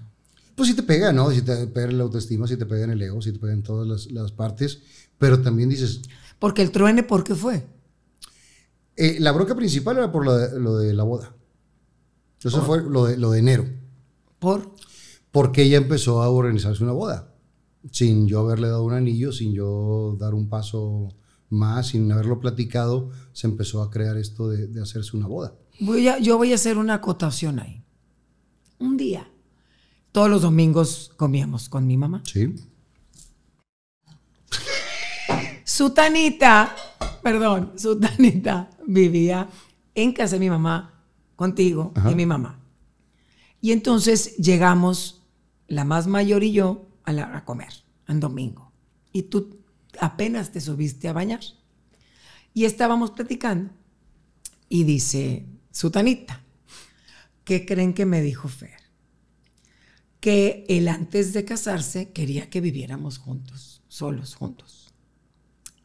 si pues te pega, ¿no? si te pega la autoestima, si te pega en el ego, si te pega en todas las, las partes, pero también dices... Porque el truene, ¿por qué fue? Eh, la bronca principal era por lo de, la boda. Eso fue lo de, lo de enero. ¿Por? Porque ella empezó a organizarse una boda, sin yo haberle dado un anillo, sin yo dar un paso más, sin haberlo platicado, se empezó a crear esto de, de hacerse una boda. Voy a, yo voy a hacer una acotación ahí. Un día todos los domingos comíamos con mi mamá. Sí. Sutanita, perdón, Sutanita vivía en casa de mi mamá, contigo y mi mamá. Y entonces llegamos, la más mayor y yo, a, la, a comer en domingo. Y tú apenas te subiste a bañar. Y estábamos platicando. Y dice Sutanita, ¿qué creen que me dijo Fer? que él antes de casarse quería que viviéramos juntos, solos, juntos.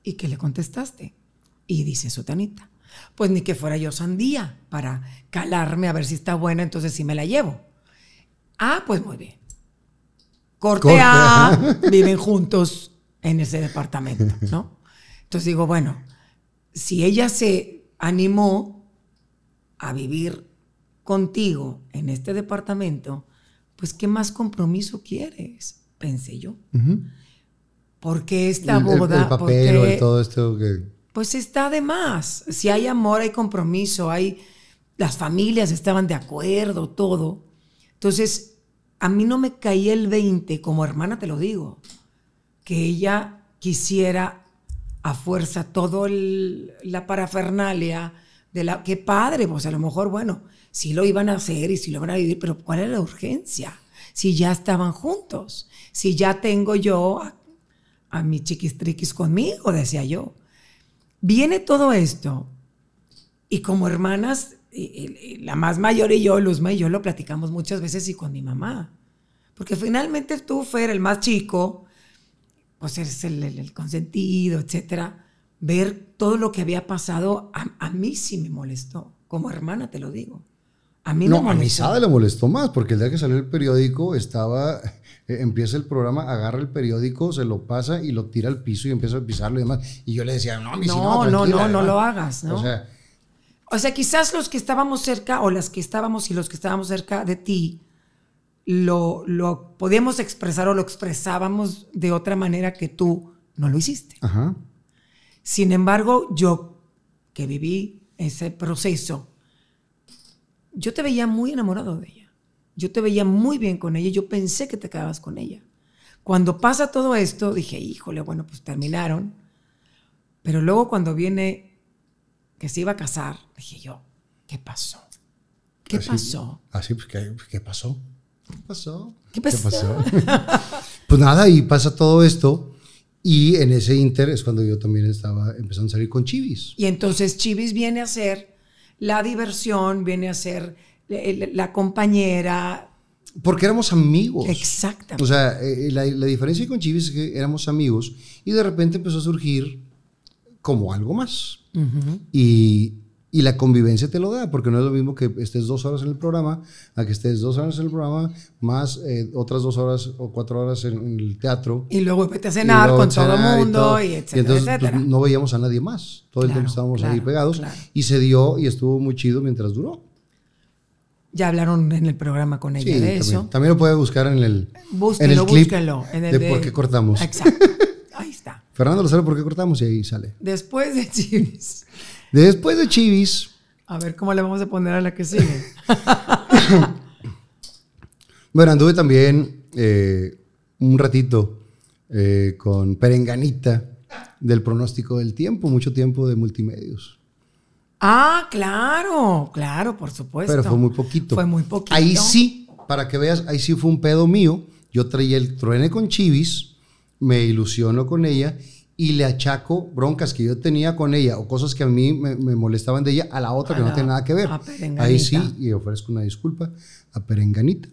¿Y qué le contestaste? Y dice Sotanita, pues ni que fuera yo sandía para calarme a ver si está buena, entonces sí me la llevo. Ah, pues muy bien. Corte, viven juntos en ese departamento, ¿no? Entonces digo, bueno, si ella se animó a vivir contigo en este departamento, pues ¿qué más compromiso quieres? Pensé yo. Porque esta boda... El, papel porque, todo esto Pues está de más. Si hay amor, hay compromiso, hay... Las familias estaban de acuerdo, todo. Entonces, a mí no me caí el 20, como hermana te lo digo, que ella quisiera a fuerza todo la parafernalia de la... ¡Qué padre! Pues a lo mejor, bueno, si lo iban a hacer y si lo iban a vivir, pero ¿cuál era la urgencia? Si ya estaban juntos, si ya tengo yo a, a chiquis chiquistriquis conmigo, decía yo. Viene todo esto y como hermanas, la más mayor y yo, Luzma y yo lo platicamos muchas veces y con mi mamá. Porque finalmente tú, Fer, el más chico, pues eres el, consentido, etcétera. Ver todo lo que había pasado a, a mí sí me molestó. Como hermana te lo digo. A mí no, me a le molestó más, porque el día que salió el periódico estaba, eh, empieza el programa, agarra el periódico, se lo pasa y lo tira al piso y empieza a pisarlo y demás. Y yo le decía, no, no, no, no, no, no lo hagas, ¿no? O sea, quizás los que estábamos cerca, o las que estábamos y los que estábamos cerca de ti, lo, lo podíamos expresar o lo expresábamos de otra manera que tú no lo hiciste. Sin embargo, yo que viví ese proceso, yo te veía muy enamorado de ella. Yo te veía muy bien con ella. Yo pensé que te quedabas con ella. Cuando pasa todo esto, dije, híjole, bueno, pues terminaron. Pero luego cuando viene que se iba a casar, dije yo, ¿qué pasó? ¿Qué pasó? Así, pues, pues, ¿qué, pasó? ¿Qué pasó? ¿Qué pasó? pues nada, y pasa todo esto. Y en ese inter es cuando yo también estaba empezando a salir con Chivis. Y entonces Chivis viene a ser la diversión viene a ser eh, eh, la compañera. Porque éramos amigos. Exactamente. O sea, eh, la, diferencia con Chivis es que éramos amigos y de repente empezó a surgir como algo más. Y y la convivencia te lo da, porque no es lo mismo que estés dos horas en el programa, a que estés dos horas en el programa, más eh, otras dos horas o cuatro horas en, el teatro. Y luego vete a cenar con todo el mundo, y, etcétera, entonces, pues, no veíamos a nadie más. Todo el tiempo estábamos ahí pegados. Y se dio y estuvo muy chido mientras duró. Ya hablaron en el programa con ella de eso. También lo puede buscar en el, búsquelo, en búsquelo, en de, por qué cortamos. Exacto. Ahí está. Fernando lo sabe por qué cortamos y ahí sale. Después de Chivis. Después de Chivis. A ver cómo le vamos a poner a la que sigue. bueno, anduve también eh, un ratito eh, con Perenganita del pronóstico del tiempo, mucho tiempo de multimedios. Ah, claro, claro, por supuesto. Pero fue muy poquito. Fue muy poquito. Ahí sí, para que veas, ahí sí fue un pedo mío. Yo traía el truene con Chivis, me ilusiono con ella y le achaco broncas que yo tenía con ella o cosas que a mí me, molestaban de ella a la otra que no tiene nada que ver. Ahí sí, y ofrezco una disculpa a Perenganita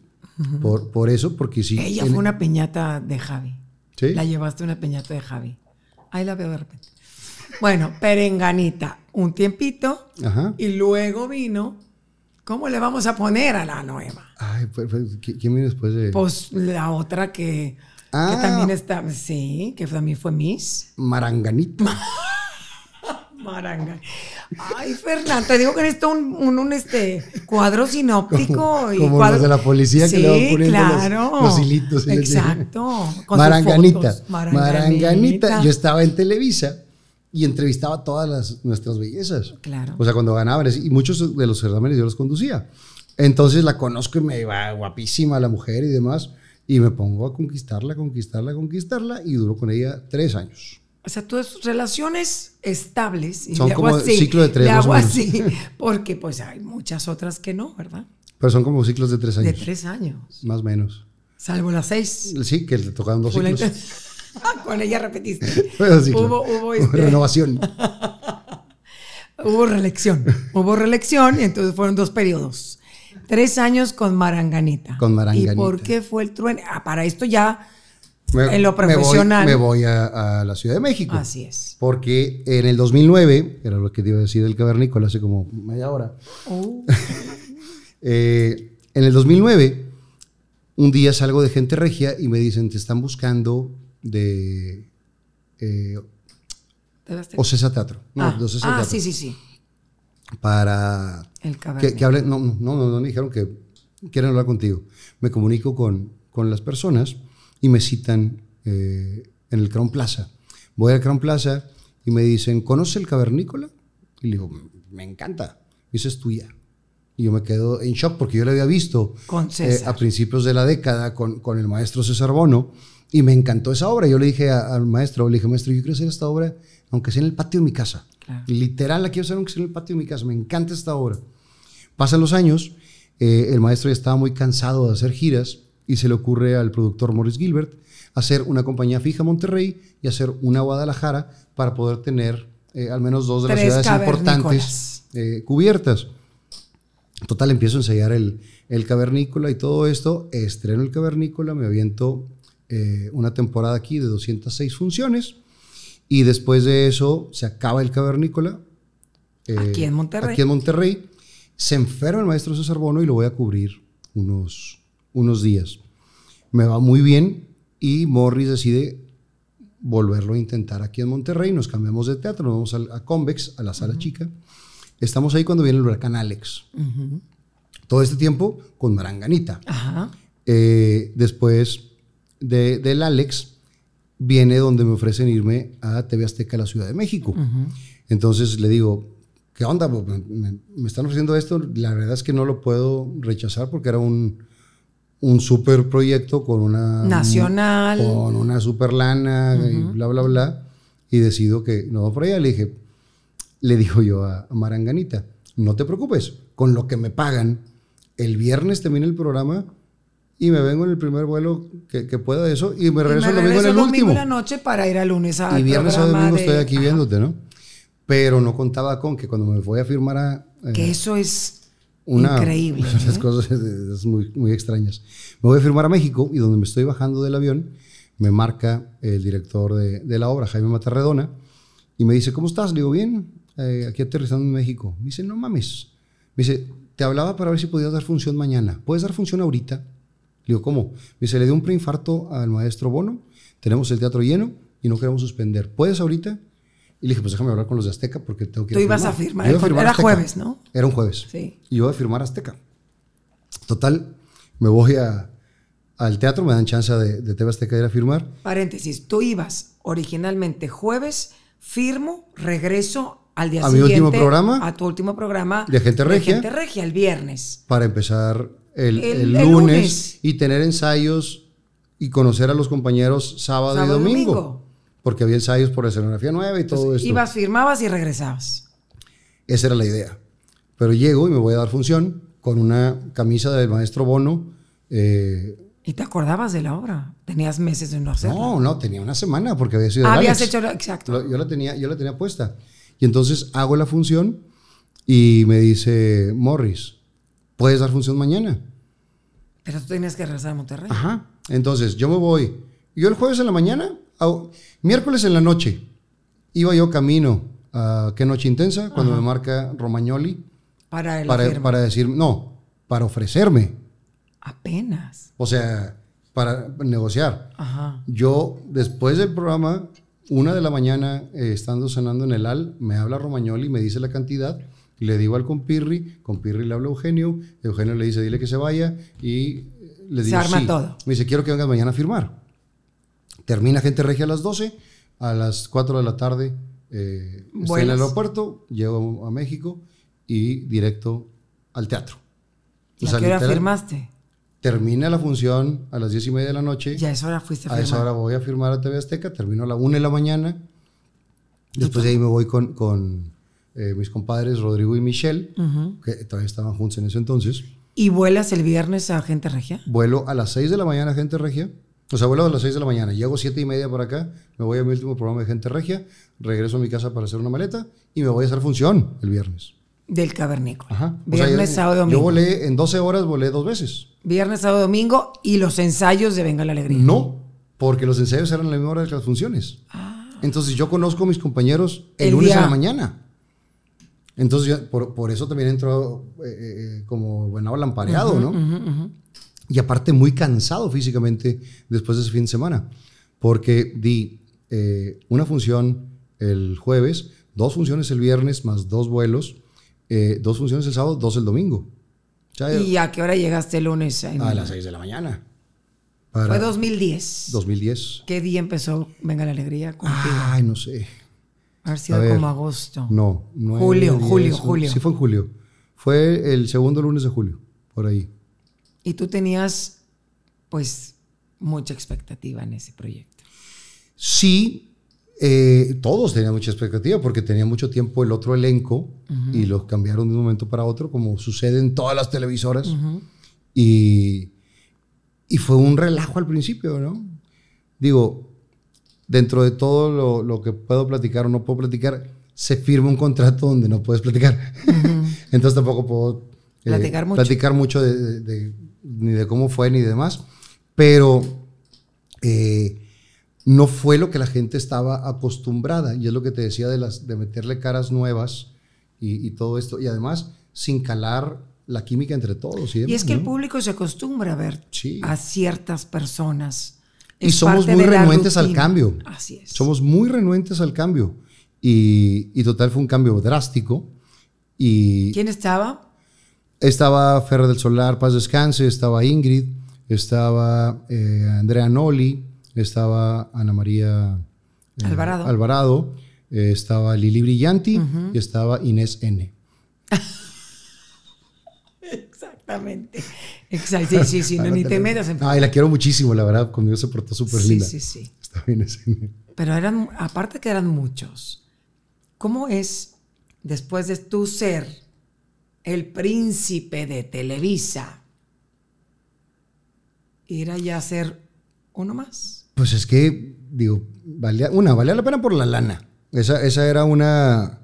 por, por eso, porque sí. Ella fue una piñata de Javi. ¿Sí? La llevaste una piñata de Javi. Ahí la veo de repente. Bueno, Perenganita, un tiempito Ajá. y luego vino. ¿Cómo le vamos a poner a la nueva? Ay, pues, pues ¿quién viene después de...? Pues la otra que que también ah. está, sí, que también fue Miss. Maranganita Maranga. Ay, Fernanda, te digo que necesito un, un, este, cuadro sinóptico. Como, como de la policía que le van claro. los, Exacto. Maranganita. Maranganita. Yo estaba en Televisa y entrevistaba todas las, nuestras bellezas. Claro. O sea, cuando ganaban. Y muchos de los certámenes yo los conducía. Entonces la conozco y me iba guapísima la mujer y demás. Y me pongo a conquistarla, conquistarla, conquistarla y duro con ella tres años. O sea, tus relaciones estables. Y son como así, ciclo de tres años. así, porque pues hay muchas otras que no, ¿verdad? Pero son como ciclos de tres años. De tres años. Más o menos. Salvo las seis. Sí, que le tocaron dos ciclos. con ella repetiste. hubo, hubo este renovación. hubo reelección. Hubo reelección y entonces fueron dos periodos. Tres años con Maranganita. Con Maranganita. ¿Y por qué fue el trueno? Ah, para esto ya en lo profesional. Me voy, a, la Ciudad de México. Así es. Porque en el 2009, era lo que iba a decir el cavernícola hace como media hora. Oh. Eh, en el 2009, un día salgo de Gente Regia y me dicen, te están buscando de... Eh, Teatro. No, ah, ah sí, sí, sí para... que, que no, no, no, me dijeron que quieren hablar contigo. Me comunico con, con las personas y me citan eh, en el Crown Plaza. Voy al Crown Plaza y me dicen, ¿conoce el cavernícola? Y le digo, me encanta. Y dice, es tuya. Y yo me quedo en shock porque yo la había visto eh, a principios de la década con, con, el maestro César Bono y me encantó esa obra. Yo le dije al maestro, le dije, maestro, yo quiero hacer esta obra aunque sea en el patio de mi casa. Literal, la quiero hacer un en el patio de mi casa, me encanta esta obra. Pasan los años, eh, el maestro ya estaba muy cansado de hacer giras y se le ocurre al productor Morris Gilbert hacer una compañía fija Monterrey y hacer una Guadalajara para poder tener eh, al menos dos de las ciudades importantes eh, cubiertas. Total, empiezo a ensayar el, el, cavernícola y todo esto. Estreno el cavernícola, me aviento una temporada aquí de 206 funciones. Y después de eso se acaba el cavernícola. Eh, aquí en Monterrey. Aquí en Monterrey. Se enferma el maestro César Bono y lo voy a cubrir unos, unos días. Me va muy bien y Morris decide volverlo a intentar aquí en Monterrey. Nos cambiamos de teatro, nos vamos a, a Convex, a la sala chica. Estamos ahí cuando viene el huracán Alex. Todo este tiempo con Maranganita. Eh, después del Alex, viene donde me ofrecen irme a TV Azteca, la Ciudad de México. Entonces le digo, ¿qué onda? Pues, me, están ofreciendo esto. La verdad es que no lo puedo rechazar porque era un, un super proyecto con una... Nacional. Con una super lana y bla, bla, bla. Y decido que no, por allá le dije, le digo yo a, a Maranganita, no te preocupes, con lo que me pagan, el viernes termina el programa y me vengo en el primer vuelo que, pueda de eso y me regreso, el domingo en el domingo último. la noche para ir al lunes a Y viernes o domingo estoy eh, aquí viéndote, ¿no? Pero no contaba con que cuando me voy a firmar a... Eh, que eso es increíble. Esas cosas muy, extrañas. Me voy a firmar a México y donde me estoy bajando del avión me marca el director de, la obra, Jaime Matarredona, y me dice, ¿cómo estás? Le digo, bien, eh, aquí aterrizando en México. Me dice, no mames. Me dice, te hablaba para ver si podías dar función mañana. ¿Puedes dar función ahorita? Le digo, ¿cómo? Me dice, le dio un preinfarto al maestro Bono, tenemos el teatro lleno y no queremos suspender. ¿Puedes ahorita? Y le dije, pues déjame hablar con los de Azteca porque tengo que... Tú ibas a firmar. a firmar era jueves, ¿no? Era un jueves. Sí. Y yo voy a firmar Azteca. Total, me voy a, al teatro, me dan chance de, de TV Azteca ir a firmar. Paréntesis, tú ibas originalmente jueves, firmo, regreso al día siguiente. A mi último programa. A tu último programa. De Gente Regia. De Gente Regia, el viernes. Para empezar el, lunes, y tener ensayos y conocer a los compañeros sábado, y domingo, Porque había ensayos por escenografía nueva y todo eso. Ibas, firmabas y regresabas. Esa era la idea. Pero llego y me voy a dar función con una camisa del maestro Bono. Eh, ¿Y te acordabas de la obra? ¿Tenías meses de no hacerla? No, no, tenía una semana porque había sido. Habías hecho, exacto. yo, la tenía, yo la tenía puesta. Y entonces hago la función y me dice, Morris, puedes dar función mañana. Pero tú tenías que regresar a Monterrey. Ajá. Entonces, yo me voy. Yo el jueves en la mañana, miércoles en la noche, iba yo camino a Qué Noche Intensa, cuando me marca Romagnoli. Para, para, para decir, no, para ofrecerme. Apenas. O sea, para negociar. Ajá. Yo, después del programa, una de la mañana, eh, estando cenando en el AL, me habla Romagnoli me dice la cantidad le digo al compirri, compirri le habla a Eugenio, Eugenio le dice, dile que se vaya y eh, le dice se Me dice, quiero que vengas mañana a firmar. Termina gente regia a las 12, a las 4 de la tarde eh, estoy en el aeropuerto, llego a México y directo al teatro. ¿Y a qué hora firmaste? Termina la función a las 10 y media de la noche. Ya a esa hora fuiste a firmar. A esa hora voy a firmar a TV Azteca, termino a la 1 de la mañana. Después de ahí me voy con eh, mis compadres Rodrigo y Michelle, que también estaban juntos en ese entonces. ¿Y vuelas el viernes a Gente Regia? Vuelo a las 6 de la mañana a Gente Regia. O sea, vuelo a las 6 de la mañana, llego 7 y media para acá, me voy a mi último programa de Gente Regia, regreso a mi casa para hacer una maleta y me voy a hacer función el viernes. Del cavernícola. Ajá. Viernes, sábado, domingo. Yo volé, en 12 horas volé dos veces. Viernes, sábado, domingo y los ensayos de Venga la Alegría. No, porque los ensayos eran a la misma hora que las funciones. Ah. Entonces yo conozco a mis compañeros el, lunes a la mañana. Entonces, por, eso también entró eh, eh, eh, como bueno habla ampareado ¿no? Y aparte, muy cansado físicamente después de ese fin de semana, porque di una función el jueves, dos funciones el viernes, más dos vuelos, dos funciones el sábado, dos el domingo. ¿Y a qué hora llegaste el lunes? a las seis de la mañana. Para Fue 2010. 2010. ¿Qué día empezó Venga la Alegría Ay, no sé ver sido como agosto. No, no. Julio, julio, julio. Sí, fue en julio. Fue el segundo lunes de julio, por ahí. Y tú tenías, pues, mucha expectativa en ese proyecto. Sí, eh, todos tenían mucha expectativa porque tenía mucho tiempo el otro elenco y los cambiaron de un momento para otro, como sucede en todas las televisoras. y, y fue un relajo al principio, ¿no? Digo, dentro de todo lo, que puedo platicar o no puedo platicar, se firma un contrato donde no puedes platicar. Entonces tampoco puedo eh, platicar mucho, ni de cómo fue ni demás. Pero eh, no fue lo que la gente estaba acostumbrada. Y es lo que te decía de, meterle caras nuevas y, todo esto. Y además, sin calar la química entre todos. Y, es que el público se acostumbra a ver a ciertas personas y somos muy renuentes al cambio. Así es. Somos muy renuentes al cambio. Y, total fue un cambio drástico. Y ¿Quién estaba? Estaba Ferra del Solar, Paz Descanse, estaba Ingrid, estaba eh, Andrea Noli, estaba Ana María eh, Alvarado, eh, estaba Lili Brillanti y estaba Inés N. Exactamente. Exacto. Sí, sí, sí, ni te metas la quiero muchísimo, la verdad, conmigo se portó súper linda. Sí, sí, sí. Está bien ese. Pero eran, aparte que eran muchos, ¿cómo es después de tú ser el príncipe de Televisa, ir allá a ser uno más? Pues es que, digo, valía, una, valía la pena por la lana. Esa, esa era una...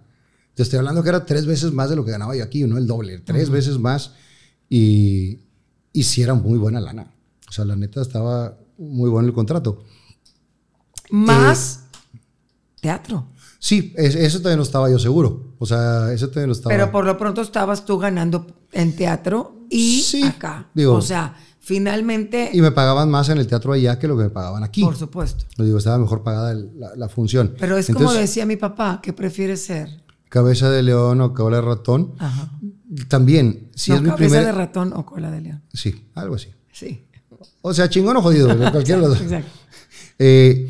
Te estoy hablando que era tres veces más de lo que ganaba yo aquí, ¿no? El doble, tres veces más. Y, hiciera muy buena lana. O sea, la neta estaba muy bueno el contrato. Más eh, teatro. Sí, eso también no estaba yo seguro. O sea, eso también no estaba. Pero por lo pronto estabas tú ganando en teatro y acá. o sea, finalmente. Y me pagaban más en el teatro allá que lo que me pagaban aquí. Por supuesto. Lo digo, estaba mejor pagada la, función. Pero es como decía mi papá, que prefiere ser. Cabeza de león o cabeza de ratón. Ajá también, si es mi primer... de ratón o cola de león. Sí, algo así. Sí. O sea, chingón o jodido, de los dos. Exacto. Eh,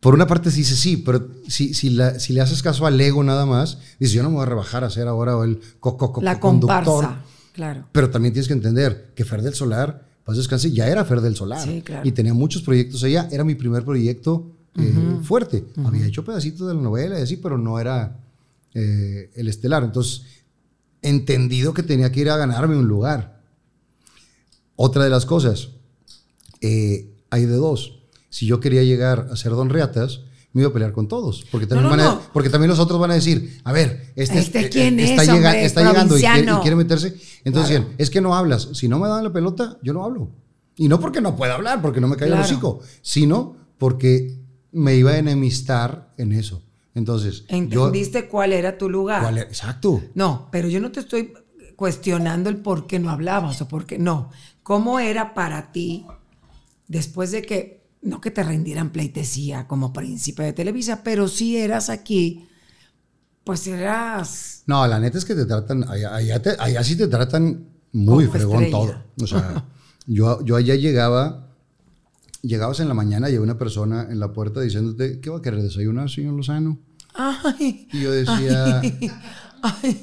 por una parte sí, dice sí, pero si, si, si, le haces caso al ego nada más, dices yo no me voy a rebajar a ser ahora el coco co, La conductor. Comparsa, claro. Pero también tienes que entender que Fer del Solar, pues descanse, ya era Fer del Solar. Sí, claro. Y tenía muchos proyectos allá. Era mi primer proyecto eh, fuerte. Había hecho pedacitos de la novela y así, pero no era eh, el estelar. Entonces entendido que tenía que ir a ganarme un lugar. Otra de las cosas, eh, hay de dos. Si yo quería llegar a ser Don Reatas, me iba a pelear con todos. Porque también, porque también los otros van a decir, a ver, este, eh, quién eh, está, es, está llegando y quiere, meterse. Entonces es que no hablas. Si no me dan la pelota, yo no hablo. Y no porque no pueda hablar, porque no me caiga el hocico, sino porque me iba a enemistar en eso. Entonces. ¿Entendiste cuál era tu lugar? exacto. No, pero yo no te estoy cuestionando el por qué no hablabas o por qué no. ¿Cómo era para ti después de que, no que te rendieran pleitesía como príncipe de Televisa, pero si eras aquí, pues eras... No, la neta es que te tratan, allá, sí te tratan muy fregón todo. O sea, yo, yo allá llegaba, llegabas en la mañana y había una persona en la puerta diciéndote, ¿qué va a querer desayunar, señor Lozano? y yo decía,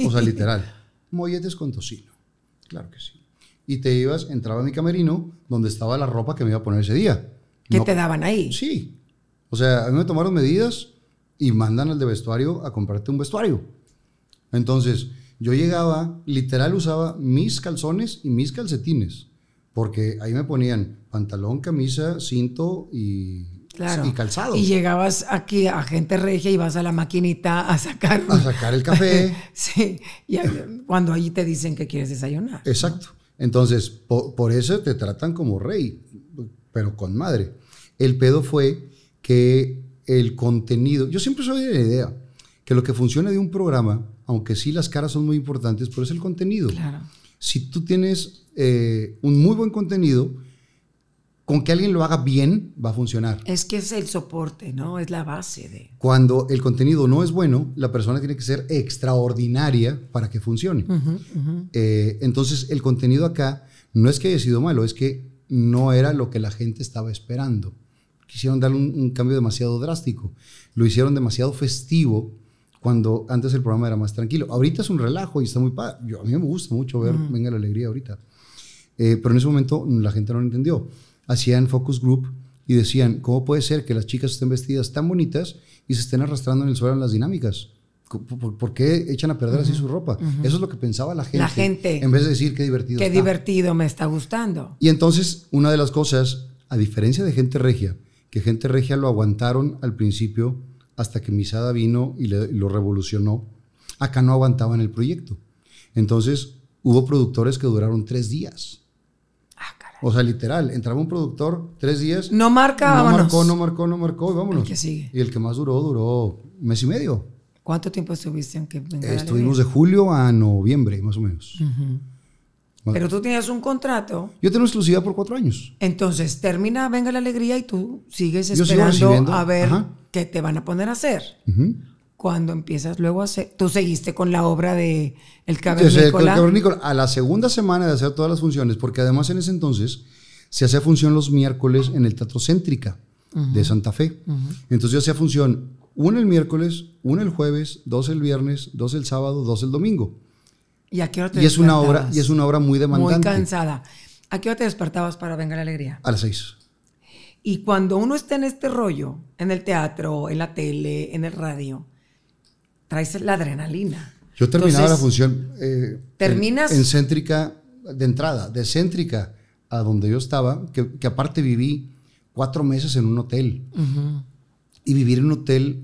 o sea, literal, molletes con tocino. Claro que sí. Y te ibas, entraba a mi camerino, donde estaba la ropa que me iba a poner ese día. ¿Qué te daban ahí? Sí. O sea, a mí me tomaron medidas y mandan al de vestuario a comprarte un vestuario. Entonces, yo llegaba, literal usaba mis calzones y mis calcetines, porque ahí me ponían pantalón, camisa, cinto y y calzado Y llegabas aquí a gente regia y vas a la maquinita a sacar. A sacar el café. sí, y cuando allí te dicen que quieres desayunar. Exacto. Entonces, por, eso te tratan como rey, pero con madre. El pedo fue que el contenido. Yo siempre soy de la idea que lo que funciona de un programa, aunque sí las caras son muy importantes, pero pues es el contenido. Claro. Si tú tienes eh, un muy buen contenido, con que alguien lo haga bien va a funcionar. Es que es el soporte, ¿no? Es la base de... Cuando el contenido no es bueno, la persona tiene que ser extraordinaria para que funcione. Eh, entonces, el contenido acá no es que haya sido malo, es que no era lo que la gente estaba esperando. Quisieron darle un, cambio demasiado drástico. Lo hicieron demasiado festivo cuando antes el programa era más tranquilo. Ahorita es un relajo y está muy padre. a mí me gusta mucho ver Venga la Alegría ahorita. Eh, pero en ese momento la gente no lo entendió hacían focus group y decían, ¿cómo puede ser que las chicas estén vestidas tan bonitas y se estén arrastrando en el suelo en las dinámicas? ¿Por, qué echan a perder así su ropa? Eso es lo que pensaba la gente. La gente. En vez de decir qué divertido. Qué divertido me está gustando. Y entonces, una de las cosas, a diferencia de gente regia, que gente regia lo aguantaron al principio hasta que Misada vino y lo revolucionó, acá no aguantaban el proyecto. Entonces, hubo productores que duraron tres días o sea, literal, entraba un productor tres días. No marca, no marcó, no marcó, no marcó, y vámonos. El que sigue. Y el que más duró, duró un mes y medio. ¿Cuánto tiempo estuviste en que Estuvimos de julio a noviembre, más o menos. Pero tú tenías un contrato. Yo tengo exclusividad por cuatro años. Entonces termina Venga la Alegría y tú sigues esperando a ver qué te van a poner a hacer. Ajá cuando empiezas luego a hacer, tú seguiste con la obra de El Cavernícola. a la segunda semana de hacer todas las funciones, porque además en ese entonces se hacía función los miércoles en el Teatro Céntrica de Santa Fe. Entonces yo hacía función uno el miércoles, uno el jueves, dos el viernes, dos el sábado, dos el domingo. ¿Y es una obra Y es una obra muy demandante. Muy cansada. ¿A qué hora te despertabas para Venga la Alegría? A las seis. Y cuando uno está en este rollo, en el teatro, en la tele, en el radio, traes la adrenalina. Yo terminaba la función eh, terminas en, céntrica de entrada, de céntrica a donde yo estaba, que, aparte viví cuatro meses en un hotel. Y vivir en un hotel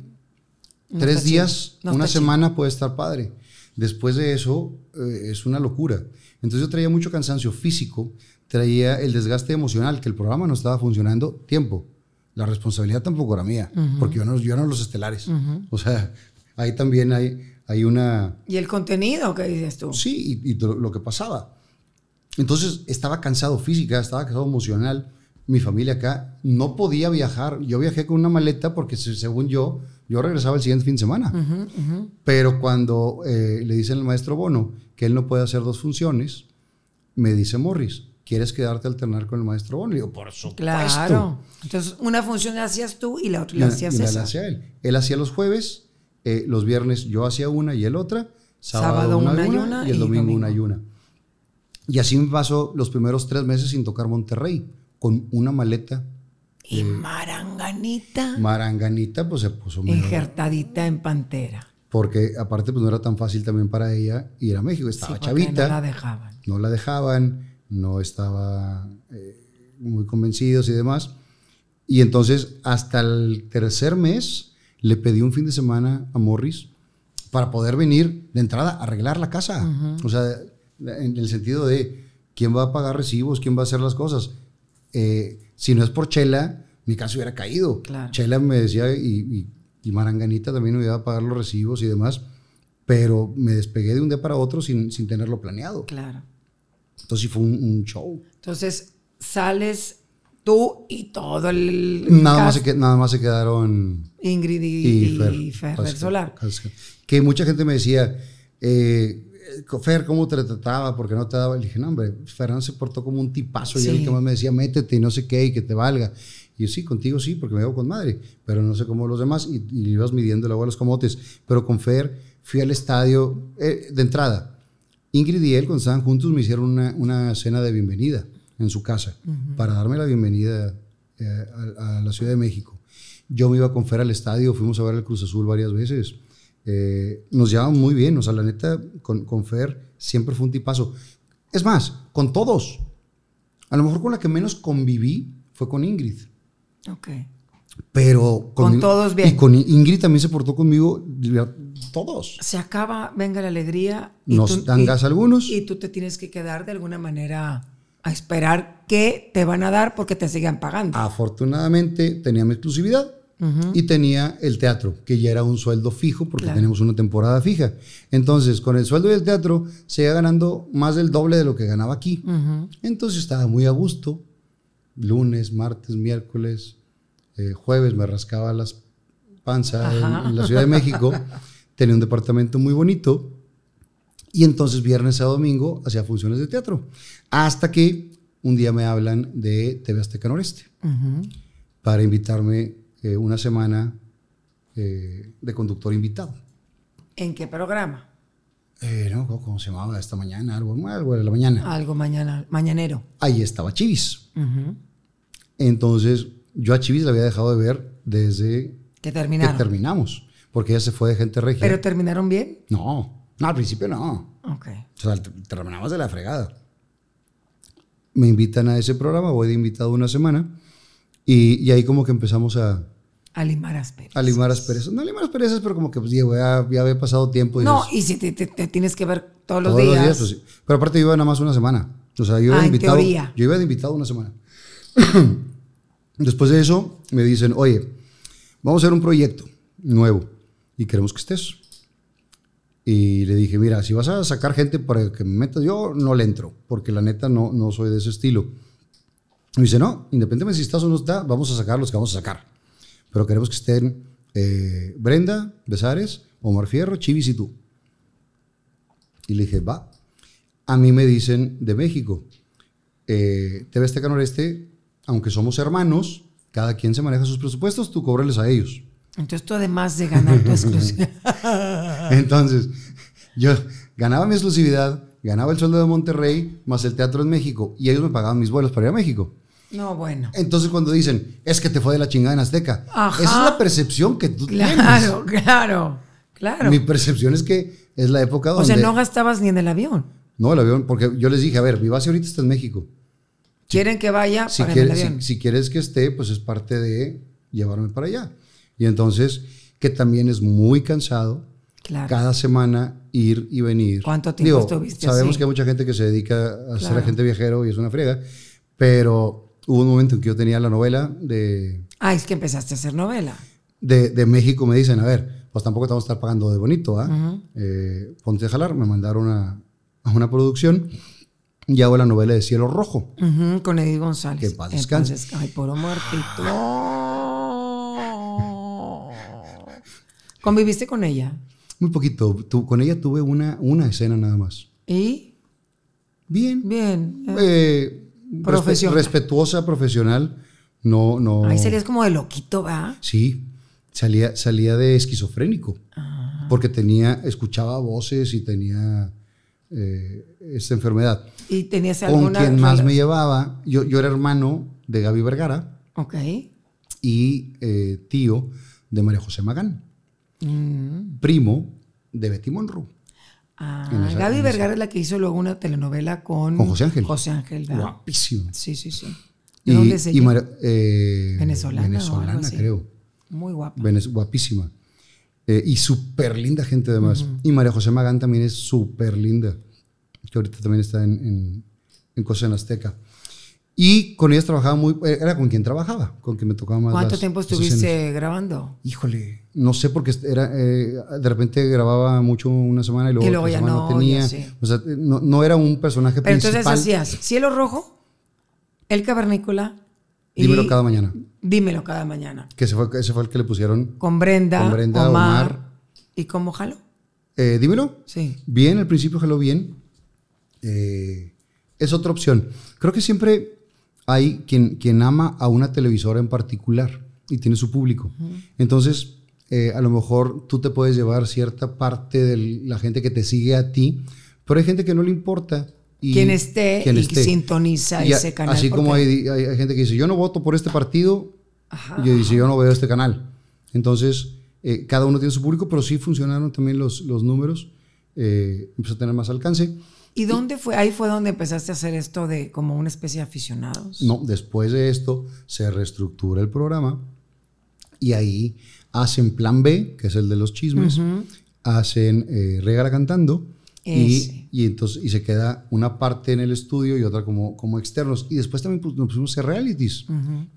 tres días, una semana puede estar padre. Después de eso eh, es una locura. Entonces yo traía mucho cansancio físico, traía el desgaste emocional, que el programa no estaba funcionando tiempo. La responsabilidad tampoco era mía, porque yo no, yo no los estelares. O sea, Ahí también hay, hay una... ¿Y el contenido que dices tú? Sí, y, lo, que pasaba. Entonces estaba cansado física, estaba cansado emocional. Mi familia acá no podía viajar. Yo viajé con una maleta porque según yo, yo regresaba el siguiente fin de semana. Pero cuando eh, le dicen al maestro Bono que él no puede hacer dos funciones, me dice Morris, ¿quieres quedarte a alternar con el maestro Bono? Y yo, por supuesto. Claro. Entonces una función la hacías tú y la otra la, hacías hacía él. Él hacía los jueves eh, los viernes yo hacía una y el otra, sábado, una, ayuna y el domingo, una y Y así me pasó los primeros tres meses sin tocar Monterrey, con una maleta. Y maranganita. Maranganita, pues se puso Injertadita en pantera. Porque aparte, pues no era tan fácil también para ella ir a México. Estaba chavita. No la dejaban. No la dejaban, no estaba eh, muy convencidos y demás. Y entonces, hasta el tercer mes, le pedí un fin de semana a Morris para poder venir de entrada a arreglar la casa. O sea, en el sentido de quién va a pagar recibos, quién va a hacer las cosas. Eh, si no es por Chela, mi casa hubiera caído. Chela me decía, y, Maranganita también me iba a pagar los recibos y demás, pero me despegué de un día para otro sin, sin tenerlo planeado. Claro. Entonces sí fue un show. Entonces sales Tú y todo el. Nada, más se, que, nada más se quedaron. Ingrid y, Fer, Solar. Que mucha gente me decía, eh, Fer, ¿cómo te trataba? porque no te daba? Le dije, no, hombre, Fernando se portó como un tipazo y el que más me decía, métete y no sé qué y que te valga. Y yo, sí, contigo sí, porque me hago con madre, pero no sé cómo los demás. Y, ibas midiendo el agua a los comotes. Pero con Fer fui al estadio eh, de entrada. Ingrid y él, cuando estaban juntos, me hicieron una, una cena de bienvenida en su casa para darme la bienvenida eh, a, la Ciudad de México. Yo me iba con Fer al estadio, fuimos a ver el Cruz Azul varias veces. Eh, nos llevamos muy bien, o sea, la neta, con, con Fer siempre fue un tipazo. Es más, con todos. A lo mejor con la que menos conviví fue con Ingrid. Ok. Pero con, todos bien. Y con Ingrid también se portó conmigo todos. Se acaba, venga la alegría. Nos dan gas algunos. Y tú te tienes que quedar de alguna manera a esperar qué te van a dar porque te sigan pagando. Afortunadamente tenía mi exclusividad y tenía el teatro, que ya era un sueldo fijo porque tenemos una temporada fija. Entonces, con el sueldo del teatro se ganando más del doble de lo que ganaba aquí. Entonces estaba muy a gusto. Lunes, martes, miércoles, eh, jueves me rascaba las panzas en la Ciudad de México. tenía un departamento muy bonito. Y entonces viernes a domingo hacía funciones de teatro. Hasta que un día me hablan de TV Azteca Noreste para invitarme eh, una semana eh, de conductor invitado. ¿En qué programa? Eh, no, ¿cómo se llamaba esta mañana? Algo, algo de la mañana. Algo mañana, mañanero. Ahí estaba Chivis. Entonces, yo a Chivis la había dejado de ver desde que, terminamos, porque ella se fue de gente regia. ¿Pero terminaron bien? No, al principio no. Okay. O sea, terminamos de la fregada me invitan a ese programa, voy de invitado una semana, y, ahí como que empezamos a... A limar asperezas. A limar No a limar asperezas, pero como que pues, ya, había pasado tiempo. no, y si te, tienes que ver todos, los días. Todos Los días pues, sí. Pero aparte yo iba nada más una semana. O sea, yo iba, ah, invitado, yo iba de invitado una semana. Después de eso me dicen, oye, vamos a hacer un proyecto nuevo y queremos que estés. Y le dije, mira, si vas a sacar gente para que me metas, yo no le entro, porque la neta no, no soy de ese estilo. Y dice, no, independientemente si estás o no está, vamos a sacar los que vamos a sacar. Pero queremos que estén eh, Brenda, Besares, Omar Fierro, Chivis y tú. Y le dije, va. A mí me dicen de México, eh, TV Azteca Noreste, aunque somos hermanos, cada quien se maneja sus presupuestos, tú cóbrales a ellos. Entonces tú además de ganar tu exclusividad. Entonces, yo ganaba mi exclusividad, ganaba el sueldo de Monterrey, más el teatro en México, y ellos me pagaban mis vuelos para ir a México. No, bueno. Entonces cuando dicen, es que te fue de la chingada en Azteca, es la percepción que tú tienes. Claro, claro, claro. Mi percepción es que es la época donde... O sea, no gastabas ni en el avión. No, el avión, porque yo les dije, a ver, mi base ahorita está en México. ¿Quieren que vaya si quieres que esté, pues es parte de llevarme para allá. Y entonces, que también es muy cansado cada semana ir y venir. ¿Cuánto tiempo Digo, estuviste Sabemos que hay mucha gente que se dedica a ser agente viajero y es una friega, pero hubo un momento en que yo tenía la novela de... Ah, es que empezaste a hacer novela. De, de México me dicen, a ver, pues tampoco estamos a estar pagando de bonito, ¿ah? Eh, ponte a jalar, me mandaron a, una producción y hago la novela de Cielo Rojo. con Edith González. Que Entonces, ay, puro muertito. Ah, ¿Conviviste con ella? Muy poquito. con ella tuve una, una escena nada más. ¿Y? Bien. Bien. Eh. Eh, respetuosa, profesional. No, no. Ahí salías como de loquito, ¿va? Sí. Salía, salía de esquizofrénico. Ah. Porque tenía, escuchaba voces y tenía eh, esta enfermedad. ¿Y tenías alguna? Con quien más me llevaba, yo, era hermano de Gaby Vergara. Ok. Y tío de María José Magán primo de Betty Monroe. Ah, Gaby Vergara es la que hizo luego una telenovela con, José Ángel. José Ángel. ¿verdad? Sí, sí, sí. dónde venezolana. Venezolana, creo. Muy guapa. guapísima. Eh, y súper linda gente además. Y María José Magán también es súper linda, que ahorita también está en, en, en Cosa Azteca. Y con ellas trabajaba muy, era con quien trabajaba, con quien me tocaba más. ¿Cuánto tiempo estuviste grabando? Híjole, no sé porque era, eh, de repente grababa mucho una semana y luego, no, tenía. O sea, no, era un personaje Pero principal. Entonces hacías Cielo Rojo, El Cavernícola. Dímelo cada mañana. Dímelo cada mañana. Que ese fue, el que le pusieron. Con Brenda, con Brenda Omar, ¿Y cómo jalo? Eh, dímelo. Sí. Bien, al principio jaló bien. Eh, es otra opción. Creo que siempre hay quien, quien ama a una televisora en particular y tiene su público. Entonces, eh, a lo mejor tú te puedes llevar cierta parte de la gente que te sigue a ti, pero hay gente que no le importa. Y quien esté y sintoniza ese canal. Así como hay, hay, gente que dice, yo no voto por este partido, Ajá. y dice, yo no veo este canal. Entonces, eh, cada uno tiene su público, pero sí funcionaron también los, los números, eh, empezó a tener más alcance. ¿Y dónde fue? Ahí fue donde empezaste a hacer esto de como una especie de aficionados. No, después de esto se reestructura el programa y ahí hacen Plan B, que es el de los chismes, hacen eh, Regala Cantando, y, entonces se queda una parte en el estudio y otra como, como externos. Y después también pues, nos pusimos a hacer realities,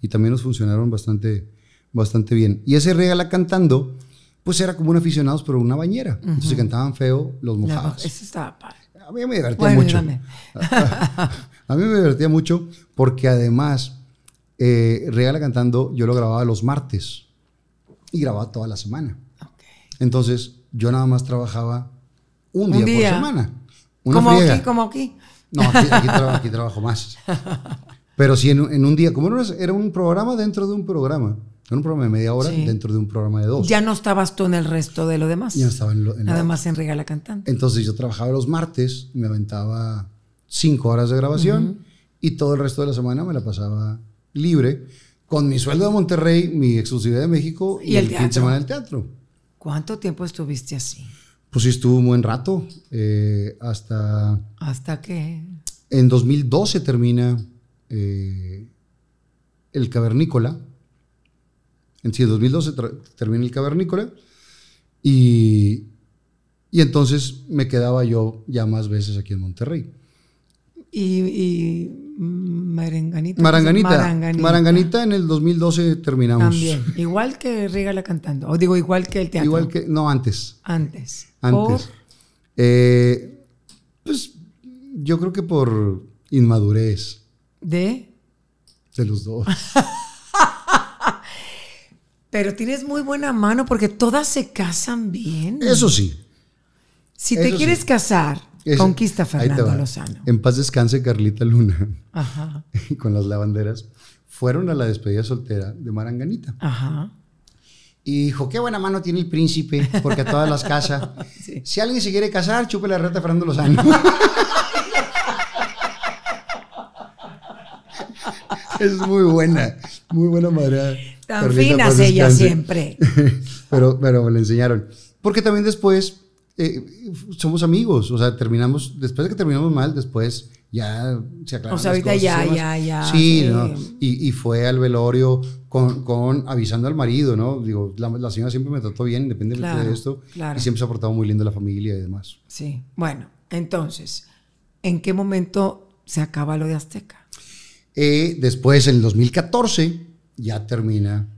y también nos funcionaron bastante, bastante bien. Y ese Regala Cantando, pues era como un aficionados, pero una bañera. Entonces Entonces cantaban feo, los mojados eso estaba padre. A mí me divertía mucho. a, mí me divertía mucho porque además, eh, Regala Cantando, yo lo grababa los martes y grababa toda la semana. Entonces, yo nada más trabajaba un, día, por semana. como aquí, como aquí. No, aquí, trabajo, más. Pero sí, en, un día, como era un programa dentro de un programa. Era un programa de media hora dentro de un programa de dos. Ya no estabas tú en el resto de lo demás. Ya estaba en Nada más en Regala Cantante. Entonces yo trabajaba los martes, me aventaba cinco horas de grabación y todo el resto de la semana me la pasaba libre con mi sueldo de Monterrey, mi exclusividad de México y, el, fin de semana del teatro. ¿Cuánto tiempo estuviste así? Pues sí, estuve un buen rato. Eh, hasta. ¿Hasta qué? En 2012 termina eh, El Cavernícola. En 2012 termina El Cavernícola. Y, y entonces me quedaba yo ya más veces aquí en Monterrey y, Maranganita, Maranganita. Maranganita. en el 2012 terminamos. También. Igual que Regala cantando. O digo, igual que el teatro. Igual que. No, antes. Antes. Antes. Eh, pues yo creo que por inmadurez. ¿De? De los dos. Pero tienes muy buena mano porque todas se casan bien. Eso sí. Si te quieres casar Conquista Fernando Lozano. En paz descanse Carlita Luna. Ajá. Con las lavanderas. Fueron a la despedida soltera de Maranganita. Ajá. Y dijo, qué buena mano tiene el príncipe, porque a todas las casas, Si alguien se quiere casar, chupe la rata a Fernando Lozano. es muy buena, muy buena madre. Tan fina finas ella siempre. pero, pero me enseñaron. Porque también después eh, somos amigos, o sea, terminamos, después de que terminamos mal, después ya se aclararon. O sea, ahorita ya, ya, ya. Sí, ¿no? Y, fue al velorio con, avisando al marido, ¿no? Digo, la, señora siempre me trató bien, independientemente de esto, claro. y siempre se ha portado muy lindo la familia y demás. Sí, bueno, entonces, ¿en qué momento se acaba lo de Azteca? Eh, después, en el 2014, ya termina.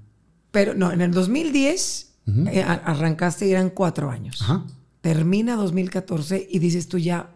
Pero no, en el 2010 eh, arrancaste y eran cuatro años. Ajá termina 2014 y dices tú ya,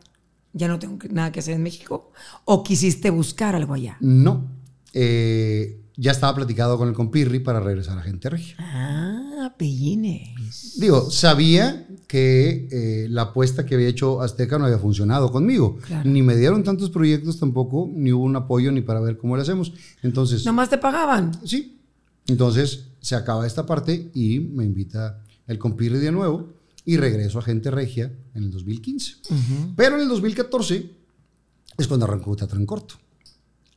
ya no tengo nada que hacer en México? ¿O quisiste buscar algo allá? No. Eh, ya estaba platicado con el compirri para regresar a Gente Regia. Ah, pillines. Digo, sabía que eh, la apuesta que había hecho Azteca no había funcionado conmigo. Ni me dieron tantos proyectos tampoco, ni hubo un apoyo ni para ver cómo lo hacemos. Entonces... más te pagaban? Sí. Entonces se acaba esta parte y me invita el compirri de nuevo y regreso a Gente Regia en el 2015. Pero en el 2014 es cuando arrancó Teatro en Corto.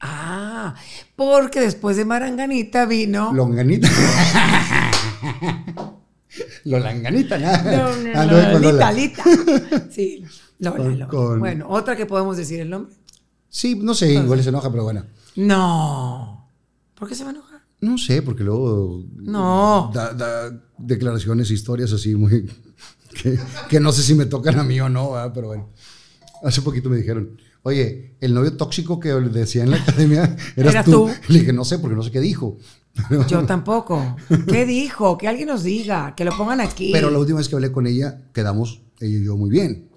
Ah, porque después de Maranganita vino. Longanita. Lolanganita, ¿no? longanita. Ah, sí, Bueno, otra que podemos decir el nombre. Sí, no sé, igual se enoja, pero bueno. No. ¿Por qué se va a enojar? No sé, porque luego. No. Da, declaraciones declaraciones, historias así muy que, no sé si me tocan a mí o no, pero bueno. Hace poquito me dijeron, oye, el novio tóxico que decía en la academia eras, tú? Le dije, no sé, porque no sé qué dijo. Yo tampoco. ¿Qué dijo? Que alguien nos diga, que lo pongan aquí. Pero la última vez que hablé con ella, quedamos, ella y yo, muy bien.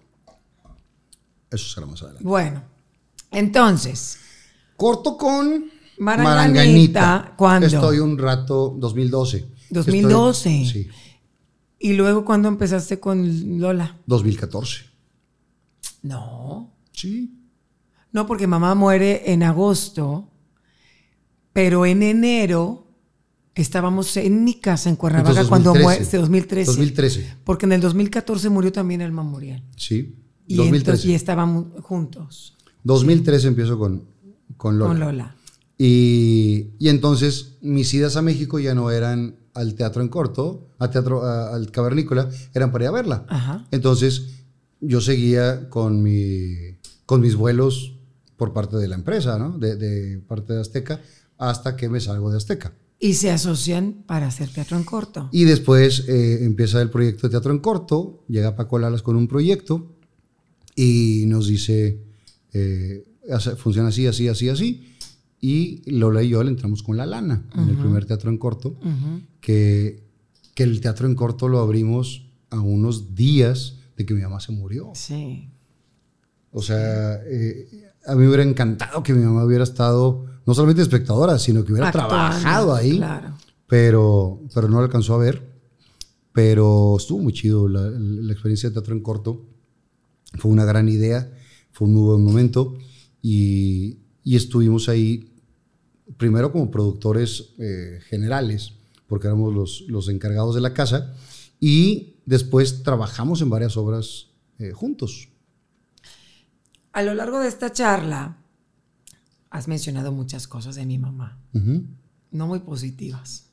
Eso será más adelante. Bueno, entonces. Corto con Marangainita. cuando ¿Cuándo? Estoy un rato, 2012. 2012. sí. ¿Y luego cuándo empezaste con Lola? 2014. No. Sí. No, porque mamá muere en agosto, pero en enero estábamos en mi casa en Cuernavaca cuando muere. 2013. 2013. Porque en el 2014 murió también el mamorial. Sí. Y, estábamos juntos. 2013 empiezo con, con Lola. Con Lola. Y, y, entonces mis idas a México ya no eran al teatro en corto, al teatro, al cavernícola, eran para ir a verla. Entonces, yo seguía con, mi, con mis vuelos por parte de la empresa, ¿no? De, parte de Azteca, hasta que me salgo de Azteca. Y se asocian para hacer teatro en corto. Y después eh, empieza el proyecto de teatro en corto, llega Paco Lalas con un proyecto y nos dice, eh, funciona así, así, así, así. Y Lola y yo le entramos con La Lana, en el primer teatro en corto, que, que el teatro en corto lo abrimos a unos días de que mi mamá se murió. Sí. O sea, eh, a mí hubiera encantado que mi mamá hubiera estado, no solamente espectadora, sino que hubiera trabajado ahí. Claro. Pero, pero no alcanzó a ver. Pero estuvo muy chido la, experiencia de teatro en corto. Fue una gran idea, fue un nuevo buen momento. Y, y estuvimos ahí primero como productores eh, generales, porque éramos los, encargados de la casa, y después trabajamos en varias obras eh, juntos. A lo largo de esta charla, has mencionado muchas cosas de mi mamá, no muy positivas.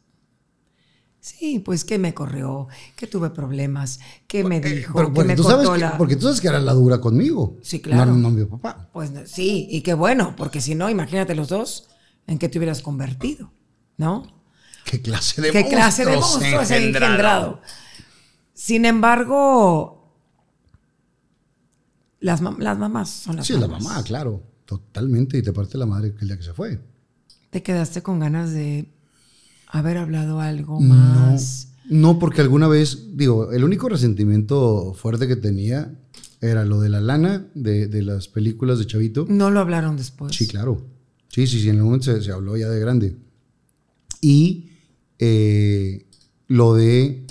Sí, pues que me corrió, que tuve problemas, eh, que me dijo, que me la... Porque tú sabes que era la dura conmigo. Sí, claro. No, no, mi papá. Pues sí, y qué bueno, porque si no, imagínate los dos en qué te hubieras convertido, ¿no? ¿Qué clase de monstruo? ¿Qué clase de engendrado? Sin embargo, las, mamás son las Sí, la mamá, claro, totalmente, y te parte la madre el día que se fue. Te quedaste con ganas de haber hablado algo más. No, porque alguna vez, digo, el único resentimiento fuerte que tenía era lo de la lana de, las películas de Chavito. No lo hablaron después. Sí, claro. Sí, sí, sí, en el momento se, habló ya de grande. Y eh, lo de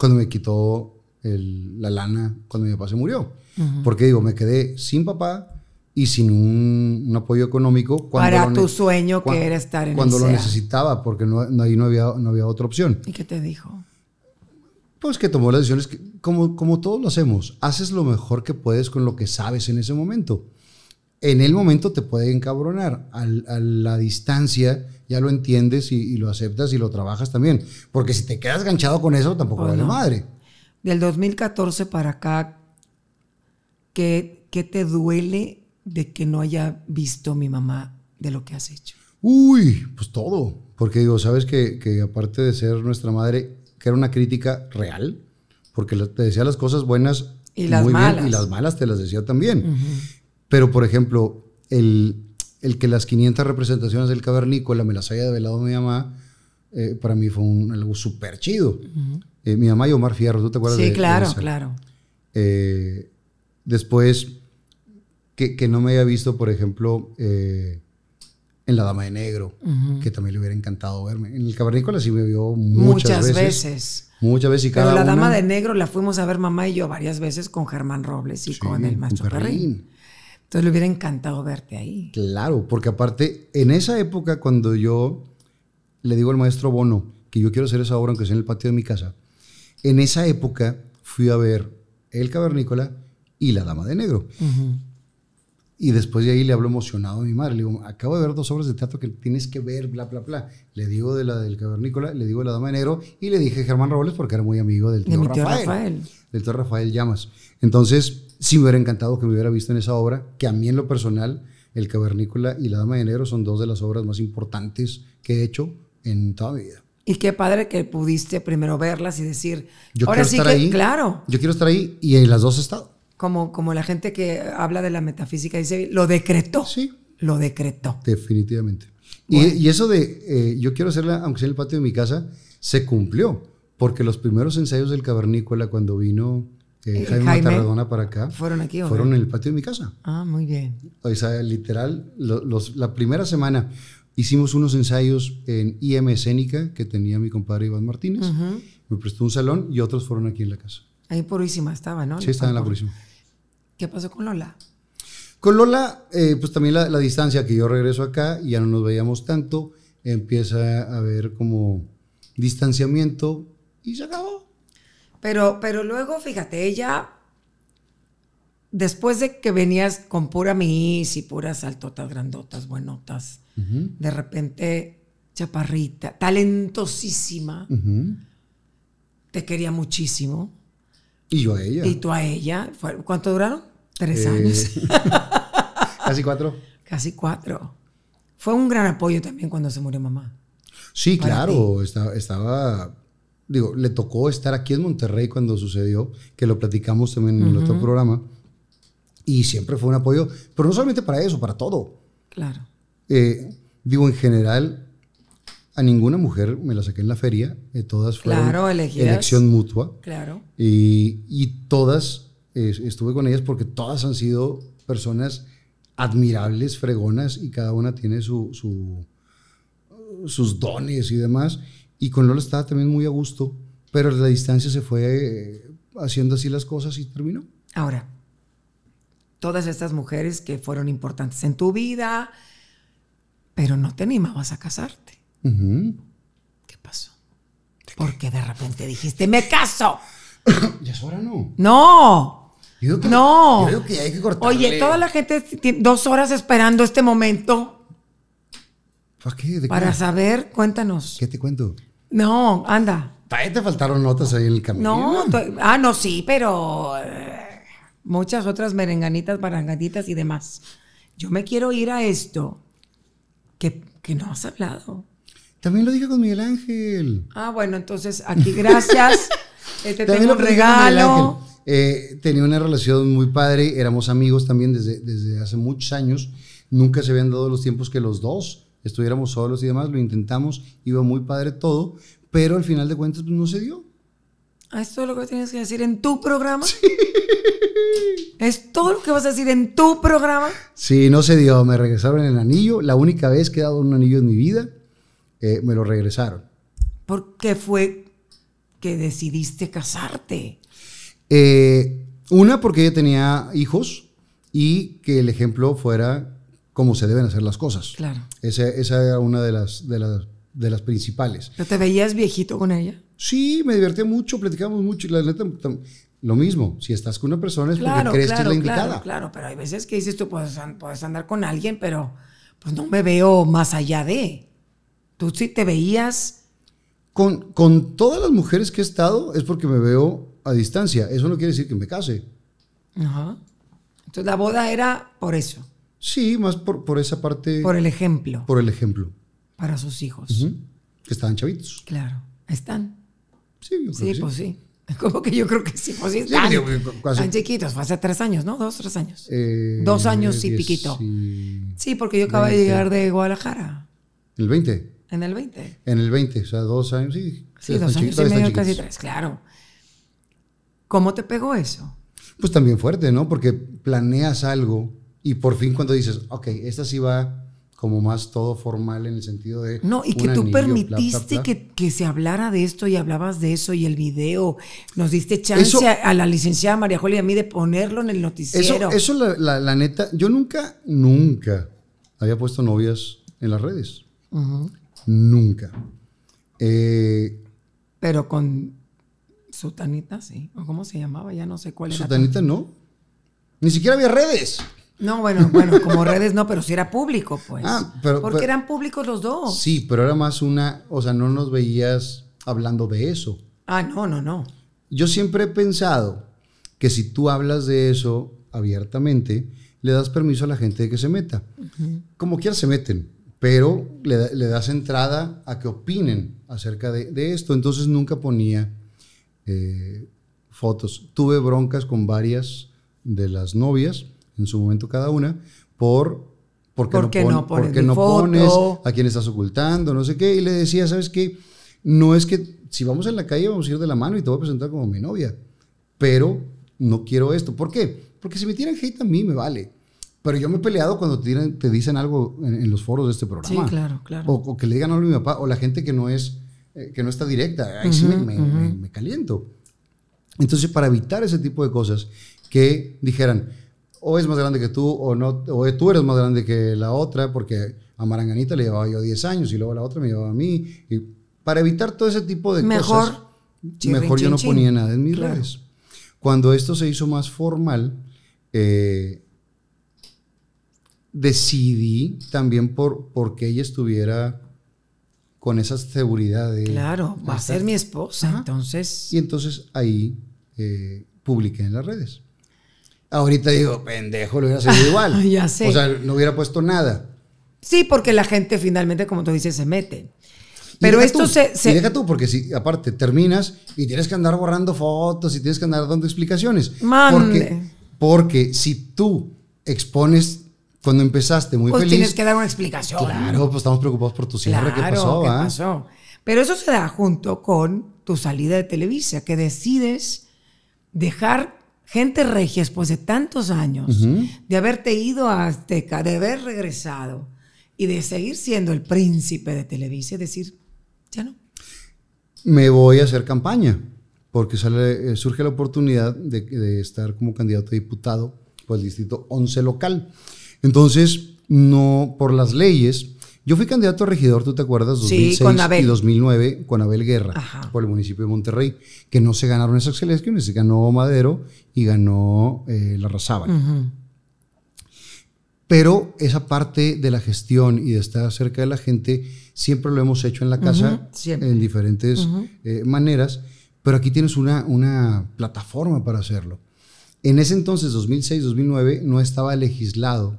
cuando me quitó la lana, cuando mi papá se murió. Porque digo, me quedé sin papá, y sin un, apoyo económico. Cuando Para tu sueño que era estar en Cuando lo necesitaba, porque no, ahí no había, no había otra opción. ¿Y qué te dijo? Pues que tomó las decisiones, como, como todos lo hacemos, haces lo mejor que puedes con lo que sabes en ese momento. En el momento te puede encabronar, a la distancia ya lo entiendes y, lo aceptas y lo trabajas también, porque si te quedas ganchado con eso tampoco pues vale madre. Del 2014 para acá, ¿qué, ¿qué te duele de que no haya visto mi mamá de lo que has hecho? Uy, pues todo. Porque digo, sabes que, que aparte de ser nuestra madre, que era una crítica real, porque te decía las cosas buenas y las muy malas. Bien, y las malas te las decía también. Pero, por ejemplo, el, el, que las 500 representaciones del cavernícola me las haya develado mi mamá, eh, para mí fue algo súper chido. Eh, mi mamá y Omar Fierro, ¿tú te acuerdas sí, de, claro, claro. Eh, después, que, no me haya visto, por ejemplo, eh, en La Dama de Negro, que también le hubiera encantado verme. En el Cavernícola sí me vio muchas, muchas veces, Muchas veces. Y cada Pero La Dama de Negro la fuimos a ver mamá y yo varias veces con Germán Robles y con el macho Perrín. Entonces le hubiera encantado verte ahí. Claro, porque aparte, en esa época cuando yo le digo al maestro Bono que yo quiero hacer esa obra, aunque sea en el patio de mi casa, en esa época fui a ver El Cavernícola y La Dama de Negro. Y después de ahí le hablo emocionado a mi madre. Le digo, acabo de ver dos obras de teatro que tienes que ver, bla, bla, bla. Le digo de la del cavernícola, le digo de la dama de negro y le dije Germán Robles porque era muy amigo del tío, Rafael, Del tío Rafael Llamas. Entonces, sí me hubiera encantado que me hubiera visto en esa obra, que a mí en lo personal, El cavernícola y La dama de negro son dos de las obras más importantes que he hecho en toda mi vida. Y qué padre que pudiste primero verlas y decir, yo ahora claro. Yo quiero estar ahí y en las dos he estado como, la gente que habla de la metafísica dice, lo decretó. Sí. Lo decretó. Definitivamente. Y, eso de, eh, yo quiero hacerla, aunque sea en el patio de mi casa, se cumplió. Porque los primeros ensayos del Cavernícola, cuando vino eh, eh, Jaime, Jaime para acá. ¿Fueron aquí? fueron en el patio de mi casa. Ah, muy bien. O sea, literal, los, la primera semana hicimos unos ensayos en IM Escénica que tenía mi compadre Iván Martínez. Me prestó un salón y otros fueron aquí en la casa. Ahí purísima estaba, ¿no? Sí, estaba en la purísima. ¿Qué pasó con Lola? Con Lola, eh, pues también la, distancia que yo regreso acá y ya no nos veíamos tanto, empieza a haber como distanciamiento y se acabó. Pero, pero luego, fíjate, ella, después de que venías con pura mis y puras altotas, grandotas, buenotas, de repente chaparrita, talentosísima, te quería muchísimo. Y yo a ella. Y tú a ella. ¿Cuánto duraron? Tres eh, años. ¿Casi cuatro? Casi cuatro. Fue un gran apoyo también cuando se murió mamá. Sí, claro, estaba, digo, le tocó estar aquí en Monterrey cuando sucedió, que lo platicamos también en otro programa, y siempre fue un apoyo, pero no solamente para eso, para todo. Claro. Eh, digo, en general, a ninguna mujer me la saqué en la feria, eh, todas fueron claro, elección mutua. Claro. y todas estuve con ellas porque todas han sido personas admirables, fregonas, y cada una tiene su, sus dones y demás. Y con Lola estaba también muy a gusto, pero la distancia se fue eh, haciendo así las cosas y terminó. Ahora, todas estas mujeres que fueron importantes en tu vida, pero no te animabas a casarte. ¿Qué pasó? Porque de repente dijiste, me caso. ya es hora, ¿no? No no. Oye, toda la gente tiene dos horas esperando este momento. ¿Para qué? Para saber, cuéntanos. ¿Qué te cuento? No, anda. te faltaron notas ahí en el camino. No, ah, no, sí, pero eh, muchas otras merenganitas, baranganitas y demás. Yo me quiero ir a esto que, que no has hablado. También lo dije con Miguel Ángel. Ah, bueno, entonces aquí gracias. este tengo un regalo. Eh, tenía una relación muy padre, éramos amigos también desde, desde hace muchos años. Nunca se habían dado los tiempos que los dos estuviéramos solos y demás, lo intentamos, iba muy padre todo, pero al final de cuentas pues, no se dio. Ah, ¿Es todo lo que tienes que decir en tu programa? ¿Es todo lo que vas a decir en tu programa? Sí, no se dio, me regresaron el anillo, la única vez que he dado un anillo en mi vida, eh, me lo regresaron. ¿Por qué fue que decidiste casarte? Eh, una, porque ella tenía hijos y que el ejemplo fuera cómo se deben hacer las cosas. Claro. Esa, era una de las, de las, de las principales. ¿No te veías viejito con ella? Sí, me divertía mucho, platicamos mucho. Y la neta, lo mismo, si estás con una persona es claro, porque crees que es la indicada. Claro, claro, pero hay veces que dices tú puedes, andar con alguien, pero pues no me veo más allá de. Tú sí te veías. Con, con todas las mujeres que he estado es porque me veo a distancia. Eso no quiere decir que me case. Ajá. Entonces la boda era por eso. Sí, más por, esa parte. Por el ejemplo. Por el ejemplo. Para sus hijos. Que estaban chavitos. Claro. Están. Sí, sí, pues sí. Como que yo creo que sí, pues sí, están, pues, chiquitos, hace tres años, ¿no? Dos, tres años. Eh, dos años y piquito. Sí, porque yo acabo de llegar de Guadalajara. en ¿El 20? En el 20. En el 20, o sea, dos años, sí. Sí, dos años y medio, casi tres, claro. ¿Cómo te pegó eso? Pues también fuerte, ¿no? Porque planeas algo y por fin cuando dices, ok, esta sí va como más todo formal en el sentido de... No, y que tú permitiste Que, se hablara de esto y hablabas de eso y el video, nos diste chance a, la licenciada María Julia y a mí de ponerlo en el noticiero. Eso, eso la, neta, yo nunca, nunca había puesto novias en las redes. Nunca. Eh, Pero con Sutanita, sí. cómo se llamaba? Ya no sé cuál era. Sutanita no. Ni siquiera había redes. No, bueno, bueno, como redes no, pero sí era público, pues. Ah, pero, Porque eran públicos los dos. Sí, pero era más una, o sea, no nos veías hablando de eso. Ah, no, no, no. Yo siempre he pensado que si tú hablas de eso abiertamente, le das permiso a la gente de que se meta. Como quiera se meten, pero le, das entrada a que opinen acerca de esto. Entonces nunca ponía eh, fotos. Tuve broncas con varias de las novias, en su momento cada una, por ¿Por qué, no, pones, ¿por ¿A quién estás ocultando? No sé qué. Y le decía, ¿sabes qué? No es que si vamos en la calle vamos a ir de la mano y te voy a presentar como mi novia. Pero no quiero esto. ¿Por qué? Porque si me tiran hate a mí me vale. Pero yo me he peleado cuando te, dicen algo en, los foros de este programa. Sí, claro, claro. O, o, que le digan algo a mi papá. O la gente que no es eh, que no está directa. Ahí sí me, caliento. Entonces, para evitar ese tipo de cosas que dijeran, o es más grande que tú, o, no, o tú eres más grande que la otra, porque a Maranganita le llevaba yo 10 años y luego la otra me llevaba a mí. para evitar todo ese tipo de cosas, mejor yo no ponía nada en mis redes. Cuando esto se hizo más formal, eh, decidí también por, qué ella estuviera con esa seguridad de... Claro, va a ser mi esposa, entonces... Y entonces ahí eh, publiqué en las redes. Ahorita digo, pendejo, lo hubiera seguido igual. ya sé. O sea, no hubiera puesto nada. Sí, porque la gente finalmente, como tú dices, se mete. Pero esto se, se... deja tú, porque si aparte terminas y tienes que andar borrando fotos y tienes que andar dando explicaciones. Mande. Porque, porque si tú expones cuando empezaste muy pues feliz. tienes que dar una explicación. Claro, pues estamos preocupados por tu cierre. ¿Qué ah? pasó? Pero eso se da junto con tu salida de Televisa, que decides dejar gente regia después de tantos años, de haberte ido a Azteca, de haber regresado y de seguir siendo el príncipe de Televisa y decir, ya no. Me voy a hacer campaña, porque sale, eh, surge la oportunidad de, de estar como candidato a diputado por el distrito 11 local. Entonces, no por las leyes. Yo fui candidato a regidor, tú te acuerdas, 2006 sí, con Abel. y 2009 con Abel Guerra por el municipio de Monterrey, que no se ganaron esas elecciones, se ganó Madero y ganó eh, la Razábal. Pero esa parte de la gestión y de estar cerca de la gente siempre lo hemos hecho en la casa, en diferentes eh, maneras, pero aquí tienes una, una plataforma para hacerlo. En ese entonces, 2006-2009, no estaba legislado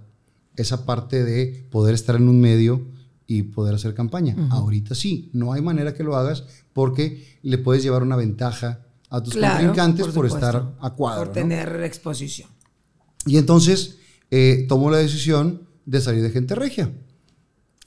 esa parte de poder estar en un medio y poder hacer campaña. Ahorita sí, no hay manera que lo hagas porque le puedes llevar una ventaja a tus contrincantes por, estar a cuadro. Por tener exposición. Y entonces eh, tomó la decisión de salir de gente regia.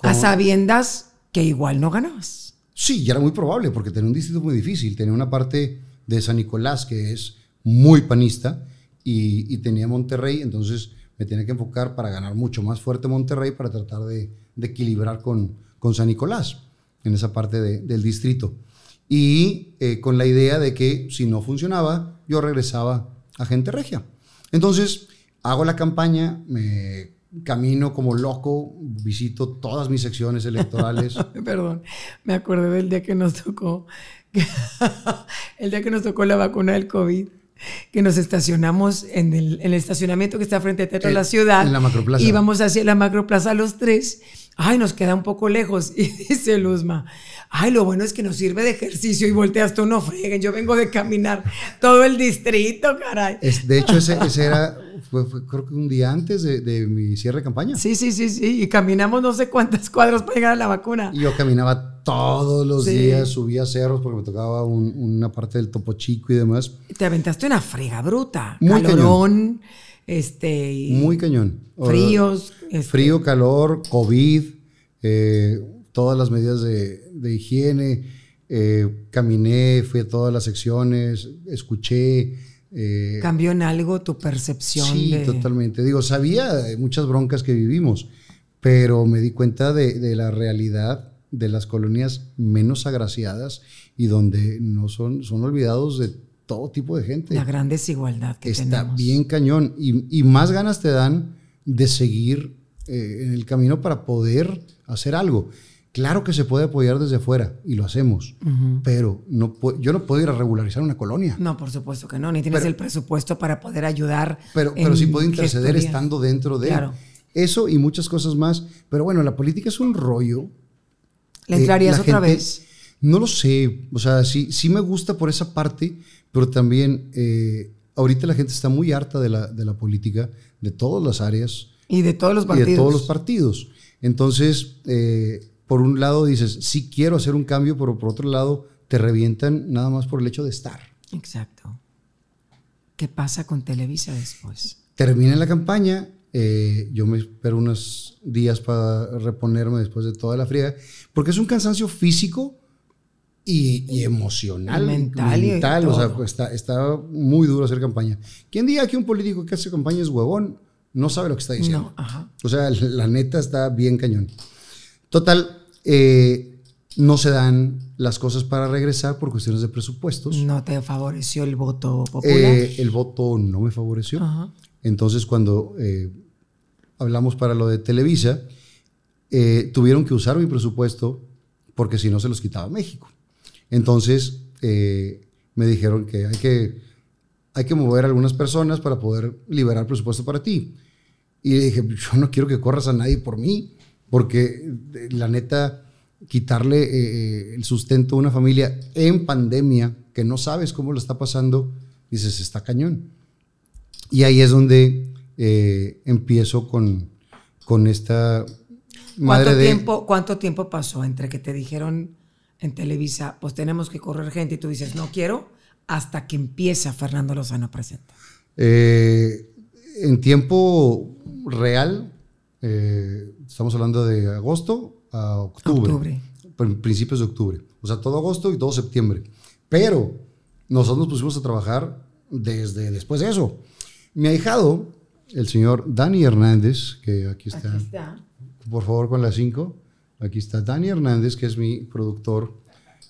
A sabiendas que igual no ganabas. Sí, y era muy probable porque tenía un distrito muy difícil. Tenía una parte de San Nicolás que es muy panista y tenía Monterrey, entonces me tiene que enfocar para ganar mucho más fuerte Monterrey para tratar de, equilibrar con, con, San Nicolás en esa parte del distrito. Y eh, con la idea de que si no funcionaba, yo regresaba a Gente Regia. Entonces, hago la campaña, me camino como loco, visito todas mis secciones electorales. Perdón, me acordé del día que nos tocó, el día que nos tocó la vacuna del COVID que nos estacionamos en el, estacionamiento que está frente a Teatro eh, la Ciudad. En la macroplaza. Y vamos hacia la macroplaza los tres. Ay, nos queda un poco lejos. Y dice Luzma, ay, lo bueno es que nos sirve de ejercicio y volteas tú, no freguen. Yo vengo de caminar todo el distrito, caray. de hecho, ese, ese era, creo que un día antes de, mi cierre de campaña. Sí, sí, sí, sí. Y caminamos no sé cuántas cuadras para llegar a la vacuna. yo caminaba todos los días, subía cerros porque me tocaba una parte del topo chico y demás. Te aventaste una frega bruta. Muy cañón. este. Muy cañón. Fríos. Este. Frío, calor, COVID, eh, todas las medidas de, higiene. Eh, caminé, fui a todas las secciones, escuché. Eh, ¿Cambió en algo tu percepción? Sí, totalmente. Digo, sabía muchas broncas que vivimos, pero me di cuenta de la realidad de las colonias menos agraciadas y donde no son, son olvidados de todo tipo de gente. La gran desigualdad que Está bien cañón y, y, más ganas te dan de seguir eh, en el camino para poder hacer algo. Claro que se puede apoyar desde afuera y lo hacemos, pero no yo no puedo ir a regularizar una colonia. No, por supuesto que no, ni tienes el presupuesto para poder ayudar. Pero, pero sí puedo interceder estando dentro de eso y muchas cosas más. Pero bueno, la política es un rollo ¿Le eh, entrarías otra vez? No lo sé. O sea, sí, sí me gusta por esa parte, pero también eh, ahorita la gente está muy harta de la, de la, política, de todas las áreas. Y de todos los partidos. Y de todos los partidos. Entonces, eh, por un lado dices, sí quiero hacer un cambio, pero por otro lado te revientan nada más por el hecho de estar. Exacto. ¿Qué pasa con Televisa después? Termina la campaña, eh, yo me espero unos días para reponerme después de toda la friega, porque es un cansancio físico y, emocional. mental. Y o sea, está, muy duro hacer campaña. ¿Quién diga que un político que hace campaña es huevón? No sabe lo que está diciendo. O sea, la neta está bien cañón. Total, eh, no se dan las cosas para regresar por cuestiones de presupuestos. No te favoreció el voto popular. Eh, el voto no me favoreció. Entonces, cuando hablamos para lo de Televisa, eh, tuvieron que usar mi presupuesto porque si no se los quitaba México. Entonces eh, me dijeron que hay, que hay que mover algunas personas para poder liberar presupuesto para ti. Y dije, yo no quiero que corras a nadie por mí, porque eh, la neta, quitarle el sustento a una familia en pandemia, que no sabes cómo lo está pasando, dices, está cañón. Y ahí es donde eh, empiezo con, con esta madre ¿Cuánto Tiempo, ¿Cuánto tiempo pasó entre que te dijeron en Televisa, pues tenemos que correr gente y tú dices, no quiero, hasta que empieza Fernando Lozano Presenta? Eh, en tiempo real, eh, estamos hablando de agosto a octubre. Octubre. Principios de octubre. O sea, todo agosto y todo septiembre. Pero nosotros nos pusimos a trabajar desde después de eso. Mi ahijado el señor Dani Hernández, que aquí está. Aquí está. Por favor, con las cinco. Aquí está Dani Hernández, que es mi productor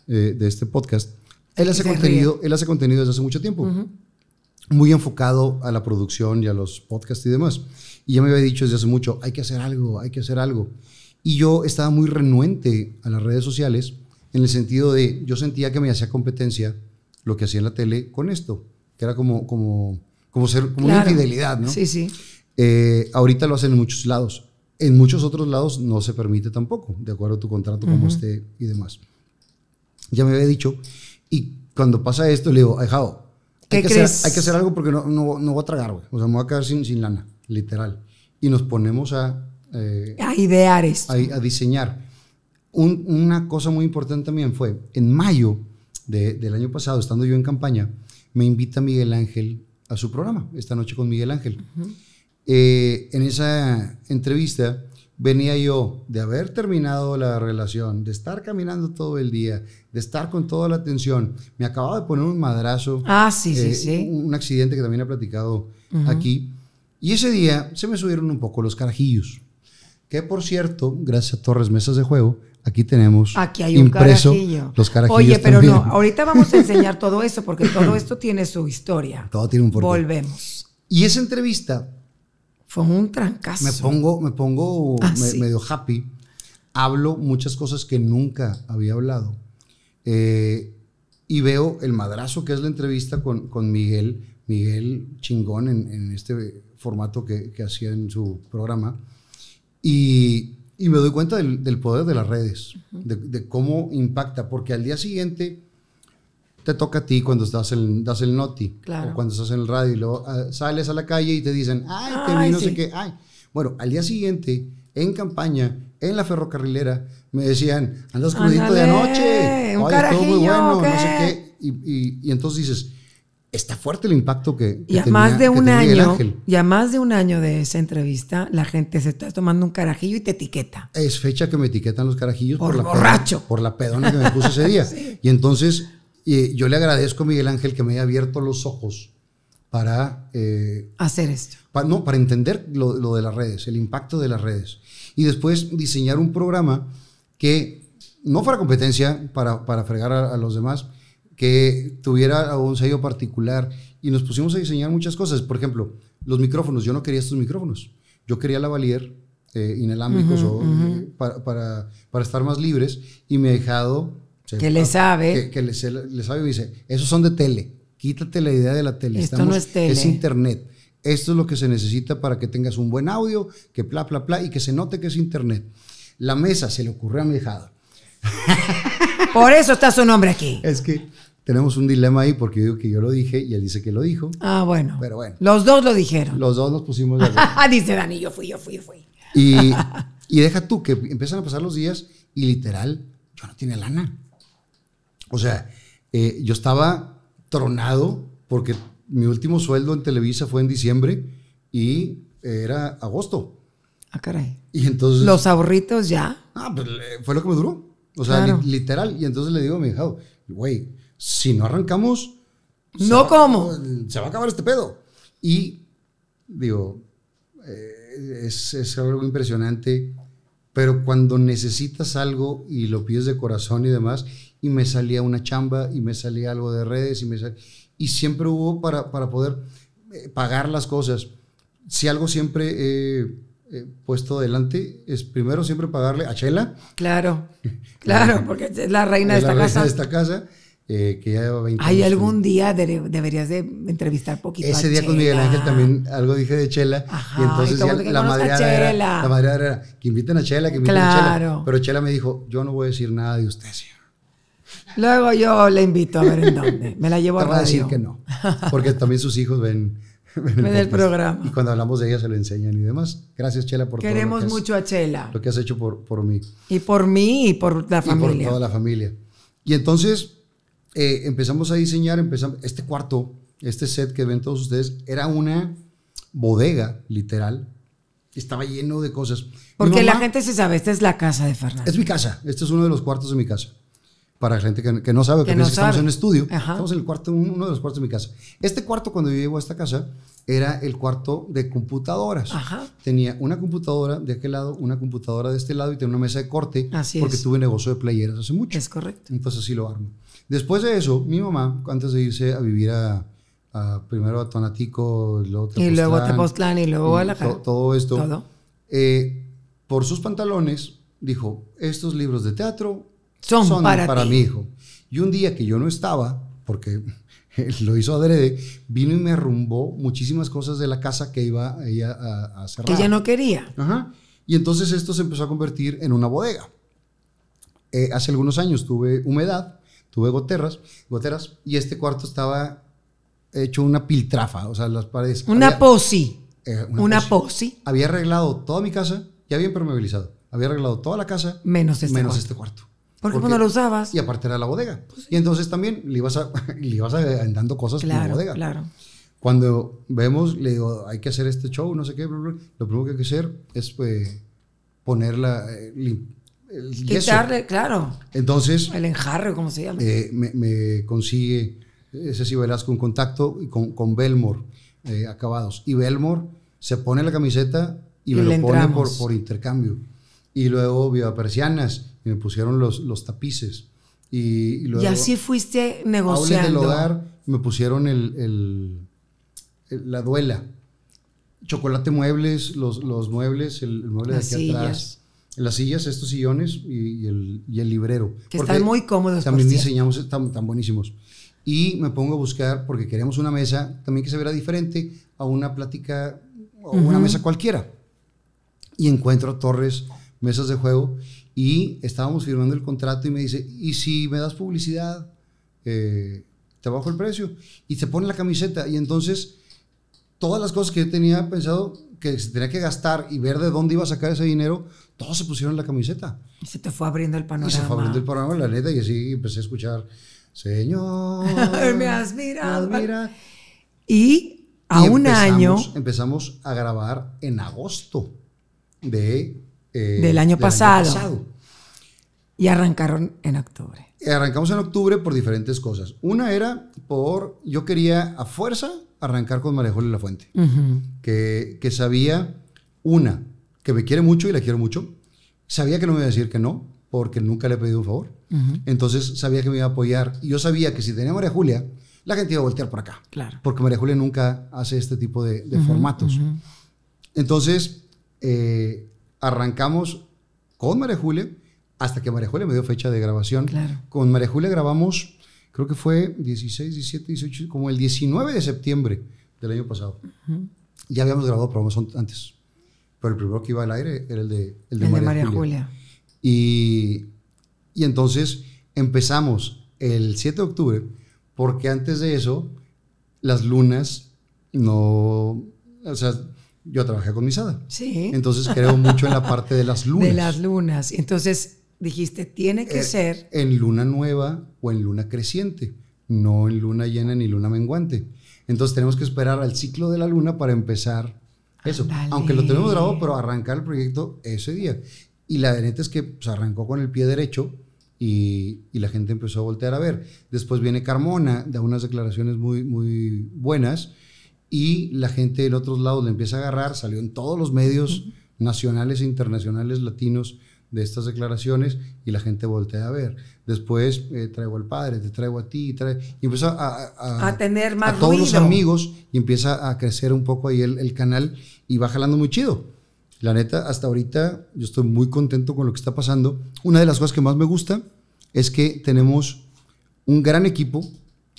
eh, de este podcast. Él hace, contenido, él hace contenido desde hace mucho tiempo, muy enfocado a la producción y a los podcasts y demás. Y ya me había dicho desde hace mucho, hay que hacer algo, hay que hacer algo. Y yo estaba muy renuente a las redes sociales en el sentido de, yo sentía que me hacía competencia lo que hacía en la tele con esto, que era como, como como, ser, como una infidelidad, ¿no? Sí, sí. Eh, ahorita lo hacen en muchos lados. En muchos otros lados no se permite tampoco, de acuerdo a tu contrato, como esté y demás. Ya me había dicho, y cuando pasa esto, le digo, ay, hay, que Hacer, algo porque no, no, no voy a tragar, güey. O sea, me voy a quedar sin, sin lana, literal. Y nos ponemos a. Eh, a idear esto. A, diseñar. una cosa muy importante también fue, en mayo del año pasado, estando yo en campaña, me invita Miguel Ángel a su programa, esta noche con Miguel Ángel. Eh, en esa entrevista venía yo de haber terminado la relación, de estar caminando todo el día, de estar con toda la atención. Me acababa de poner un madrazo. Ah, sí, sí, eh, sí. Un accidente que también he platicado aquí. Y ese día se me subieron un poco los carajillos. Que por cierto, gracias a Torres Mesas de Juego, Aquí tenemos Aquí hay un los carajillos. Oye, pero no, ahorita vamos a enseñar todo eso porque todo esto tiene su historia. Todo tiene un porqué. Volvemos. Y esa entrevista fue un trancazo. Me pongo, me pongo ah, medio happy. Hablo muchas cosas que nunca había hablado. Eh, y veo el madrazo que es la entrevista con, con Miguel, Miguel Chingón en, en este formato que, que hacía en su programa. Y y me doy cuenta del, poder de las redes, de, cómo impacta, porque al día siguiente te toca a ti cuando estás en, das el noti, o cuando estás en el radio y ah, sales a la calle y te dicen, ay, te vi no sé qué, ay. Bueno, al día siguiente, en campaña, en la ferrocarrilera, me decían, andas crudito de anoche, un todo muy bueno, no sé qué. Y, y, y entonces dices, está fuerte el impacto que, que más de un año ya más de un año de esa entrevista la gente se está tomando un carajillo y te etiqueta es fecha que me etiquetan los carajillos por, la borracho por la pedona que me puse ese día y entonces eh, yo le agradezco a Miguel Ángel que me haya abierto los ojos para eh, hacer esto no para entender lo, de las redes el impacto de las redes y después diseñar un programa que no fuera competencia para, para fregar a, los demás, que tuviera un sello particular y nos pusimos a diseñar muchas cosas. Por ejemplo, los micrófonos. Yo no quería estos micrófonos. Yo quería la valier eh, inalámbricos o, eh, para, para, estar más libres y me he dejado... que le ah, sabe. Que, le, sabe y dice, esos son de tele. Quítate la idea de la tele. Esto no es tele. Es internet. Esto es lo que se necesita para que tengas un buen audio, que pla, bla, bla, y que se note que es internet. La mesa se le ocurrió a mi dejado. Por eso está su nombre aquí. Es que tenemos un dilema ahí porque yo digo que yo lo dije y él dice que lo dijo. Ah, bueno. Pero bueno. Los dos lo dijeron. Los dos nos pusimos de acuerdo. dice Dani, yo fui, yo fui, yo fui. Y, y deja tú que empiezan a pasar los días y literal, yo no tenía lana. O sea, eh, yo estaba tronado porque mi último sueldo en Televisa fue en diciembre y era agosto. Ah, caray. Y entonces... Los ahorritos ya. Ah, pues eh, fue lo que me duró. O sea, literal. Y entonces le digo a mi hijo güey, si no arrancamos... No como. Se va a acabar este pedo. Y digo, eh, es, algo impresionante, pero cuando necesitas algo y lo pides de corazón y demás, y me salía una chamba y me salía algo de redes y me y siempre hubo para, para poder eh, pagar las cosas. Si algo siempre puesto adelante es primero siempre pagarle a Chela. Claro, claro, porque es la reina, de, esta la reina de esta casa. Eh, que ya lleva 20 Ay, algún día deberías de entrevistar poquito Ese día con Miguel Ángel también algo dije de Chela. Ajá, y entonces la, madre era, la madre era, que inviten a Chela, que inviten claro. a Chela. Pero Chela me dijo, yo no voy a decir nada de usted, señor. Luego yo la invito a ver en dónde. Me la llevo a radio. a decir que no, porque también sus hijos ven en el, programa. Y cuando hablamos de ella se lo enseñan y demás. Gracias, Chela, por Queremos todo Queremos mucho a Chela. Lo que has hecho por, por mí. Y por mí y por la y por toda la familia. Y entonces, eh, empezamos a diseñar, empezamos, este cuarto, este set que ven todos ustedes, era una bodega, literal. Estaba lleno de cosas. Porque la gente se sabe, esta es la casa de Fernando. Es mi casa, este es uno de los cuartos de mi casa. Para la gente que, no sabe, que, no estamos en estudio, estamos en el cuarto, uno de los cuartos de mi casa. Este cuarto, cuando yo llego a esta casa, era el cuarto de computadoras. Tenía una computadora de aquel lado, una computadora de este lado y tenía una mesa de corte porque tuve negocio de playeras hace mucho. Es correcto. Entonces así lo armo. Después de eso, mi mamá, antes de irse a vivir a, primero a Tonatico, luego y luego Tepoztlán y luego la todo esto. Eh, por sus pantalones, dijo, estos libros de teatro son, para, mi hijo. Y un día que yo no estaba, porque lo hizo adrede, vino y me arrumbó muchísimas cosas de la casa que iba ella a, cerrar. Que ella no quería. Ajá. Y entonces esto se empezó a convertir en una bodega. Eh, hace algunos años tuve humedad tuve goteras, goteras, y este cuarto estaba hecho una piltrafa, o sea, las paredes. Una posi. Eh, una, posi. Había arreglado toda mi casa, ya había impermeabilizado Había arreglado toda la casa. Menos este menos cuarto. este cuarto. ¿Por qué porque no lo usabas. Y aparte era la bodega. Pues y entonces también le ibas, a, le ibas andando cosas en la bodega. Claro. Cuando vemos, le digo, hay que hacer este show, no sé qué, lo primero que hay que hacer es pues, eh, ponerla, eh, el Quitarle, claro. Entonces. El enjarre, ¿cómo se llama. Eh, me, me, consigue Ceci Velasco un contacto con, con Belmore, eh, acabados. Y Belmore se pone la camiseta y, me lo pone por, intercambio. Y luego a Persianas, y me pusieron los, los tapices. Y, y así fuiste negociando. del hogar, me pusieron el, la duela. Chocolate muebles, los, muebles, el, mueble de aquí atrás las sillas, estos sillones y, el, y el, librero. Que están muy cómodos. También diseñamos, están tan buenísimos. Y me pongo a buscar, porque queremos una mesa también que se vea diferente a una plática o una mesa cualquiera. Y encuentro torres, mesas de juego, y estábamos firmando el contrato y me dice, ¿y si me das publicidad? Eh, te bajo el precio. Y se pone la camiseta. Y entonces, todas las cosas que yo tenía pensado que se tenía que gastar y ver de dónde iba a sacar ese dinero, todos se pusieron la camiseta. Y se te fue abriendo el panorama. Y se fue abriendo el panorama, la neta, y así empecé a escuchar, Señor, me has mirado. Me Y a un año... Empezamos a grabar en agosto de, eh, del, año, pasado. Y arrancaron en octubre. Y arrancamos en octubre por diferentes cosas. Una era por, yo quería a fuerza arrancar con María y La Fuente, que, que sabía, una, que me quiere mucho y la quiero mucho, sabía que no me iba a decir que no, porque nunca le he pedido un favor. Entonces sabía que me iba a apoyar. Y yo sabía que si tenía a María Julia, la gente iba a voltear por acá. Claro. Porque María Julia nunca hace este tipo de, formatos. Entonces, eh, arrancamos con María Julia hasta que María Julia me dio fecha de grabación. Con María Julia grabamos, creo que fue 16, 17, 18, como el 19 de septiembre del año pasado. Ya habíamos grabado programas antes el primero que iba al aire era el de, María, Julia. Y, entonces empezamos el 7 de octubre, porque antes de eso, las lunas no. O sea, yo trabajé con Misada. Sí. Entonces creo mucho en la parte de las lunas. De las lunas. Entonces dijiste, tiene que eh, ser. En luna nueva o en luna creciente, no en luna llena ni luna menguante. Entonces tenemos que esperar al ciclo de la luna para empezar eso, aunque lo tenemos grabado, pero arrancar el proyecto ese día. Y la neta es que se pues, arrancó con el pie derecho y, la gente empezó a voltear a ver. Después viene Carmona, da unas declaraciones muy, muy buenas y la gente del otro lado le empieza a agarrar, salió en todos los medios nacionales e internacionales latinos de estas declaraciones y la gente voltea a ver. Después eh, traigo al padre, te traigo a ti, trae, y empieza a, a, tener más a todos los amigos y empieza a crecer un poco ahí el, canal y va jalando muy chido. La neta, hasta ahorita yo estoy muy contento con lo que está pasando. Una de las cosas que más me gusta es que tenemos un gran equipo.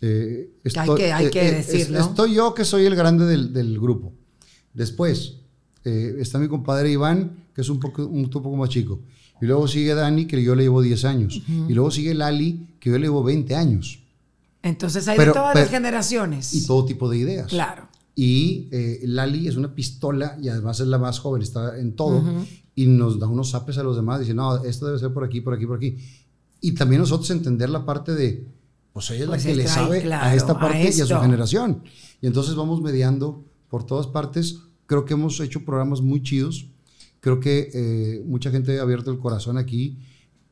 Eh, hay que, eh, decirlo. Estoy yo que soy el grande del, del grupo. Después, eh, está mi compadre Iván, que es un poco, un poco más chico. Y luego sigue Dani, que yo le llevo 10 años. Y luego sigue Lali, que yo le llevo 20 años. Entonces hay de todas las generaciones. Y todo tipo de ideas. Claro. Y eh, Lali es una pistola y además es la más joven, está en todo. Y nos da unos zapes a los demás. Dice, no, esto debe ser por aquí, por aquí, por aquí. Y también nosotros entender la parte de, pues ella es la pues que le sabe a esta parte y a su generación. Y entonces vamos mediando por todas partes Creo que hemos hecho programas muy chidos. Creo que eh, mucha gente ha abierto el corazón aquí.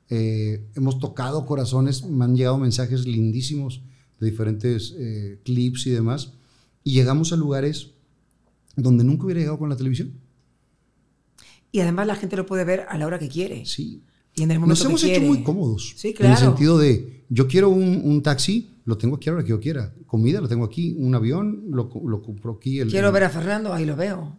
Eh, hemos tocado corazones, me han llegado mensajes lindísimos de diferentes eh, clips y demás. Y llegamos a lugares donde nunca hubiera llegado con la televisión. Y además la gente lo puede ver a la hora que quiere. Sí. Y en el momento Nos hemos hecho muy cómodos. Sí, claro. En el sentido de, yo quiero un, un taxi, lo tengo aquí ahora que yo quiera. Comida lo tengo aquí, un avión lo, lo compro aquí. Quiero ver a Fernando, ahí lo veo.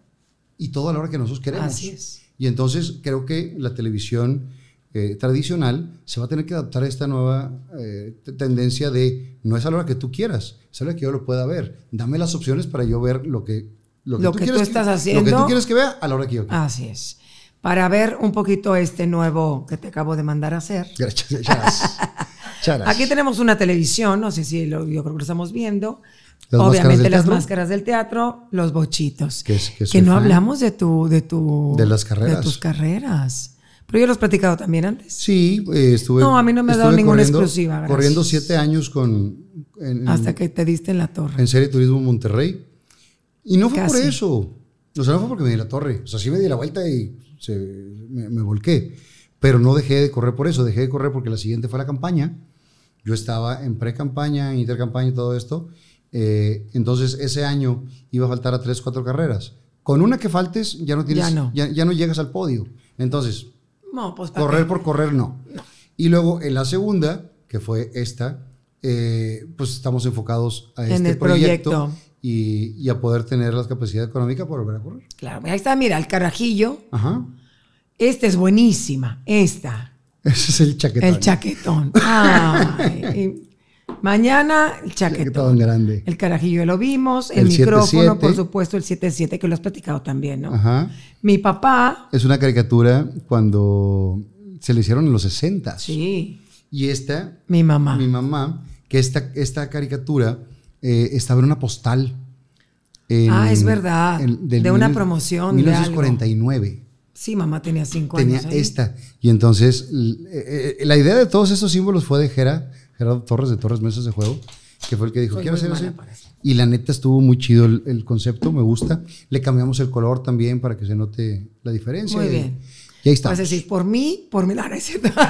Y todo a la hora que nosotros queremos. Así es. Y entonces creo que la televisión eh, tradicional se va a tener que adaptar a esta nueva eh, tendencia de no es a la hora que tú quieras, es a la hora que yo lo pueda ver. Dame las opciones para yo ver lo que, lo que, tú, que tú, estás haciendo. Lo que tú quieres que vea a la hora que yo quiera. Así es para ver un poquito este nuevo que te acabo de mandar a hacer. Gracias. Aquí tenemos una televisión, no sé si lo, yo creo que estamos viendo. Obviamente las máscaras del teatro, los bochitos. Que, no hablamos de tu, de tu, de tus carreras. Pero yo los he platicado también antes. Sí, eh, estuve. No, a mí no me ha dado ninguna exclusiva. Corriendo siete años con. Hasta que te diste en la torre. En Serie Turismo Monterrey. Y no fue por eso. O sea, no fue porque me di la torre. O sea, sí me di la vuelta y me, me, volqué. Pero no dejé de correr por eso. Dejé de correr porque la siguiente fue la campaña. Yo estaba en pre-campaña, en intercampaña y todo esto. Eh, entonces, ese año iba a faltar a tres, cuatro carreras. Con una que faltes, ya no, tienes, ya no. llegas al podio. Entonces, no, pues, correr por correr, no. Y luego, en la segunda, que fue esta, eh, pues estamos enfocados a este proyecto. Y, a poder tener la capacidad económica para volver a correr. Claro, ahí está, mira, el carrajillo. Esta es buenísima, esta. Ese es el chaquetón. El chaquetón. mañana el chaquetón. grande. El carajillo lo vimos. El, micrófono, por supuesto, el 77 que lo has platicado también, ¿no? Ajá. Mi papá. Es una caricatura cuando se le hicieron en los 60. Sí. Y esta. Mi mamá. Mi mamá, que esta, esta caricatura eh, estaba en una postal. ah, es verdad. de una promoción. 1949. De algo. Sí, mamá tenía cinco años. Tenía esta. Y entonces, eh, eh, la idea de todos esos símbolos fue de Gera, Gerardo Torres de Torres Mesas de Juego, que fue el que dijo, quiero hacer eso. Y la neta estuvo muy chido el, concepto, me gusta. Le cambiamos el color también para que se note la diferencia. Muy bien. Y ahí está. Es decir, por mí, por mi,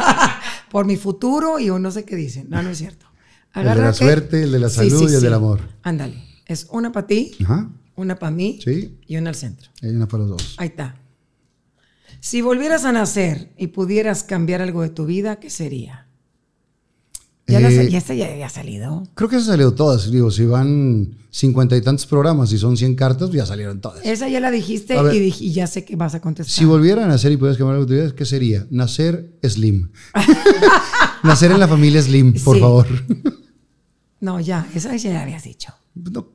por mi futuro y no sé qué dicen. No, no es cierto. el de la suerte, el de la salud y el del amor. Ándale. Es una para ti, una para mí y una al centro. Y una para los dos. Ahí está. Si volvieras a nacer y pudieras cambiar algo de tu vida, ¿qué sería? Ya, eh, ya, salido. Creo que se salió todas. Digo, si van cincuenta y tantos programas y son 100 cartas, ya salieron todas. Esa ya la dijiste y, ya sé que vas a contestar. Si volvieras a nacer y pudieras cambiar algo de tu vida, ¿qué sería? Nacer Slim. nacer en la familia Slim, por favor. no, ya, esa ya la habías dicho.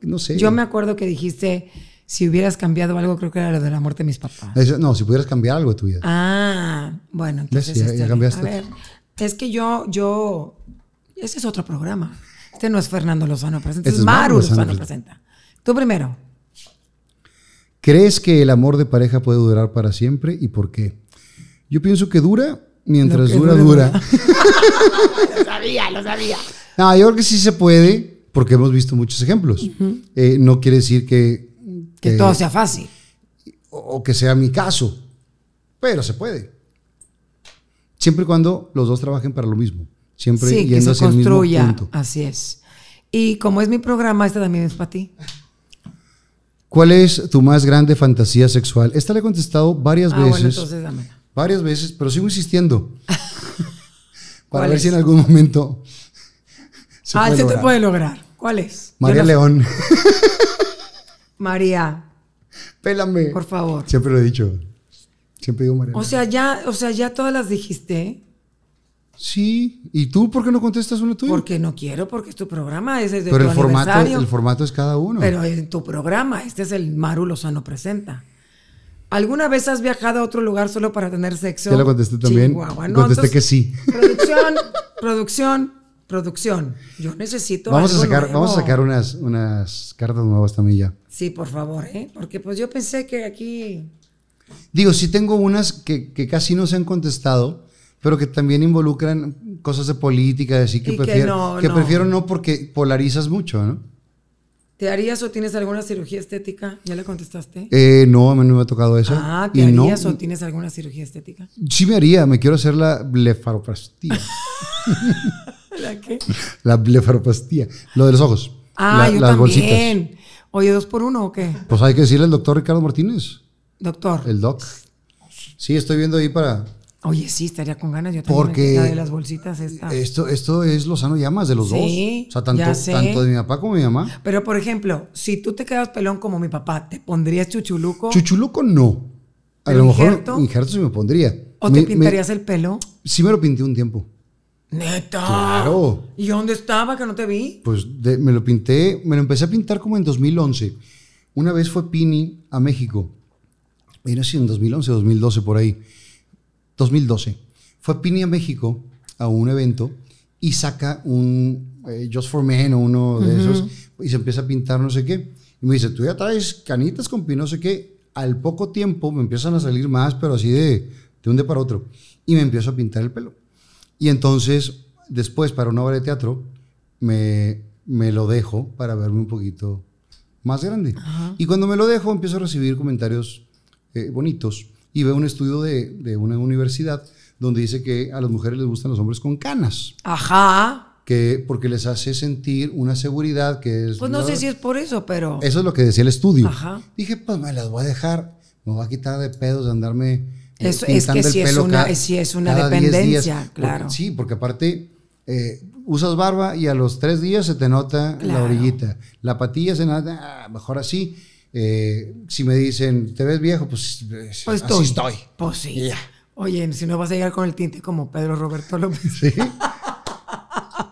no sé. Yo me acuerdo que dijiste si hubieras cambiado algo, creo que era lo de la muerte de mis papás. no, si pudieras cambiar algo de tu vida. Ah, bueno, entonces. Ya, este, cambiaste. A ver, es que yo, yo. Ese es otro programa. Este no es Fernando Lozano Presenta, este este es Maru Lozano, presenta. Tú primero. ¿Crees que el amor de pareja puede durar para siempre y por qué? Yo pienso que dura mientras dura, dura. lo sabía, lo sabía. No, yo creo que sí se puede porque hemos visto muchos ejemplos. Eh, no quiere decir que que, todo sea fácil. O, que sea mi caso. Pero se puede. Siempre y cuando los dos trabajen para lo mismo. Siempre yendo hacia El mismo punto. Así es. Y como es mi programa, este también es para ti. ¿Cuál es tu más grande fantasía sexual? Esta le he contestado varias ah, veces. Varias veces, pero sigo insistiendo. para ver si en algún momento. Se ah, se te puede lograr. ¿Cuál es? María León. María. Pélame. Por favor. Siempre lo he dicho. Siempre digo María. O sea, ya, o sea, ya todas las dijiste. Sí. ¿Y tú por qué no contestas uno tuyo? Porque no quiero, porque es tu programa, es de Pero el formato, el formato es cada uno. Pero en tu programa, este es el Maru Lozano presenta. ¿Alguna vez has viajado a otro lugar solo para tener sexo? Ya la contesté también. contesté que sí. Producción, producción, producción. Yo necesito. Vamos a sacar, vamos a sacar unas, unas cartas nuevas también ya. Sí, por favor, ¿eh? Porque pues yo pensé que aquí... Digo, sí tengo unas que, casi no se han contestado, pero que también involucran cosas de política, así que, prefiero, que, no, prefiero no porque polarizas mucho, ¿no? ¿Te harías o tienes alguna cirugía estética? ¿Ya le contestaste? Eh, no, a mí no me ha tocado eso. Ah, ¿te harías o tienes alguna cirugía estética? Sí me haría, me quiero hacer la blefaropastía. ¿La qué? La blefaropastía, lo de los ojos. Ah, la, yo las también. Oye, dos por uno o qué? Pues hay que decirle al doctor Ricardo Martínez. Doctor. El doc. Sí, estoy viendo ahí para. Oye, sí, estaría con ganas. Yo también Porque de las bolsitas estas. Esto, esto es sano Llamas de los sí, dos. O sea, tanto, de mi papá como de mi mamá. Pero, por ejemplo, si tú te quedas pelón como mi papá, ¿te pondrías chuchuluco? Chuchuluco no. A lo mejor injerto? injerto sí me pondría. ¿O te pintarías el pelo? Sí me lo pinté un tiempo. Neta. Claro. ¿Y dónde estaba que no te vi? Pues me lo pinté, me lo empecé a pintar como en 2011. Una vez fue Pini a México. Era así en 2011, 2012 por ahí. 2012. Fue Pini a México a un evento y saca un eh, Just for Men o uno de esos y se empieza a pintar no sé qué. Y me dice, tú ya traes canitas con pino, no sé qué. Al poco tiempo me empiezan a salir más, pero así de, de un de para otro. Y me empiezo a pintar el pelo. Y entonces, después, para una obra de teatro, me, lo dejo para verme un poquito más grande. Y cuando me lo dejo, empiezo a recibir comentarios eh, bonitos y veo un estudio de, una universidad donde dice que a las mujeres les gustan los hombres con canas. Ajá. Que porque les hace sentir una seguridad que es... Pues no sé si es por eso, pero... Eso es lo que decía el estudio. Ajá. Dije, pues me las voy a dejar, me voy a quitar de pedos de andarme eh, es, es que si es una, es una dependencia, claro. sí, porque aparte eh, usas barba y a los tres días se te nota la orillita. La patilla se nota, ah, mejor así. Eh, si me dicen, ¿te ves viejo? Pues, pues así estoy. Pues sí. Oye, si no vas a llegar con el tinte como Pedro Roberto López. Sí.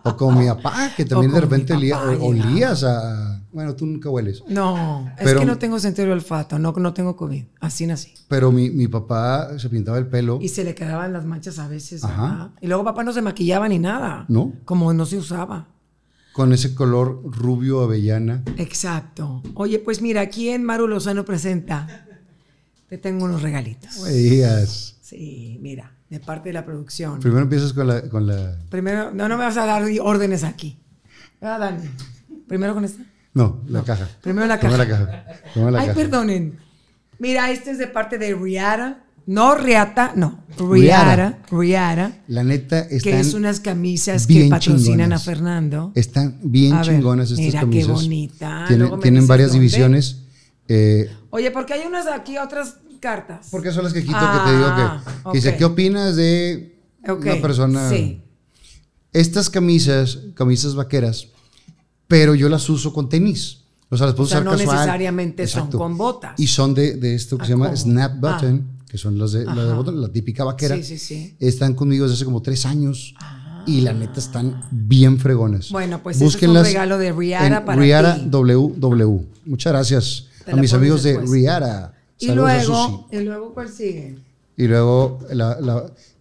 O con mi papá, que también de repente olías a... Bueno, tú nunca hueles. No, es que no tengo sentido olfato, no, no tengo COVID. Así nací. Pero mi, mi, papá se pintaba el pelo. Y se le quedaban las manchas a veces. Ajá. Y luego papá no se maquillaba ni nada. No. Como no se usaba. Con ese color rubio avellana. Exacto. Oye, pues mira, aquí en Maru Lozano presenta. Te tengo unos regalitos. días Sí, mira de parte de la producción. Primero empiezas con la, con la... Primero, no, no me vas a dar órdenes aquí. ¿Verdad, ah, Dani? Primero con esta. No, la caja. Primero la caja. Toma la caja. Ay, perdonen. Mira, este es de parte de Riata. No Riata, no. Riara. Riara. La neta están Que es unas camisas que patrocinan a Fernando. Están bien chingonas estas camisas. Mira qué bonita. Tienen, varias divisiones. Eh, Oye, porque hay unas aquí, otras cartas. Porque son las que quito que te digo que, ah, dice, ¿qué opinas de una persona? Sí. Estas camisas, camisas vaqueras, pero yo las uso con tenis. O sea, las puedo o sea, no necesariamente son con botas. Y son de, de esto que ah, se llama snap button, ah. que son las de, las botón, la típica vaquera. Sí, sí, sí. Están conmigo desde hace como tres años. Y la neta están bien fregones. Bueno, pues Búsquenlas es un regalo de Riara para Riara WW. Muchas gracias a mis amigos de Riara. Y luego, y luego cuál sigue. Y luego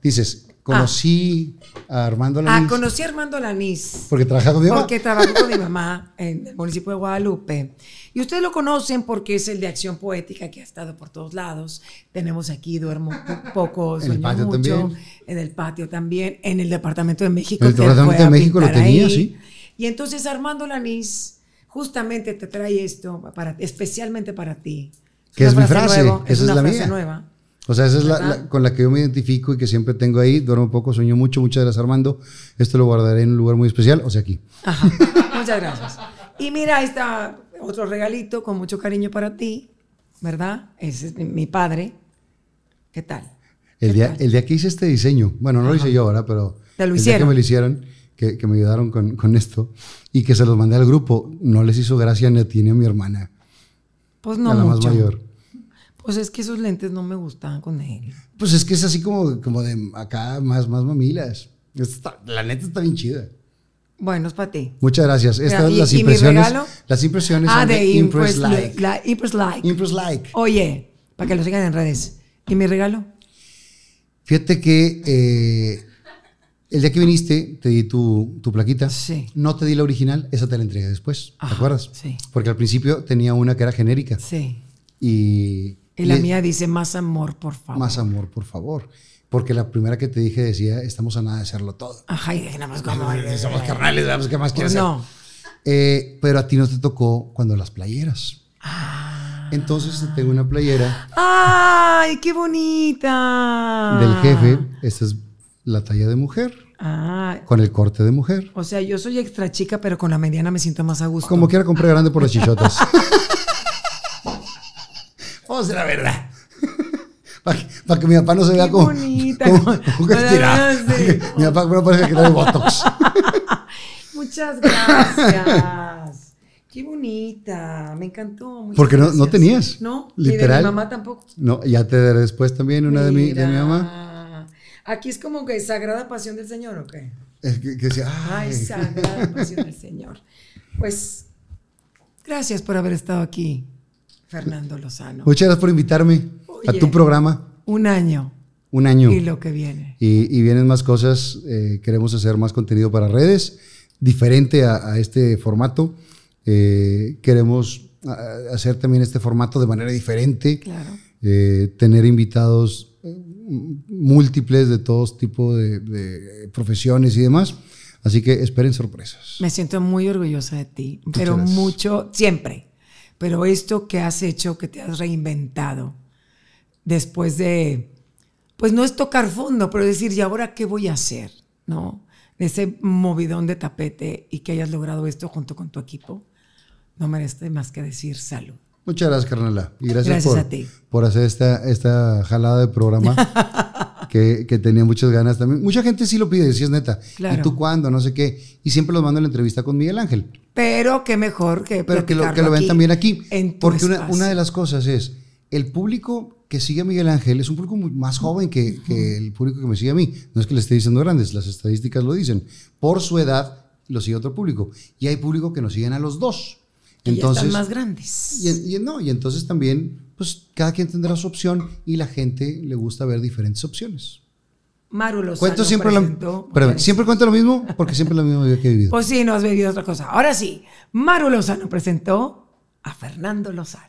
dices, conocí ah. a Armando Lanís. Ah, conocí a Armando Lanís. Porque trabajaba con mi mamá. Porque trabajó con mi mamá en el municipio de Guadalupe. Y ustedes lo conocen porque es el de Acción Poética que ha estado por todos lados. Tenemos aquí, duermo poco, sueño en el patio mucho. También. En el patio también. En el Departamento de México. En el Departamento de México lo tenía, sí. Y entonces Armando Lanís justamente te trae esto para, especialmente para ti que es, mi frase, esa es, la frase Nueva. O sea, esa es la, con la que yo me identifico y que siempre tengo ahí. Duermo poco, sueño mucho. Muchas gracias, Armando. Esto lo guardaré en un lugar muy especial, o sea, aquí. Ajá. muchas gracias. Y mira, ahí está otro regalito con mucho cariño para ti, ¿verdad? es mi padre. ¿Qué tal? El, día, el que hice este diseño, bueno, no lo hice yo ahora, pero el día que me lo hicieron, que, me ayudaron con, con, esto y que se los mandé al grupo, no les hizo gracia ni a ti ni a mi hermana. Pues no. A mayor. Pues es que esos lentes no me gustaban con él. Pues es que es así como, como de acá, más, más mamilas. la neta está bien chida. Bueno, es para ti. Muchas gracias. Estas las impresiones. las ah, impresiones son de Impress, Like. Impress Like. Impress Like. Oye, para que lo sigan en redes. ¿Y mi regalo? Fíjate que eh, el día que viniste, te di tu, plaquita. Sí. No te di la original, esa te la entregué después. ¿Te acuerdas? Sí. Porque al principio tenía una que era genérica. Sí. Y. la mía dice más amor, por favor. Más amor, por favor. Porque la primera que te dije decía, estamos a nada de hacerlo todo. Ajá, y nada más como. Somos carnales, vamos pues, más quieres No. Eh, pero a ti no te tocó cuando las playeras. Ah. Entonces tengo una playera. ¡Ay, qué bonita! Del jefe. Esta es la talla de mujer. Ah. Con el corte de mujer. O sea, yo soy extra chica, pero con la mediana me siento más a gusto. Como quiera compré grande por las chichotas. Vamos a ser la verdad. Para que, mi papá no se vea como. Bonita. Mi papá no parece que tiene botox. Muchas gracias. Qué bonita, me encantó. Porque no, no tenías. No, literal. Ni de mi mamá tampoco. No, ya te daré después también una de mi, de mi mamá. Aquí es como que Sagrada Pasión del Señor, ¿o qué? Es que, decía... ay. Sagrada Pasión del Señor. Pues, gracias por haber estado aquí, Fernando Lozano. Muchas gracias por invitarme a tu programa. Un año. Un año. Y lo que viene. Y, vienen más cosas. Eh, queremos hacer más contenido para redes, diferente a, este formato. Eh, queremos ah, hacer también este formato de manera diferente. Claro. Eh, tener invitados múltiples de todos tipo de, profesiones y demás. Así que esperen sorpresas. Me siento muy orgullosa de ti, pero mucho, siempre. Pero esto que has hecho, que te has reinventado, después de, pues no es tocar fondo, pero decir, ¿y ahora qué voy a hacer? ¿No? ese movidón de tapete y que hayas logrado esto junto con tu equipo, no merece más que decir salud. Muchas gracias, carnala. Y gracias, por, a ti. por hacer esta, esta jalada de programa que, tenía muchas ganas también. Mucha gente sí lo pide, si es neta. ¿Y tú cuándo? No sé qué. Y siempre los mando en la entrevista con Miguel Ángel. Pero qué mejor que. Pero que lo, vean también aquí. En porque una, de las cosas es: el público que sigue a Miguel Ángel es un público más joven que, que el público que me sigue a mí. No es que le esté diciendo grandes, las estadísticas lo dicen. Por su edad, lo sigue otro público. Y hay público que nos siguen a los dos. Entonces, y más grandes. Y, no, y entonces también, pues cada quien tendrá su opción y la gente le gusta ver diferentes opciones. Maru Lozano siempre, presentó, siempre cuento lo mismo porque siempre es la misma vida que he vivido. Pues sí, no has vivido otra cosa. Ahora sí, Maru Lozano presentó a Fernando Lozano.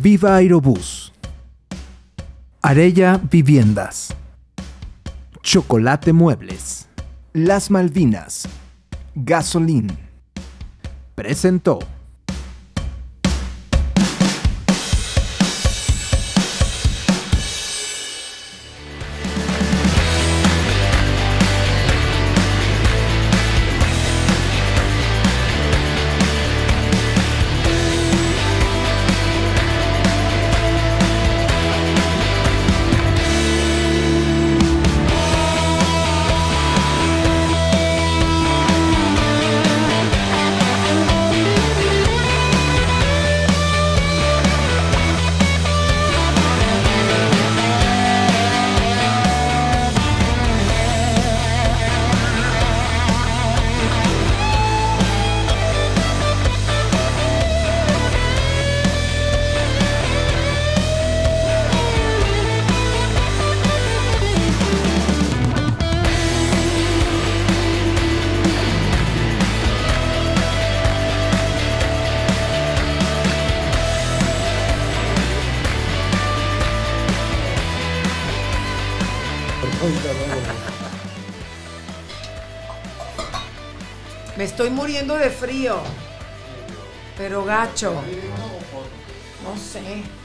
Viva Aerobús. Arella Viviendas. Chocolate Muebles. Las Malvinas. Gasolín presentó. estoy muriendo de frío. Pero gacho. No sé.